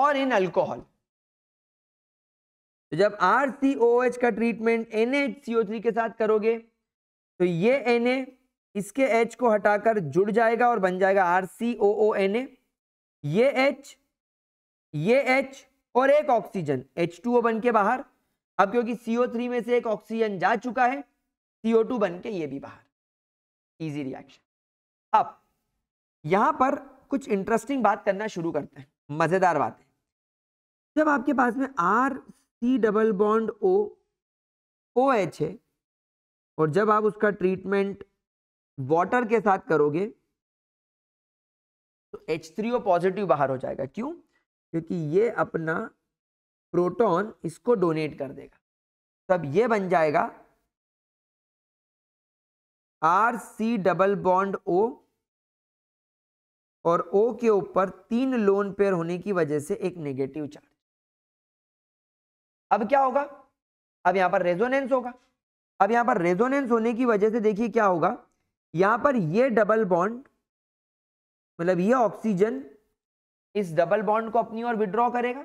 Speaker 2: और इन अल्कोहल तो जब आर सी ओ एच का treatment N H C O three के साथ करोगे
Speaker 1: तो ये एन ए इसके एच को हटाकर जुड़ जाएगा और बन जाएगा R C O O N ए ये एच ये एच और एक ऑक्सीजन एच टू ओ बन के बाहर अब क्योंकि सी ओ थ्री में से एक ऑक्सीजन जा चुका है सी ओ टू बन के ये भी बाहर इजी रिएक्शन अब यहां पर कुछ इंटरेस्टिंग बात करना शुरू करते हैं मजेदार बात है जब आपके पास में R C double bond O O H है और जब आप उसका ट्रीटमेंट वाटर के साथ करोगे तो एच थ्री ओ पॉजिटिव बाहर हो जाएगा क्यों क्योंकि ये अपना
Speaker 2: प्रोटॉन इसको डोनेट कर देगा तब ये बन जाएगा R C double bond O
Speaker 1: और ओ के ऊपर तीन लोन पेयर होने की वजह से एक नेगेटिव चार्ज अब क्या होगा अब यहां पर रेजोनेंस होगा अब यहां पर रेजोनेंस होने की वजह से देखिए क्या होगा यहां पर ये डबल बॉन्ड मतलब ये ऑक्सीजन इस डबल बॉन्ड को अपनी ओर विड्रॉ करेगा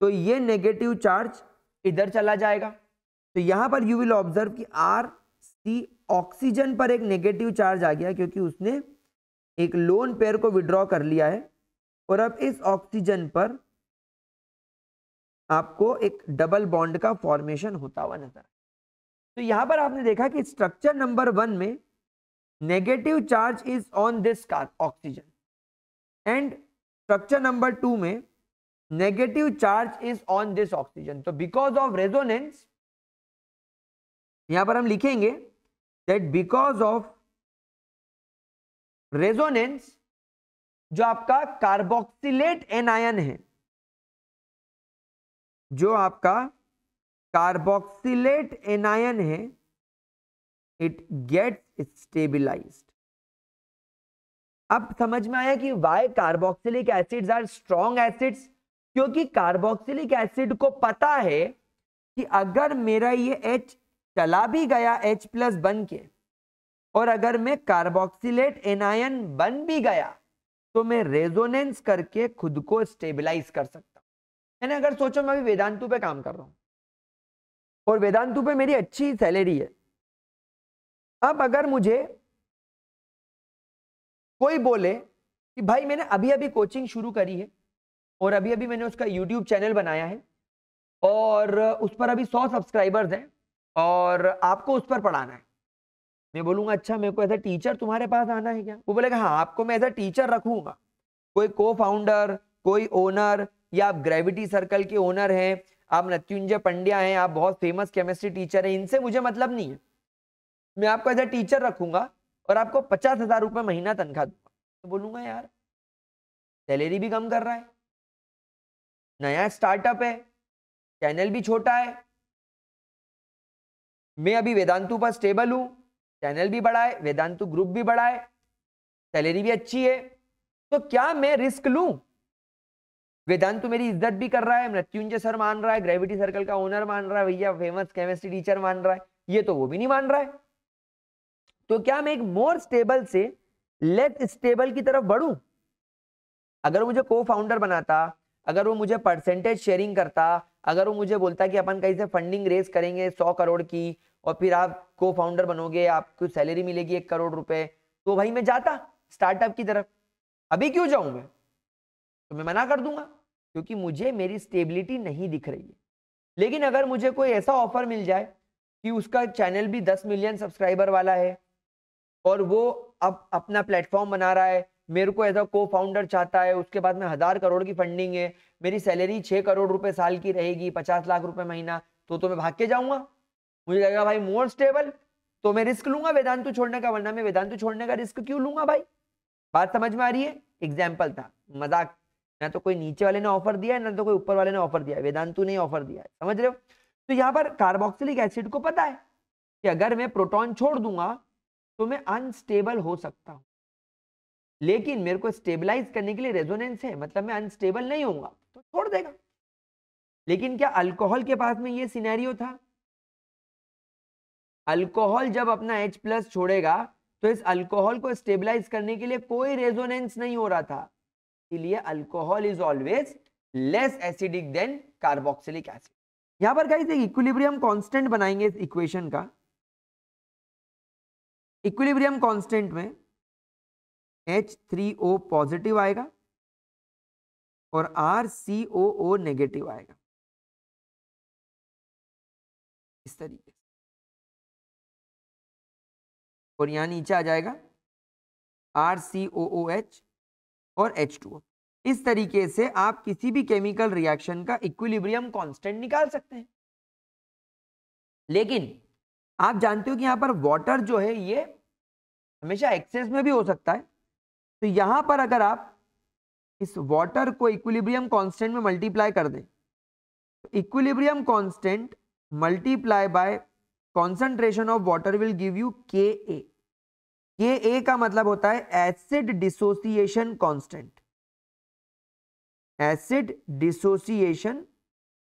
Speaker 1: तो ये नेगेटिव चार्ज इधर चला जाएगा तो यहां पर यू विल ऑब्जर्व कि आर सी ऑक्सीजन पर एक नेगेटिव चार्ज आ गया क्योंकि उसने एक लोन पेयर को विड्रॉ कर लिया है और अब इस ऑक्सीजन पर आपको एक डबल बॉन्ड का फॉर्मेशन होता हुआ नजर तो यहां पर आपने देखा कि स्ट्रक्चर नंबर वन में negative charge is on this oxygen and structure number two में negative charge is on this oxygen तो बिकॉज ऑफ रेजोनेंस यहां पर
Speaker 2: हम लिखेंगे दैट बिकॉज ऑफ रेजोनेंस जो आपका कार्बोक्सिलेट एनायन है जो आपका कार्बोक्सिलेट एनायन है इट गेट्स स्टेबिलाइज्ड
Speaker 1: अब समझ में आया कि why carboxylic acids are strong acids क्योंकि कार्बोक्सिलिक एसिड को पता है कि अगर मेरा ये एच चला भी गया एच प्लस बन के और अगर मैं कार्बोक्सिलेट एनायन बन भी गया तो मैं रेजोनेंस करके खुद को स्टेबिलाईज कर सकता मैंने
Speaker 2: अगर सोचो मैं अभी वेदांतु पे काम कर रहा हूँ और वेदांतु पे मेरी अच्छी सैलरी है अब अगर मुझे कोई
Speaker 1: बोले कि भाई मैंने अभी अभी कोचिंग शुरू करी है और अभी अभी मैंने उसका यूट्यूब चैनल बनाया है और उस पर अभी सौ सब्सक्राइबर्स हैं और आपको उस पर पढ़ाना है मैं बोलूँगा अच्छा मेरे को एज ए टीचर तुम्हारे पास आना है क्या वो बोलेगा हाँ आपको मैं ऐसा ए टीचर रखूँगा कोई को फाउंडर कोई ओनर या आप ग्रेविटी सर्कल के ओनर हैं आप मृत्युंजय पंड्या हैं आप बहुत फेमस केमिस्ट्री टीचर हैं इनसे मुझे मतलब नहीं है मैं आपको एज ए टीचर रखूंगा और आपको पचास हजार रुपये महीना तनख्वाह दूंगा
Speaker 2: तो बोलूंगा यार सैलरी भी कम कर रहा है नया स्टार्टअप है चैनल भी छोटा है मैं अभी
Speaker 1: वेदांतु पर स्टेबल हूँ चैनल भी बड़ा है वेदांतु ग्रुप भी बड़ा है सैलरी भी अच्छी है तो क्या मैं रिस्क लूँ वेदांत तो मेरी इज्जत भी कर रहा है मृत्युंजय सर मान रहा है ग्रेविटी सर्कल का ओनर मान रहा है भैया फेमस केमिस्ट्री टीचर मान रहा है ये तो वो भी नहीं मान रहा है तो क्या मैं एक मोर स्टेबल से लेस स्टेबल की तरफ बढ़ू अगर मुझे को फाउंडर बनाता अगर वो मुझे परसेंटेज शेयरिंग करता अगर वो मुझे बोलता कि अपन कहीं से फंडिंग रेज करेंगे सौ करोड़ की और फिर आप को फाउंडर बनोगे आपको सैलरी मिलेगी एक करोड़ रुपए तो भाई मैं जाता स्टार्टअप की तरफ अभी क्यों जाऊंगा तो मैं मना कर दूंगा क्योंकि मुझे मेरी स्टेबिलिटी नहीं दिख रही है लेकिन अगर मुझे कोई ऐसा ऑफर मिल जाए कि उसका चैनल भी 10 मिलियन सब्सक्राइबर वाला है और वो अब अपना प्लेटफॉर्म बना रहा है मेरे को एज अ को फाउंडर चाहता है उसके बाद में हज़ार करोड़ की फंडिंग है मेरी सैलरी छः करोड़ रुपए साल की रहेगी पचास लाख रुपए महीना तो तो मैं भाग के जाऊंगा मुझे लगेगा भाई मोर स्टेबल तो मैं रिस्क लूंगा वेदांतु छोड़ने का वरना मैं वेदांतु छोड़ने का रिस्क क्यों लूंगा भाई बात समझ में आ रही है एग्जाम्पल था मजाक ना तो कोई नीचे वाले ने ऑफर दिया है ना तो कोई ऊपर वाले ने ऑफर दिया है वेदांतु ने ऑफर दिया है समझ रहे हो तो यहाँ पर कार्बोक्सिलिक एसिड को पता है कि अगर मैं प्रोटॉन छोड़ दूंगा तो मैं अनस्टेबल हो सकता हूँ लेकिन मेरे को स्टेबलाइज करने के लिए रेजोनेंस है मतलब मैं अनस्टेबल नहीं होऊंगा तो छोड़ देगा लेकिन क्या अल्कोहल के पास में ये सिनेरियो था अल्कोहल जब अपना H प्लस छोड़ेगा तो इस अल्कोहल को स्टेबलाइज करने के लिए कोई रेजोनेंस नहीं हो रहा था लिए alcohol is always less acidic than carboxylic acid यहां पर कहीं से इक्विलिब्रियम कांस्टेंट बनाएंगे इस इक्वेशन का
Speaker 2: इक्विलिब्रियम कांस्टेंट में H3O पॉजिटिव आएगा और RCOO नेगेटिव आएगा इस तरीके से और यहां नीचे आ जाएगा RCOOH
Speaker 1: और एच टू इस तरीके से आप किसी भी केमिकल रिएक्शन का इक्विलिब्रियम कांस्टेंट निकाल सकते हैं लेकिन आप जानते हो कि यहां पर वाटर जो है ये हमेशा एक्सेस में भी हो सकता है तो यहां पर अगर आप इस वाटर को इक्विलिब्रियम कांस्टेंट में मल्टीप्लाई कर दें तो equilibrium constant multiply by concentration of water will give you K A K A का मतलब होता है acid dissociation constant acid dissociation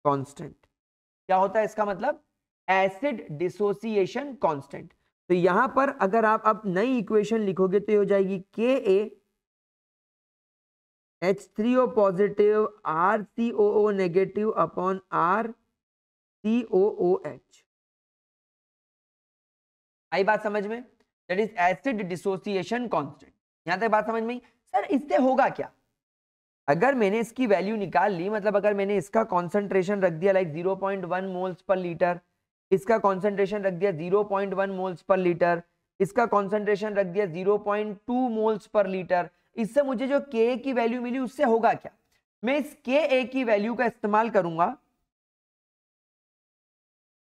Speaker 1: constant क्या होता है इसका मतलब एसिड डिसोसिएशन कांस्टेंट तो यहां पर अगर आप अब नई इक्वेशन लिखोगे तो ये हो जाएगी K A
Speaker 2: H three O positive R C O O negative upon R C O O H
Speaker 1: आई बात समझ में that is acid dissociation constant यहाँ तक बात समझ में सर इससे होगा क्या अगर मैंने इसकी वैल्यू निकाल ली मतलब अगर मैंने इसका कॉन्सेंट्रेशन रख दिया लाइक 0.1 मोल्स पर लीटर इसका कॉन्सेंट्रेशन रख दिया 0.1 मोल्स पर लीटर इसका कॉन्सेंट्रेशन रख दिया 0.2 मोल्स पर लीटर इससे मुझे जो के की वैल्यू मिली उससे होगा क्या मैं इस के ए की वैल्यू का इस्तेमाल
Speaker 2: करूंगा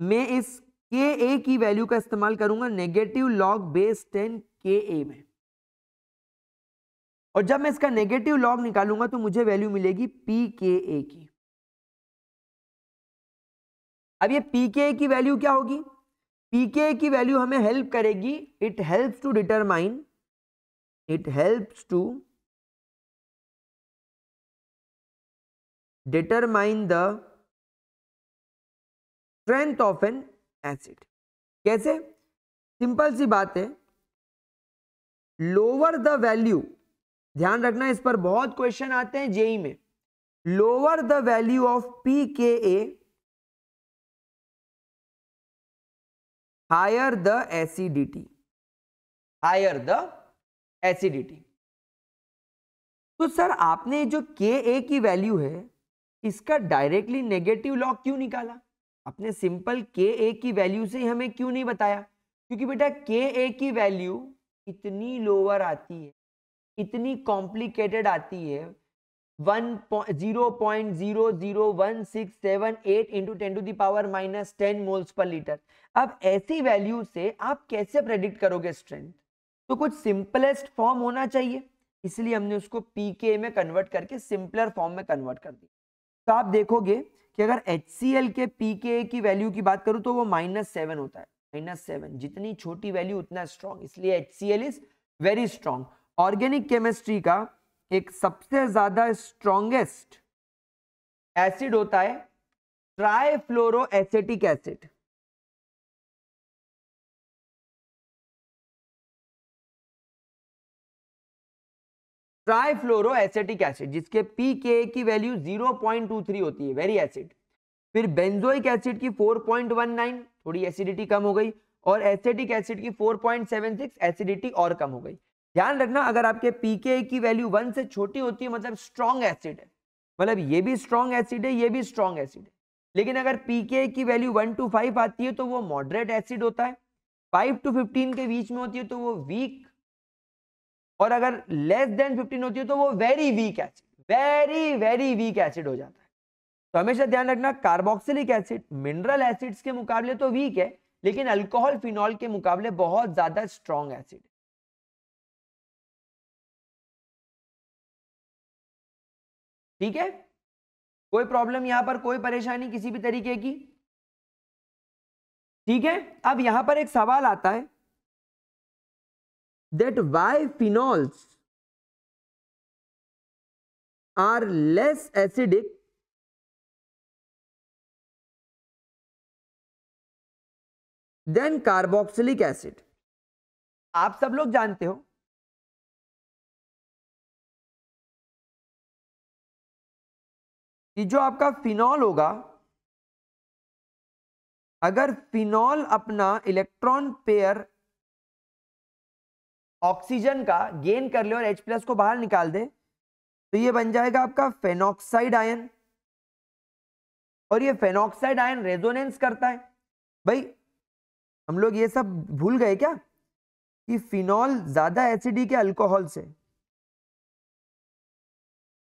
Speaker 2: मैं इस के ए की वैल्यू का इस्तेमाल करूंगा नेगेटिव लॉग बेस टेन के ए में
Speaker 1: और जब मैं इसका नेगेटिव लॉग निकालूंगा तो मुझे वैल्यू मिलेगी पी के ए की अब ये पी के ए की वैल्यू क्या होगी पी के ए की
Speaker 2: वैल्यू हमें हेल्प करेगी it helps to determine it helps to determine the strength of an acid कैसे सिंपल सी बात है लोअर द वैल्यू ध्यान रखना इस पर बहुत क्वेश्चन आते हैं जेई में lower the value of P K A higher the acidity higher the acidity
Speaker 1: तो सर आपने जो के ए की वैल्यू है इसका डायरेक्टली नेगेटिव लॉग क्यों निकाला अपने सिंपल के ए की वैल्यू से हमें क्यों नहीं बताया क्योंकि बेटा के ए की वैल्यू इतनी लोअर आती है इतनी कॉम्प्लिकेटेड आती है one zero point zero zero one six seven eight into ten to the power minus ten moles per litre अब ऐसी वैल्यू से आप कैसे प्रेडिक्ट करोगे स्ट्रेंथ तो कुछ सिंपलेस्ट फॉर्म होना चाहिए इसलिए हमने उसको पीके में कन्वर्ट करके सिंपलर फॉर्म में कन्वर्ट कर दिया तो आप देखोगे कि अगर एच के पी के की वैल्यू की बात करूं तो वो माइनस सेवन होता है माइनस सेवन जितनी छोटी वैल्यू उतना स्ट्रॉन्ग इसलिए H C L is very strong organic chemistry का एक सबसे ज्यादा स्ट्रॉन्गेस्ट एसिड होता है
Speaker 2: tri acetic acid trifluoro acetic acid जिसके पी के की वैल्यू 0.23 होती है वेरी
Speaker 1: एसिड फिर बेंजोइक एसिड की 4.19 थोड़ी एसिडिटी कम हो गई और एसिटिक एसिड की 4.76 एसिडिटी और कम हो गई ध्यान रखना अगर आपके पी पीके की वैल्यू वन से छोटी होती है मतलब स्ट्रॉन्ग एसिड है मतलब ये भी स्ट्रॉन्ग एसिड है ये भी स्ट्रॉन्ग एसिड है लेकिन अगर पी पीके की वैल्यू वन टू फाइव आती है तो वो मॉडरेट एसिड होता है फाइव टू फिफ्टीन के बीच में होती है तो वो वीक और अगर लेस देन 15 होती है तो वो very weak acid very very weak acid हो जाता है तो हमेशा ध्यान रखना कार्बोक्सिलिक एसिड मिनरल एसिड्स के मुकाबले तो वीक है लेकिन अल्कोहल फिनॉल
Speaker 2: के मुकाबले बहुत ज्यादा स्ट्रॉन्ग एसिड है ठीक है कोई प्रॉब्लम यहां पर कोई परेशानी किसी भी तरीके की ठीक है अब यहां पर एक सवाल आता है that why phenols are less acidic than carboxylic acid आप सब लोग जानते हो कि जो आपका फिनॉल होगा अगर फिनॉल अपना इलेक्ट्रॉन पेयर ऑक्सीजन का गेन कर ले और H प्लस को
Speaker 1: बाहर निकाल दे तो ये बन जाएगा आपका फेनोक्साइड आयन और ये फेनोक्साइड आयन रेजोनेंस करता है भाई हम लोग ये सब भूल गए क्या कि फिनॉल ज्यादा एसिडी के अल्कोहल से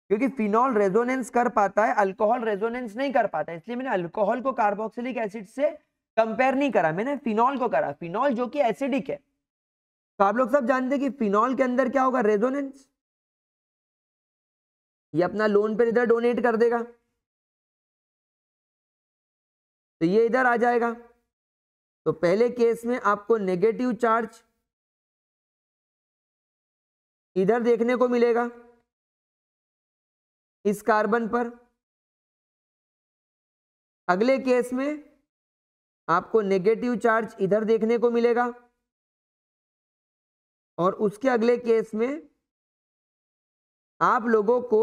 Speaker 1: क्योंकि फिनॉल रेजोनेंस कर पाता है अल्कोहल रेजोनेंस नहीं कर पाता इसलिए मैंने अल्कोहल को कार्बोक्सिलिक एसिड से कंपेयर नहीं करा मैंने फिनॉल को करा फिनॉल
Speaker 2: जो कि एसिडिक है तो आप लोग सब जानते हैं कि फिनॉल के अंदर क्या होगा रेजोनेंस ये अपना लोन पर इधर डोनेट कर देगा तो ये इधर आ जाएगा तो पहले केस में आपको नेगेटिव चार्ज इधर देखने को मिलेगा इस कार्बन पर अगले केस में आपको नेगेटिव चार्ज इधर देखने को मिलेगा और उसके अगले केस में आप लोगों को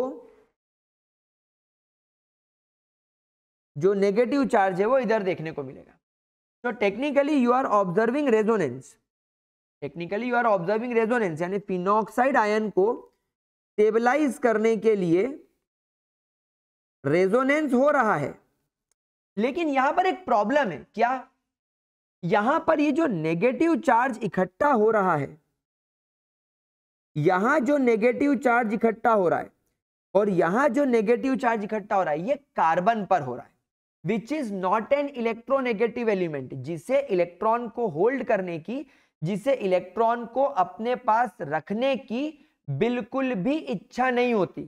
Speaker 2: जो नेगेटिव चार्ज है वो इधर देखने को मिलेगा तो technically you are observing
Speaker 1: resonance technically you are observing resonance यानी फिनोक्साइड आयन को स्टेबलाइज करने के लिए रेजोनेंस हो रहा है लेकिन यहां पर एक प्रॉब्लम है क्या यहां पर ये जो नेगेटिव चार्ज इकट्ठा हो रहा है यहां जो नेगेटिव चार्ज इकट्ठा हो रहा है और यहां जो नेगेटिव चार्ज इकट्ठा हो रहा है ये कार्बन पर हो रहा है which is not an electronegative element जिसे इलेक्ट्रॉन को होल्ड करने की जिसे इलेक्ट्रॉन को अपने पास रखने की बिल्कुल भी इच्छा नहीं होती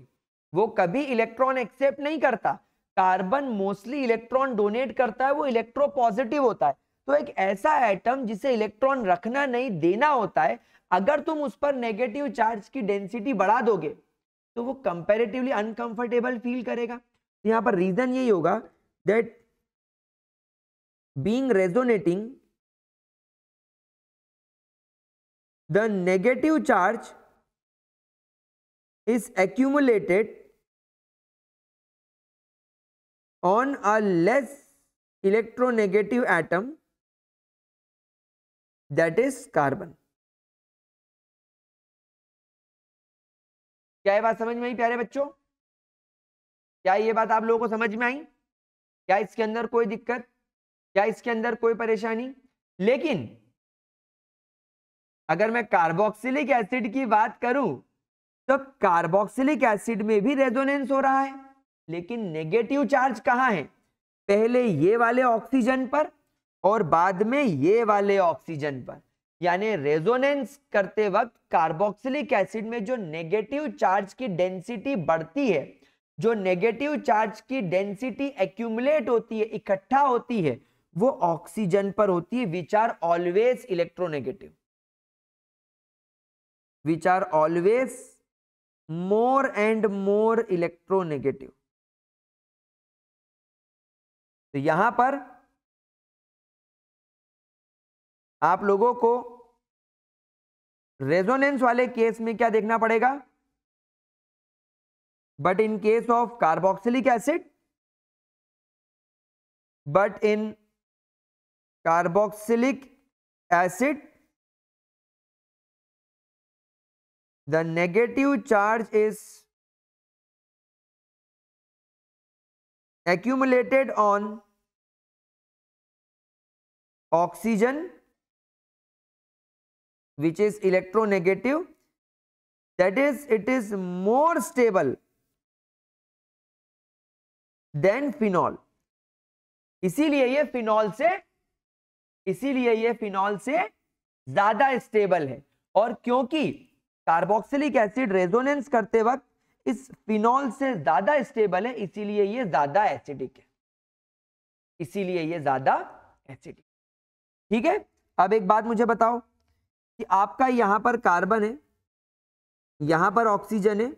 Speaker 1: वो कभी इलेक्ट्रॉन एक्सेप्ट नहीं करता कार्बन मोस्टली इलेक्ट्रॉन डोनेट करता है वो इलेक्ट्रो पॉजिटिव होता है तो एक ऐसा एटम जिसे इलेक्ट्रॉन रखना नहीं देना होता है अगर तुम उस पर नेगेटिव चार्ज की डेंसिटी बढ़ा दोगे तो वो कंपेरेटिवली अनकंफर्टेबल फील करेगा तो यहां पर रीजन यही होगा
Speaker 2: that being resonating the negative charge is accumulated on a less electronegative atom that is carbon क्या ये बात समझ में आई प्यारे बच्चों क्या ये बात आप लोगों को समझ में आई
Speaker 1: क्या इसके अंदर कोई दिक्कत क्या इसके अंदर कोई परेशानी लेकिन अगर मैं कार्बोक्सिलिक एसिड की बात करूं तो कार्बोक्सिलिक एसिड में भी रेजोनेंस हो रहा है लेकिन नेगेटिव चार्ज कहां है पहले ये वाले ऑक्सीजन पर और बाद में ये वाले ऑक्सीजन पर यानी रेजोनेंस करते वक्त कार्बोक्सिलिक एसिड में जो नेगेटिव चार्ज की डेंसिटी बढ़ती है जो नेगेटिव चार्ज की डेंसिटी एक्यूमुलेट होती है इकट्ठा होती है वो ऑक्सीजन पर होती है which are always
Speaker 2: electronegative which are always more and more electronegative तो यहां पर आप लोगों को रेजोनेंस वाले केस में क्या देखना पड़ेगा but in case of carboxylic acid but in carboxylic acid the negative charge is accumulated on oxygen which is electronegative that is it is more stable than phenol इसीलिए ये फिनॉल से इसीलिए ये फिनॉल से
Speaker 1: ज्यादा स्टेबल है और क्योंकि कार्बोक्सिलिक एसिड रेजोनेंस करते वक्त इस फिनॉल से ज्यादा स्टेबल है इसीलिए ये ज्यादा एसिडिक है इसीलिए ये ज्यादा एसिडिक ठीक है अब एक बात मुझे बताओ कि आपका यहाँ पर कार्बन है यहाँ पर ऑक्सीजन है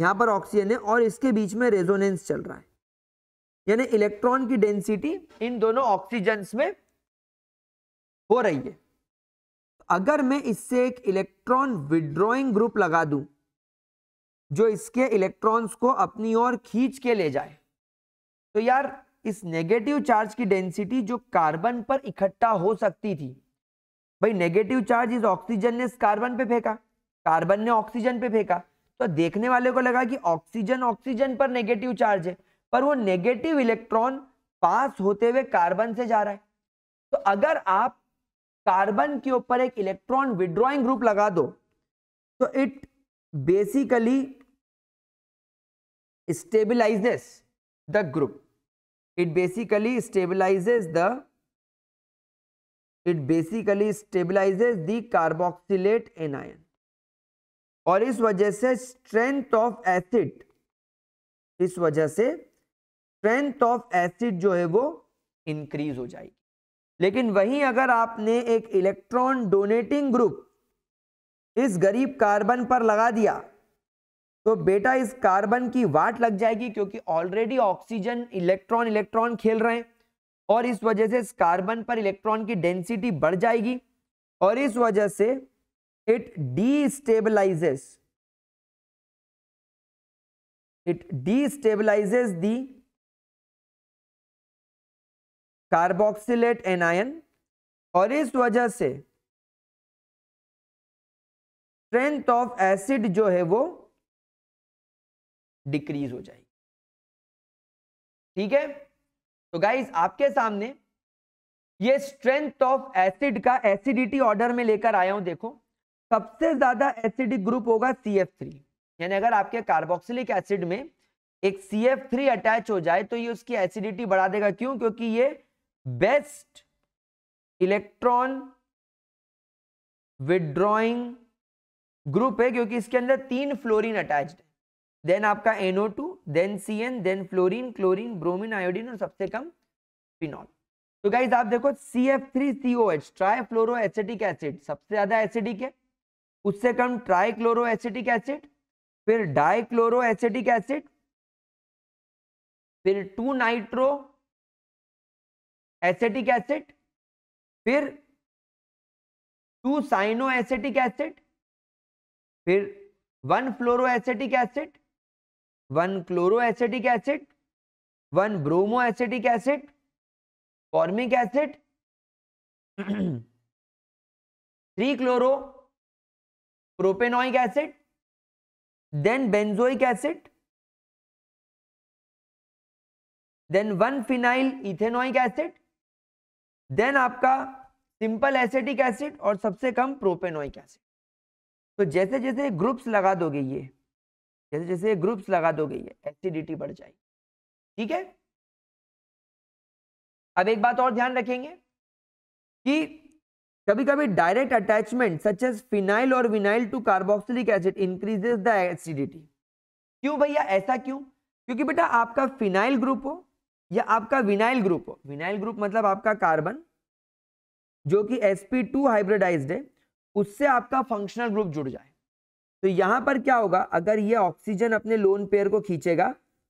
Speaker 1: यहाँ पर ऑक्सीजन है और इसके बीच में रेजोनेंस चल रहा है यानी इलेक्ट्रॉन की डेंसिटी इन दोनों ऑक्सीजन में हो रही है अगर मैं इससे एक इलेक्ट्रॉन विड्रॉइंग ग्रुप लगा दूं जो इसके इलेक्ट्रॉन्स को अपनी ओर खींच के ले जाए तो यार इस नेगेटिव चार्ज की डेंसिटी जो कार्बन पर इकट्ठा हो सकती थी भाई नेगेटिव चार्ज इस ऑक्सीजन ने कार्बन पे फेंका कार्बन ने ऑक्सीजन पे फेंका तो देखने वाले को लगा कि ऑक्सीजन ऑक्सीजन पर नेगेटिव चार्ज है पर वो नेगेटिव इलेक्ट्रॉन पास होते हुए कार्बन से जा रहा है तो अगर आप कार्बन के ऊपर एक इलेक्ट्रॉन विड्रॉइंग ग्रुप लगा दो तो it basically
Speaker 2: stabilizes the group it basically stabilizes the it basically
Speaker 1: stabilizes the carboxylate anion और इस वजह से स्ट्रेंथ ऑफ एसिड इस वजह से स्ट्रेंथ ऑफ एसिड जो है वो इंक्रीज हो जाएगी लेकिन वहीं अगर आपने एक इलेक्ट्रॉन डोनेटिंग ग्रुप इस गरीब कार्बन पर लगा दिया तो बेटा इस कार्बन की वाट लग जाएगी क्योंकि ऑलरेडी ऑक्सीजन इलेक्ट्रॉन इलेक्ट्रॉन खेल रहे हैं और इस वजह से इस कार्बन पर इलेक्ट्रॉन की डेंसिटी बढ़ जाएगी
Speaker 2: और इस वजह से it destabilizes it destabilizes the carboxylate anion और इस वजह से स्ट्रेंथ ऑफ एसिड जो है वो डिक्रीज हो जाएगी ठीक है तो गाइज आपके सामने ये स्ट्रेंथ ऑफ एसिड का एसिडिटी
Speaker 1: ऑर्डर में लेकर आया हूं देखो सबसे ज्यादा एसिडिक ग्रुप होगा सी एफ थ्री यानी अगर आपके कार्बोक्सिलिक एसिड में एक सी एफ थ्री अटैच हो जाए तो ये उसकी एसिडिटी बढ़ा देगा क्यों क्योंकि ये बेस्ट इलेक्ट्रॉन विड्रॉइंग ग्रुप है क्योंकि इसके अंदर तीन फ्लोरीन अटैच्ड है देन आपका NO two then C N then fluorine chlorine bromine iodine और सबसे कम फिनॉल तो गाइज आप देखो C F three C O H trifluoro acetic acid सबसे ज्यादा एसिडिक है उससे कम ट्राईक्लोरो एसिटिक एसिड फिर
Speaker 2: डाइक्लोरो एसिटिक एसिड फिर टू नाइट्रो एसिटिक एसिड फिर टू साइनो एसिटिक एसिड फिर one fluoro acetic acid one chloro acetic acid one bromo acetic acid formic acid three chloro propanoic acid then benzoic acid then one phenyl ethanoic acid then आपका simple acetic acid
Speaker 1: और सबसे कम propanoic acid तो जैसे जैसे groups लगा दोगे ये
Speaker 2: जैसे जैसे ग्रुप्स लगा दो गई है एसिडिटी बढ़ जाएगी ठीक है अब एक बात और ध्यान रखेंगे कि कभी कभी
Speaker 1: direct attachment such as phenyl और vinyl to carboxylic acid increases the acidity क्यों भैया ऐसा क्यों क्योंकि बेटा आपका फिनाइल ग्रुप हो या आपका विनाइल ग्रुप हो विनाइल ग्रुप मतलब आपका कार्बन जो कि sp2 हाइब्रिडाइज्ड है उससे आपका फंक्शनल ग्रुप जुड़ जाए तो यहां पर क्या होगा अगर ये ऑक्सीजन अपने लोन पेयर को खींचेगा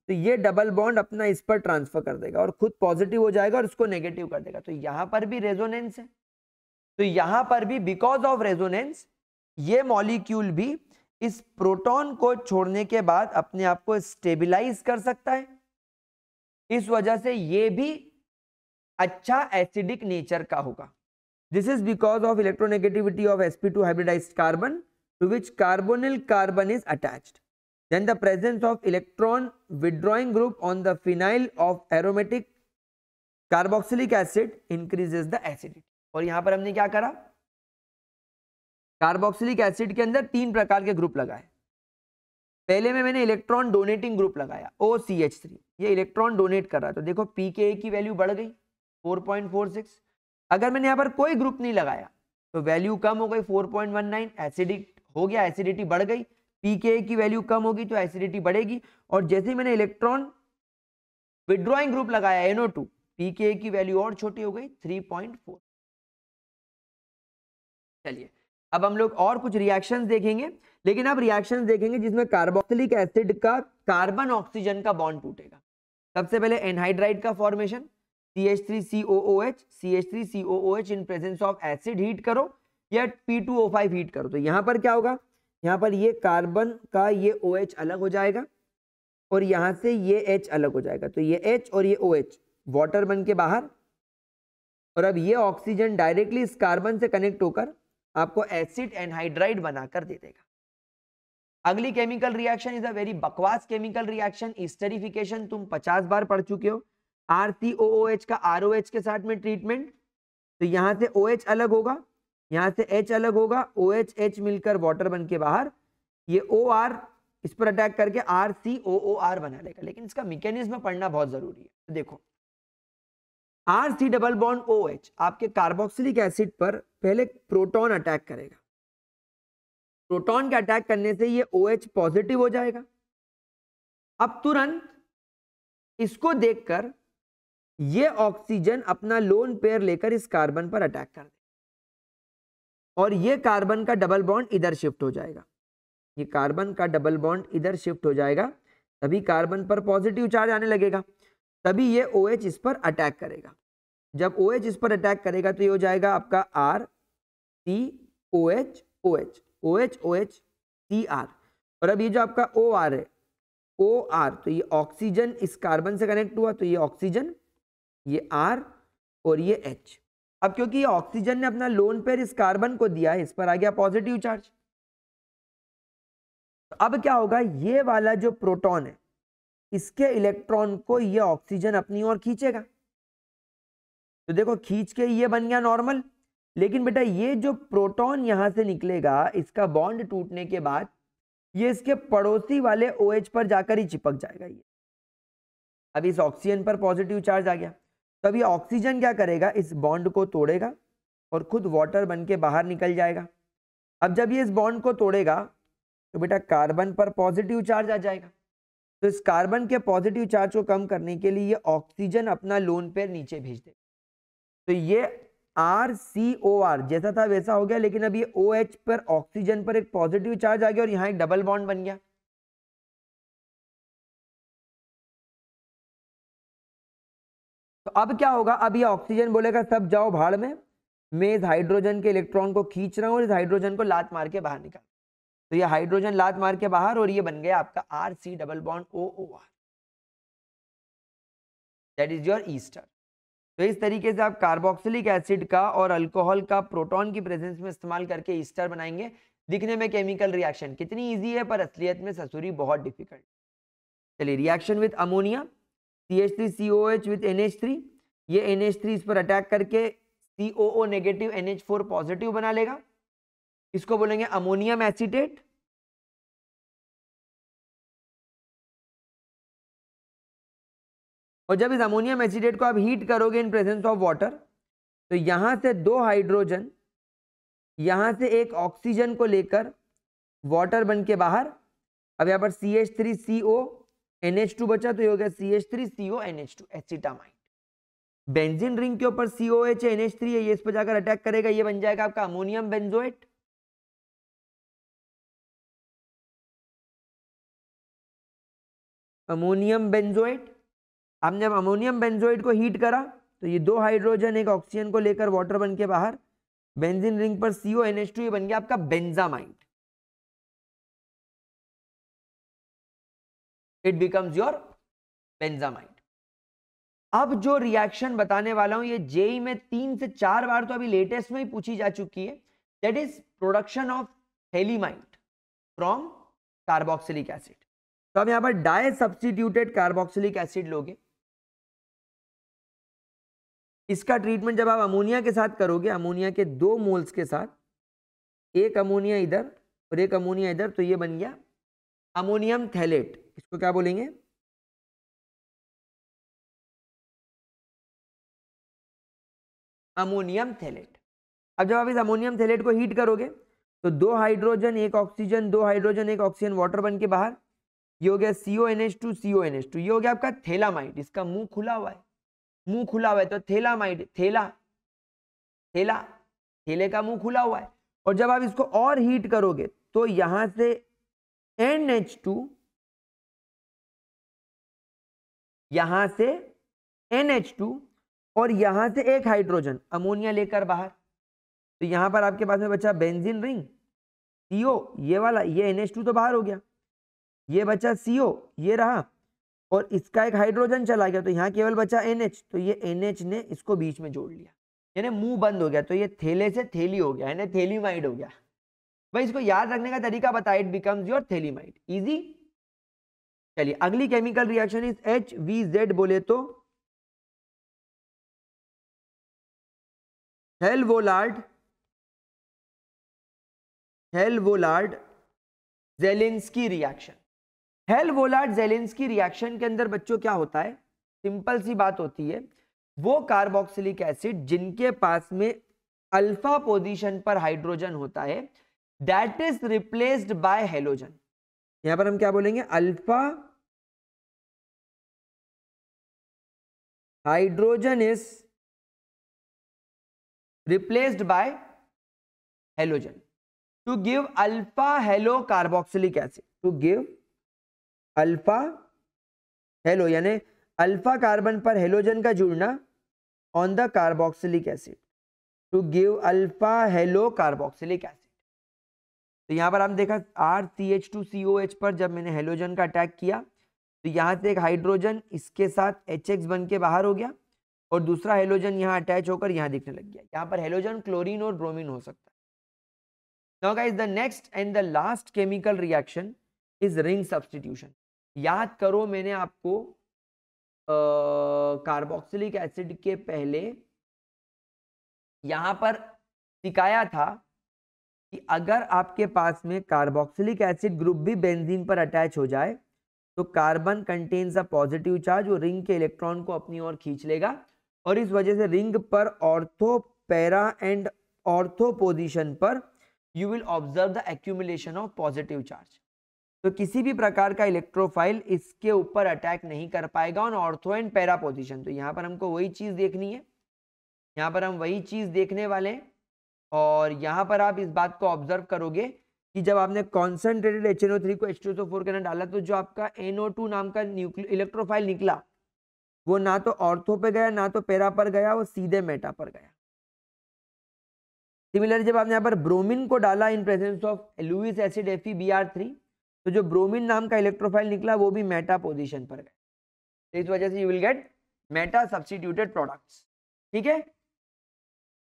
Speaker 1: तो ये डबल बॉन्ड अपना इस पर ट्रांसफर कर देगा और खुद पॉजिटिव हो जाएगा और इसको नेगेटिव कर देगा तो यहां पर भी रेजोनेंस है तो यहां पर भी बिकॉज ऑफ रेजोनेंस ये मॉलिक्यूल भी इस प्रोटॉन को छोड़ने के बाद अपने आप को स्टेबिलाईज कर सकता है इस वजह से ये भी अच्छा एसिडिक नेचर का होगा this is because of electronegativity of SP two hybridize carbon to which carbonyl carbon is attached. Then the presence of electron withdrawing group on the phenyl of aromatic carboxylic acid increases the acidity और यहां पर हमने क्या करा carboxylic acid के अंदर तीन प्रकार के ग्रुप लगाए पहले में मैंने इलेक्ट्रॉन डोनेटिंग ग्रुप लगाया ओ सी एच थ्री ये इलेक्ट्रॉन डोनेट कर रहा है तो देखो पी के ए की वैल्यू बढ़ गई फोर फोर पॉइंट सिक्स अगर मैंने यहाँ पर कोई ग्रुप नहीं लगाया तो वैल्यू कम हो गई four point one nine acidic हो गया एसिडिटी बढ़ गई पीके की वैल्यू कम होगी तो एसिडिटी बढ़ेगी और जैसे मैंने इलेक्ट्रॉन विड्रॉइंग ग्रुप लगाया एनओ टू पीके की वैल्यू और छोटी हो गई थ्री पॉइंट फोर चलिए अब हम लोग और कुछ रिएक्शन देखेंगे लेकिन अब रिएक्शन देखेंगे जिसमें कार्बोक्सिलिक एसिड का कार्बन ऑक्सीजन का बॉन्ड टूटेगा सबसे पहले एनहाइड्राइड का formation C H three C O O H C H three C O O H in presence of acid heat करो या फाइव हीट करो तो यहाँ पर क्या होगा यहाँ पर ये कार्बन का ये ओ OH अलग हो जाएगा और यहाँ से ये एच अलग हो जाएगा तो ये एच और ये ओ OH वाटर बन के बाहर और अब ये ऑक्सीजन डायरेक्टली इस कार्बन से कनेक्ट होकर आपको एसिड एनहाइड्राइड बनाकर दे देगा अगली chemical reaction is a very बकवास केमिकल रिएक्शन स्टरिफिकेशन तुम 50 बार पढ़ चुके हो R C O O H का आर ओ एच के साथ में ट्रीटमेंट तो यहाँ से ओ OH एच अलग होगा यहां से H अलग होगा ओ OH, एच मिलकर वाटर बन के बाहर ये ओ आर इस पर अटैक करके R C O O are बना लेगा लेकिन इसका मैकेनिज्म पढ़ना बहुत जरूरी है तो देखो R C double bond O H आपके कार्बोक्सिलिक एसिड पर पहले
Speaker 2: प्रोटॉन अटैक करेगा प्रोटॉन के अटैक करने से ये ओ OH पॉजिटिव हो जाएगा अब तुरंत इसको देखकर
Speaker 1: ये ऑक्सीजन अपना लोन पेयर लेकर इस कार्बन पर अटैक कर दे और ये कार्बन का डबल बॉन्ड इधर शिफ्ट हो जाएगा ये कार्बन का डबल बॉन्ड इधर शिफ्ट हो जाएगा तभी कार्बन पर पॉजिटिव चार्ज आने लगेगा तभी ये ओ OH इस पर अटैक करेगा जब ओ OH इस पर अटैक करेगा तो ये हो जाएगा आपका R C O H O H O H O H C R और अब ये जो आपका ओ आर है ओ आर तो ये ऑक्सीजन इस कार्बन से कनेक्ट हुआ तो ये ऑक्सीजन ये आर और ये एच अब क्योंकि ऑक्सीजन ने अपना लोन पेयर इस कार्बन को दिया है इस पर आ गया पॉजिटिव चार्ज तो अब क्या होगा ये वाला जो प्रोटॉन है इसके इलेक्ट्रॉन को ये ऑक्सीजन अपनी ओर खींचेगा तो देखो खींच के ये बन गया नॉर्मल लेकिन बेटा ये जो प्रोटॉन यहां से निकलेगा इसका बॉन्ड टूटने के बाद ये इसके पड़ोसी वाले ओएच OH पर जाकर ही चिपक जाएगा ये अब इस ऑक्सीजन पर पॉजिटिव चार्ज आ गया तब तो ये ऑक्सीजन क्या करेगा इस बॉन्ड को तोड़ेगा और खुद वाटर बन के बाहर निकल जाएगा अब जब ये इस बॉन्ड को तोड़ेगा तो बेटा कार्बन पर पॉजिटिव चार्ज आ जाएगा तो इस कार्बन के पॉजिटिव चार्ज को कम करने के लिए ये ऑक्सीजन अपना लोन पेयर नीचे भेज दे तो ये आर सी ओ आर जैसा था वैसा हो
Speaker 2: गया लेकिन अब ये ओ OH एच पर ऑक्सीजन पर एक पॉजिटिव चार्ज आ गया और यहाँ एक डबल बॉन्ड बन गया अब क्या होगा अब ये ऑक्सीजन बोलेगा सब जाओ भाड़ में मैं इस हाइड्रोजन के इलेक्ट्रॉन को
Speaker 1: खींच रहा हूँ इस हाइड्रोजन को लात मार के बाहर निकाल तो ये हाइड्रोजन लात मार के बाहर और ये बन गया आपका R C double bond O O R that is your ester तो इस तरीके से आप कार्बोक्सिलिक एसिड का और अल्कोहल का प्रोटॉन की प्रेजेंस में इस्तेमाल करके ईस्टर बनाएंगे दिखने में केमिकल रिएक्शन कितनी ईजी है पर असलियत में ससुरी बहुत डिफिकल्ट चलिए reaction with ammonia C H three C O H with N H three ये एन एच थ्री इस पर अटैक करके C O O negative N H four positive बना लेगा
Speaker 2: इसको बोलेंगे अमोनियम एसिटेट और जब इस अमोनियम एसिडेट को आप हीट करोगे इन प्रेजेंस ऑफ वाटर तो यहाँ से दो हाइड्रोजन
Speaker 1: यहाँ से एक ऑक्सीजन को लेकर वाटर बन के बाहर अब यहाँ पर सी एच थ्री सी ओ NH2 बचा तो ये हो गया C H three C O N H two acetamide
Speaker 2: benzene ring के ऊपर C O H N H three है ये इस पर जाकर अटैक करेगा ये बन जाएगा आपका अमोनियम बेंजोएट अमोनियम बेंजोएट आपने जब अमोनियम बेंजोएट को
Speaker 1: हीट करा तो ये दो हाइड्रोजन एक ऑक्सीजन को लेकर वाटर बन के बाहर बेंजीन रिंग पर C
Speaker 2: O N H two ये बन गया आपका benzamide it becomes your benzamide अब जो
Speaker 1: रिएक्शन बताने वाला हूं ये जेई e में तीन से चार बार तो अभी लेटेस्ट में ही पूछी जा चुकी है that is production of halamide from carboxylic acid तो अब यहां पर डाई सब्सटीट्यूटेड कार्बोक्सिलिक एसिड लोगे इसका ट्रीटमेंट जब आप अमोनिया के साथ करोगे अमोनिया के दो मोल्स के साथ
Speaker 2: एक अमोनिया इधर और एक अमोनिया इधर तो ये बन गया अमोनियम थैलेट इसको क्या बोलेंगे अमोनियम थैलेट अब जब आप इस अमोनियम थैलेट
Speaker 1: को हीट करोगे तो दो हाइड्रोजन एक ऑक्सीजन दो हाइड्रोजन एक ऑक्सीजन वाटर बन के बाहर ये हो गया C O N H two C O N H two ये हो गया आपका थेलामाइड इसका मुंह खुला हुआ है मुंह खुला हुआ है तो थेलामाइड थेला थेला थेले का मुंह खुला हुआ है
Speaker 2: और जब आप इसको और हीट करोगे तो यहां से एन एच टू यहां से NH2 और यहां से एक हाइड्रोजन अमोनिया लेकर बाहर तो यहां पर आपके पास
Speaker 1: में बचा बेंजीन रिंग CO ये वाला ये NH2 तो बाहर हो गया ये बचा CO ये रहा और इसका एक हाइड्रोजन चला गया तो यहाँ केवल बचा NH तो ये NH ने इसको बीच में जोड़ लिया यानी मुंह बंद हो गया तो ये थैले से थैली हो गया यानी थैलीमाइड हो गया भाई इसको याद रखने का तरीका बताया it becomes your amide easy
Speaker 2: चलिए अगली chemical reaction is H V Z बोले तो Hell Volhard Hell Volhard Zelinsky reaction
Speaker 1: Hell Volhard Zelinsky reaction के अंदर बच्चों क्या होता है सिंपल सी बात होती है वो कार्बोक्सिलिक एसिड जिनके पास में अल्फा पोजीशन पर
Speaker 2: हाइड्रोजन होता है that is replaced by halogen यहां पर हम क्या बोलेंगे alpha is replaced by halogen to give alpha halo carboxylic acid to give
Speaker 1: alpha halo यानी अल्फा कार्बन पर हेलोजन का जुड़ना on the carboxylic acid to give alpha halo carboxylic acid तो यहां पर हम देखा R C H two C O H पर जब मैंने हेलोजन का अटैक किया तो यहाँ से एक हाइड्रोजन इसके साथ एच एक्स बन के बाहर हो गया और दूसरा हेलोजन यहाँ अटैच होकर यहाँ दिखने लग गया यहाँ पर हेलोजन क्लोरीन और ब्रोमीन हो सकता है now guys the next and the last chemical reaction is ring substitution याद करो मैंने आपको कार्बोक्सिलिक uh, एसिड के पहले यहाँ पर सिखाया था कि अगर आपके पास में कार्बोक्सिलिक एसिड ग्रुप भी बेंजीन पर अटैच हो जाए तो carbon contains a positive charge वो रिंग के इलेक्ट्रॉन को अपनी ओर खींच लेगा और इस वजह से रिंग पर ortho para and ortho position पर you will observe the accumulation of positive charge तो किसी भी प्रकार का इलेक्ट्रोफाइल इसके ऊपर अटैक नहीं कर पाएगा on ortho and para position तो यहाँ पर हमको वही चीज़ देखनी है यहाँ पर हम वही चीज़ देखने वाले हैं और यहाँ पर आप इस बात को ऑब्जर्व करोगे कि जब आपने कॉन्सेंट्रेटेड एच एन को एच टू फोर के अंदर डाला तो जो आपका एनओ नाम का न्यूक्लियो इलेक्ट्रोफाइल निकला वो ना तो ऑर्थो पे गया ना तो पेरा पर गया वो सीधे मेटा पर गया सिमिलर जब आपने यहाँ पर ब्रोमिन को डाला in presence of Lewis acid F three तो जो ब्रोमिन नाम का इलेक्ट्रोफाइल निकला वो भी मेटा पोजिशन पर गया तो इस वजह से you will get meta substituted products ठीक है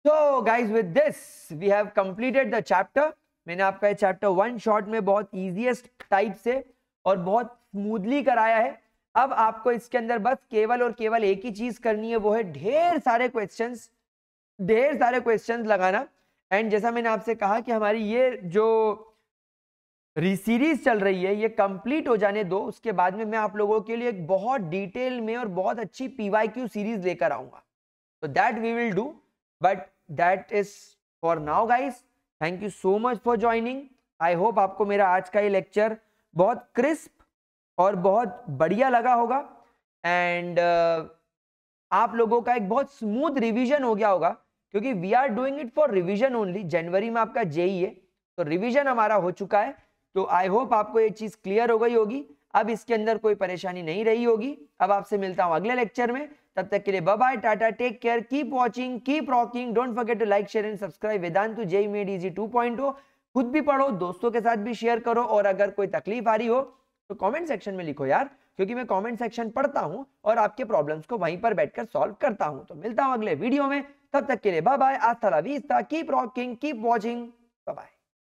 Speaker 1: so guys with this we have completed the chapter मैंने आपका ये चैप्टर वन शॉट में बहुत ईजिएस्ट टाइप से और बहुत स्मूथली कराया है अब आपको इसके अंदर बस केवल और केवल एक ही चीज करनी है वो है ढेर सारे क्वेश्चन ढेर सारे क्वेश्चन लगाना एंड जैसा मैंने आपसे कहा कि हमारी ये जो सीरीज चल रही है ये कंप्लीट हो जाने दो उसके बाद में मैं आप लोगों के लिए एक बहुत डिटेल में और बहुत अच्छी पीवाईक्यू सीरीज लेकर आऊंगा तो that we will do but that is for now guys thank you so much for joining I hope आपको मेरा आज का ये लेक्चर बहुत क्रिस्प और बहुत बढ़िया लगा होगा एंड uh, आप लोगों का एक बहुत स्मूथ रिवीजन हो गया होगा क्योंकि we are doing it for revision only जनवरी में आपका जेई e है तो रिवीजन हमारा हो चुका है तो आई होप आपको ये चीज़ क्लियर हो गई होगी अब इसके अंदर कोई परेशानी नहीं रही होगी अब आपसे मिलता हूँ अगले लेक्चर में तब तक के लिए bye tata take care keep watching keep rocking don't forget to like share and subscribe Vedantu JEE made easy 2.0 खुद भी पढ़ो दोस्तों के साथ भी शेयर करो और अगर कोई तकलीफ आ रही हो तो कॉमेंट सेक्शन में लिखो यार क्योंकि मैं कॉमेंट सेक्शन पढ़ता हूँ और आपके प्रॉब्लम्स को वहीं पर बैठकर सॉल्व करता
Speaker 2: हूँ तो मिलता हूँ अगले वीडियो में तब तक के लिए bye bye Aastha keep rocking keep watching bye